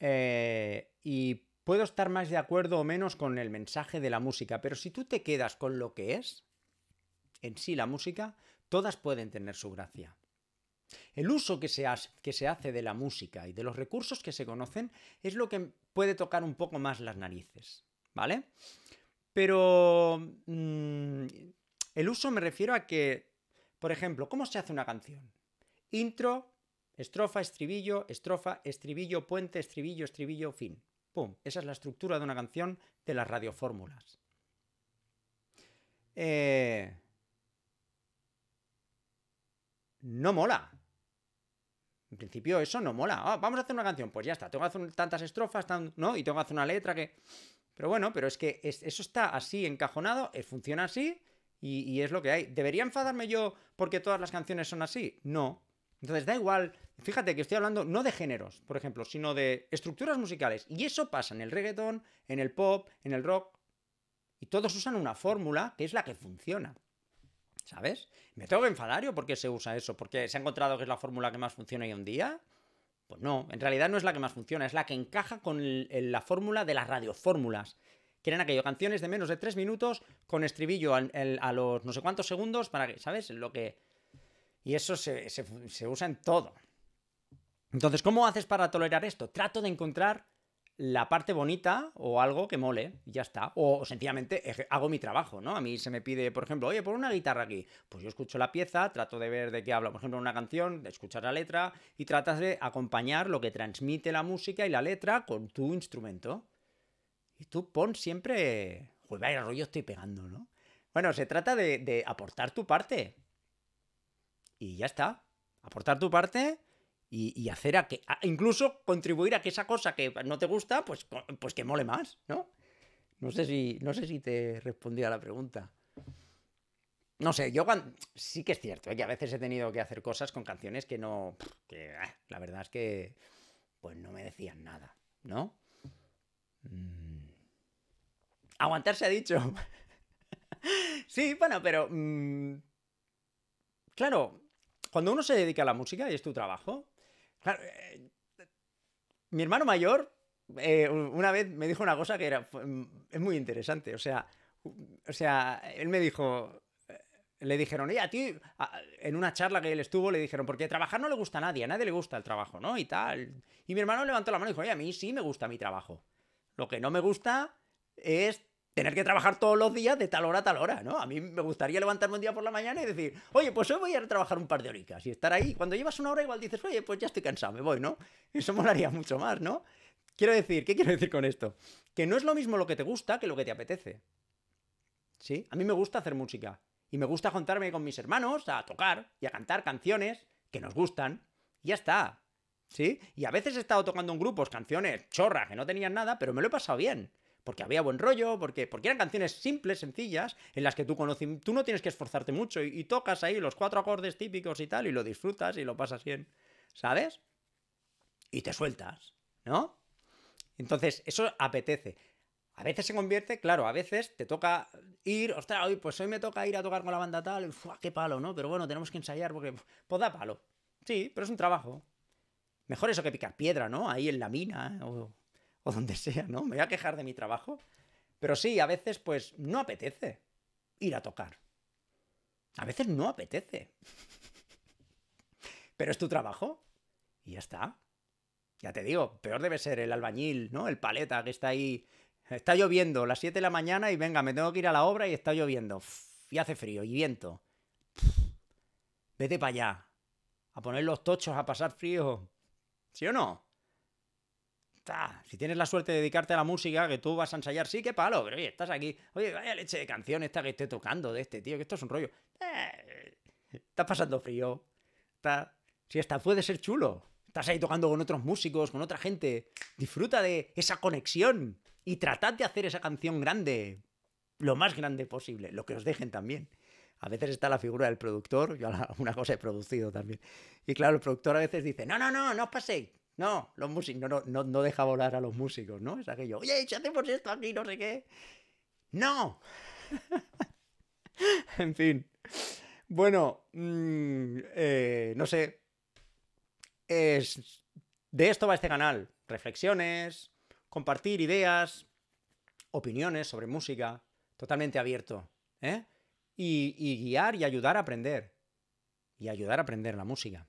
Eh, y puedo estar más de acuerdo o menos con el mensaje de la música, pero si tú te quedas con lo que es, en sí la música, todas pueden tener su gracia. El uso que se, hace, de la música y de los recursos que se conocen es lo que puede tocar un poco más las narices, ¿vale? Pero mm, el uso me refiero a que por ejemplo, ¿cómo se hace una canción? Intro, estrofa, estribillo, estrofa, estribillo, puente, estribillo, estribillo, fin. ¡Pum! Esa es la estructura de una canción de las radiofórmulas. Eh... No mola. En principio eso no mola. Ah, vamos a hacer una canción. Pues ya está. Tengo que hacer tantas estrofas, ¿no? Y tengo que hacer una letra que... Pero bueno, pero es que eso está así encajonado, eh, funciona así y, es lo que hay. ¿Debería enfadarme yo porque todas las canciones son así? No. Entonces da igual, fíjate que estoy hablando no de géneros, por ejemplo, sino de estructuras musicales. Y eso pasa en el reggaeton en el pop, en el rock. Y todos usan una fórmula que es la que funciona. ¿Sabes? ¿Me tengo que enfadar yo por qué se usa eso? ¿Porque se ha encontrado que es la fórmula que más funciona hoy un día? Pues no, en realidad no es la que más funciona, es la que encaja con la fórmula de las radiofórmulas, que eran aquello, canciones de menos de tres minutos con estribillo a los no sé cuántos segundos para que, ¿sabes? Lo que... Y eso se, usa en todo. Entonces, ¿cómo haces para tolerar esto? Trato de encontrar la parte bonita o algo que mole, ya está. O, o sencillamente hago mi trabajo, ¿no? A mí se me pide, por ejemplo, oye, pon una guitarra aquí. Pues yo escucho la pieza, trato de ver de qué habla, por ejemplo, una canción, de escuchar la letra y tratas de acompañar lo que transmite la música y la letra con tu instrumento. Y tú pon siempre. Joder, el rollo estoy pegando, ¿no? Bueno, se trata de, aportar tu parte. Y ya está. Aportar tu parte y, hacer a que. incluso contribuir a que esa cosa que no te gusta, pues, pues que mole más, ¿no? No sé si, no sé si te respondí a la pregunta. No sé, yo cuando... sí que es cierto, ¿eh? que a veces he tenido que hacer cosas con canciones que no. que ah, la verdad es que. pues no me decían nada, ¿no? Mm. Aguantar se ha dicho. sí, bueno, pero... Mm, claro, cuando uno se dedica a la música y es tu trabajo, eh, mi hermano mayor eh, una vez me dijo una cosa que era mm, es muy interesante. O sea, o sea, él me dijo, eh, le dijeron, oye, a ti, en una charla que él estuvo, le dijeron, porque trabajar no le gusta a nadie, a nadie le gusta el trabajo, ¿no? Y tal. Y mi hermano levantó la mano y dijo, oye, a mí sí me gusta mi trabajo. Lo que no me gusta es tener que trabajar todos los días de tal hora a tal hora, ¿no? A mí me gustaría levantarme un día por la mañana y decir, oye, pues hoy voy a trabajar un par de horicas y estar ahí. Cuando llevas una hora igual dices, oye, pues ya estoy cansado, me voy, ¿no? Eso molaría mucho más, ¿no? Quiero decir, ¿qué quiero decir con esto? Que no es lo mismo lo que te gusta que lo que te apetece. ¿Sí? A mí me gusta hacer música y me gusta juntarme con mis hermanos a tocar y a cantar canciones que nos gustan. Y ya está. ¿Sí? Y a veces he estado tocando en grupos canciones chorras que no tenían nada, pero me lo he pasado bien porque había buen rollo, porque, porque eran canciones simples, sencillas, en las que tú, conoces, tú no tienes que esforzarte mucho y, tocas ahí los cuatro acordes típicos y tal, y lo disfrutas y lo pasas bien, ¿sabes? Y te sueltas, ¿no? Entonces, eso apetece. A veces se convierte, claro, a veces te toca ir, ostras, hoy, pues hoy me toca ir a tocar con la banda tal, y, qué palo, ¿no? Pero bueno, tenemos que ensayar porque, pues da palo. Sí, pero es un trabajo. Mejor eso que picar piedra, ¿no? Ahí en la mina, ¿eh? o donde sea, ¿no? Me voy a quejar de mi trabajo. Pero sí, a veces pues no apetece ir a tocar. A veces no apetece. Pero es tu trabajo y ya está. Ya te digo, peor debe ser el albañil, ¿no? El paleta que está ahí. Está lloviendo, las 7 de la mañana y venga, me tengo que ir a la obra y está lloviendo. Y hace frío y viento. Vete para allá. A poner los tochos a pasar frío. ¿Sí o no? Si tienes la suerte de dedicarte a la música, que tú vas a ensayar, sí, qué palo, pero oye, estás aquí. Oye, vaya leche de canción esta que esté tocando de este tío, que esto es un rollo. Eh, está pasando frío. Está... Si hasta puede ser chulo. Estás ahí tocando con otros músicos, con otra gente. Disfruta de esa conexión y tratad de hacer esa canción grande, lo más grande posible, lo que os dejen también. A veces está la figura del productor, yo alguna cosa he producido también. Y claro, el productor a veces dice, no, no, no, no os paséis. No, los músicos, no, no, deja volar a los músicos, ¿no? Es aquello, oye, si hacemos esto aquí, no sé qué. ¡No! en fin. Bueno, mm, eh, no sé. Es, de esto va este canal. Reflexiones, compartir ideas, opiniones sobre música, totalmente abierto. ¿eh? y guiar y ayudar a aprender. Y ayudar a aprender la música.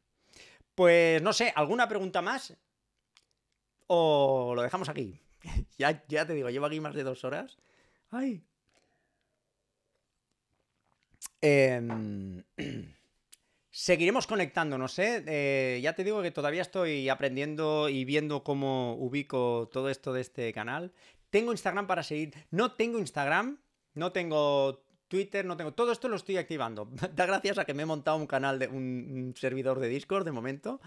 Pues no sé, ¿alguna pregunta más? ¿O lo dejamos aquí? ya, ya te digo, llevo aquí más de dos horas. Ay. Em, seguiremos conectándonos, no ¿eh? Ya te digo que todavía estoy aprendiendo y viendo cómo ubico todo esto de este canal. Tengo Instagram para seguir. No tengo Instagram, no tengo Twitter no tengo. Todo esto lo estoy activando. Da gracias a que me he montado un canal de un servidor de Discord de momento.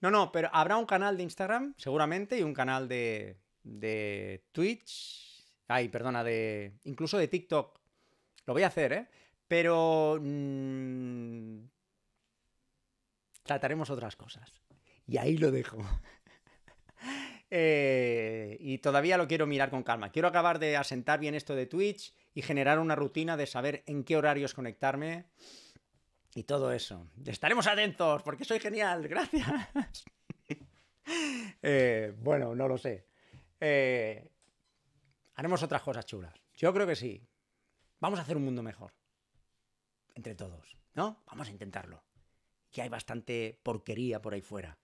No, no, pero habrá un canal de Instagram, seguramente, y un canal de, de Twitch. Ay, perdona, de. incluso de TikTok. Lo voy a hacer, ¿eh? Pero. Mm, trataremos otras cosas. Y ahí lo dejo. Eh, y todavía lo quiero mirar con calma. Quiero acabar de asentar bien esto de Twitch y generar una rutina de saber en qué horarios conectarme y todo eso. Estaremos atentos porque soy genial, gracias. Eh, bueno, no lo sé. Eh, haremos otras cosas chulas. Yo creo que sí. Vamos a hacer un mundo mejor. Entre todos, ¿no? Vamos a intentarlo. Que hay bastante porquería por ahí fuera.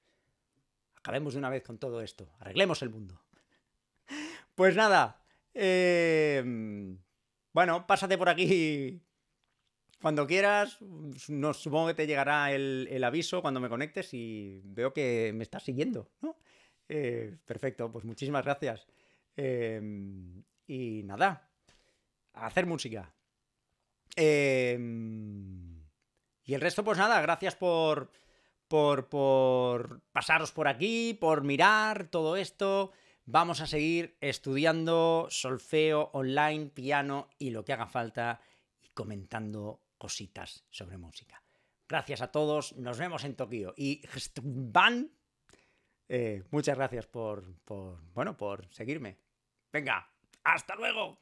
Acabemos de una vez con todo esto. Arreglemos el mundo. Pues nada. Eh, bueno, pásate por aquí cuando quieras. No, supongo que te llegará el, aviso cuando me conectes y veo que me estás siguiendo, ¿no? Eh, perfecto, pues muchísimas gracias. Em, y nada, a hacer música. Em, y el resto, pues nada, gracias por, por pasaros por aquí, por mirar todo esto. Vamos a seguir estudiando solfeo online, piano y lo que haga falta y comentando cositas sobre música. Gracias a todos, nos vemos en Tokio. Y Van, eh, muchas gracias por, bueno, por seguirme. Venga, hasta luego.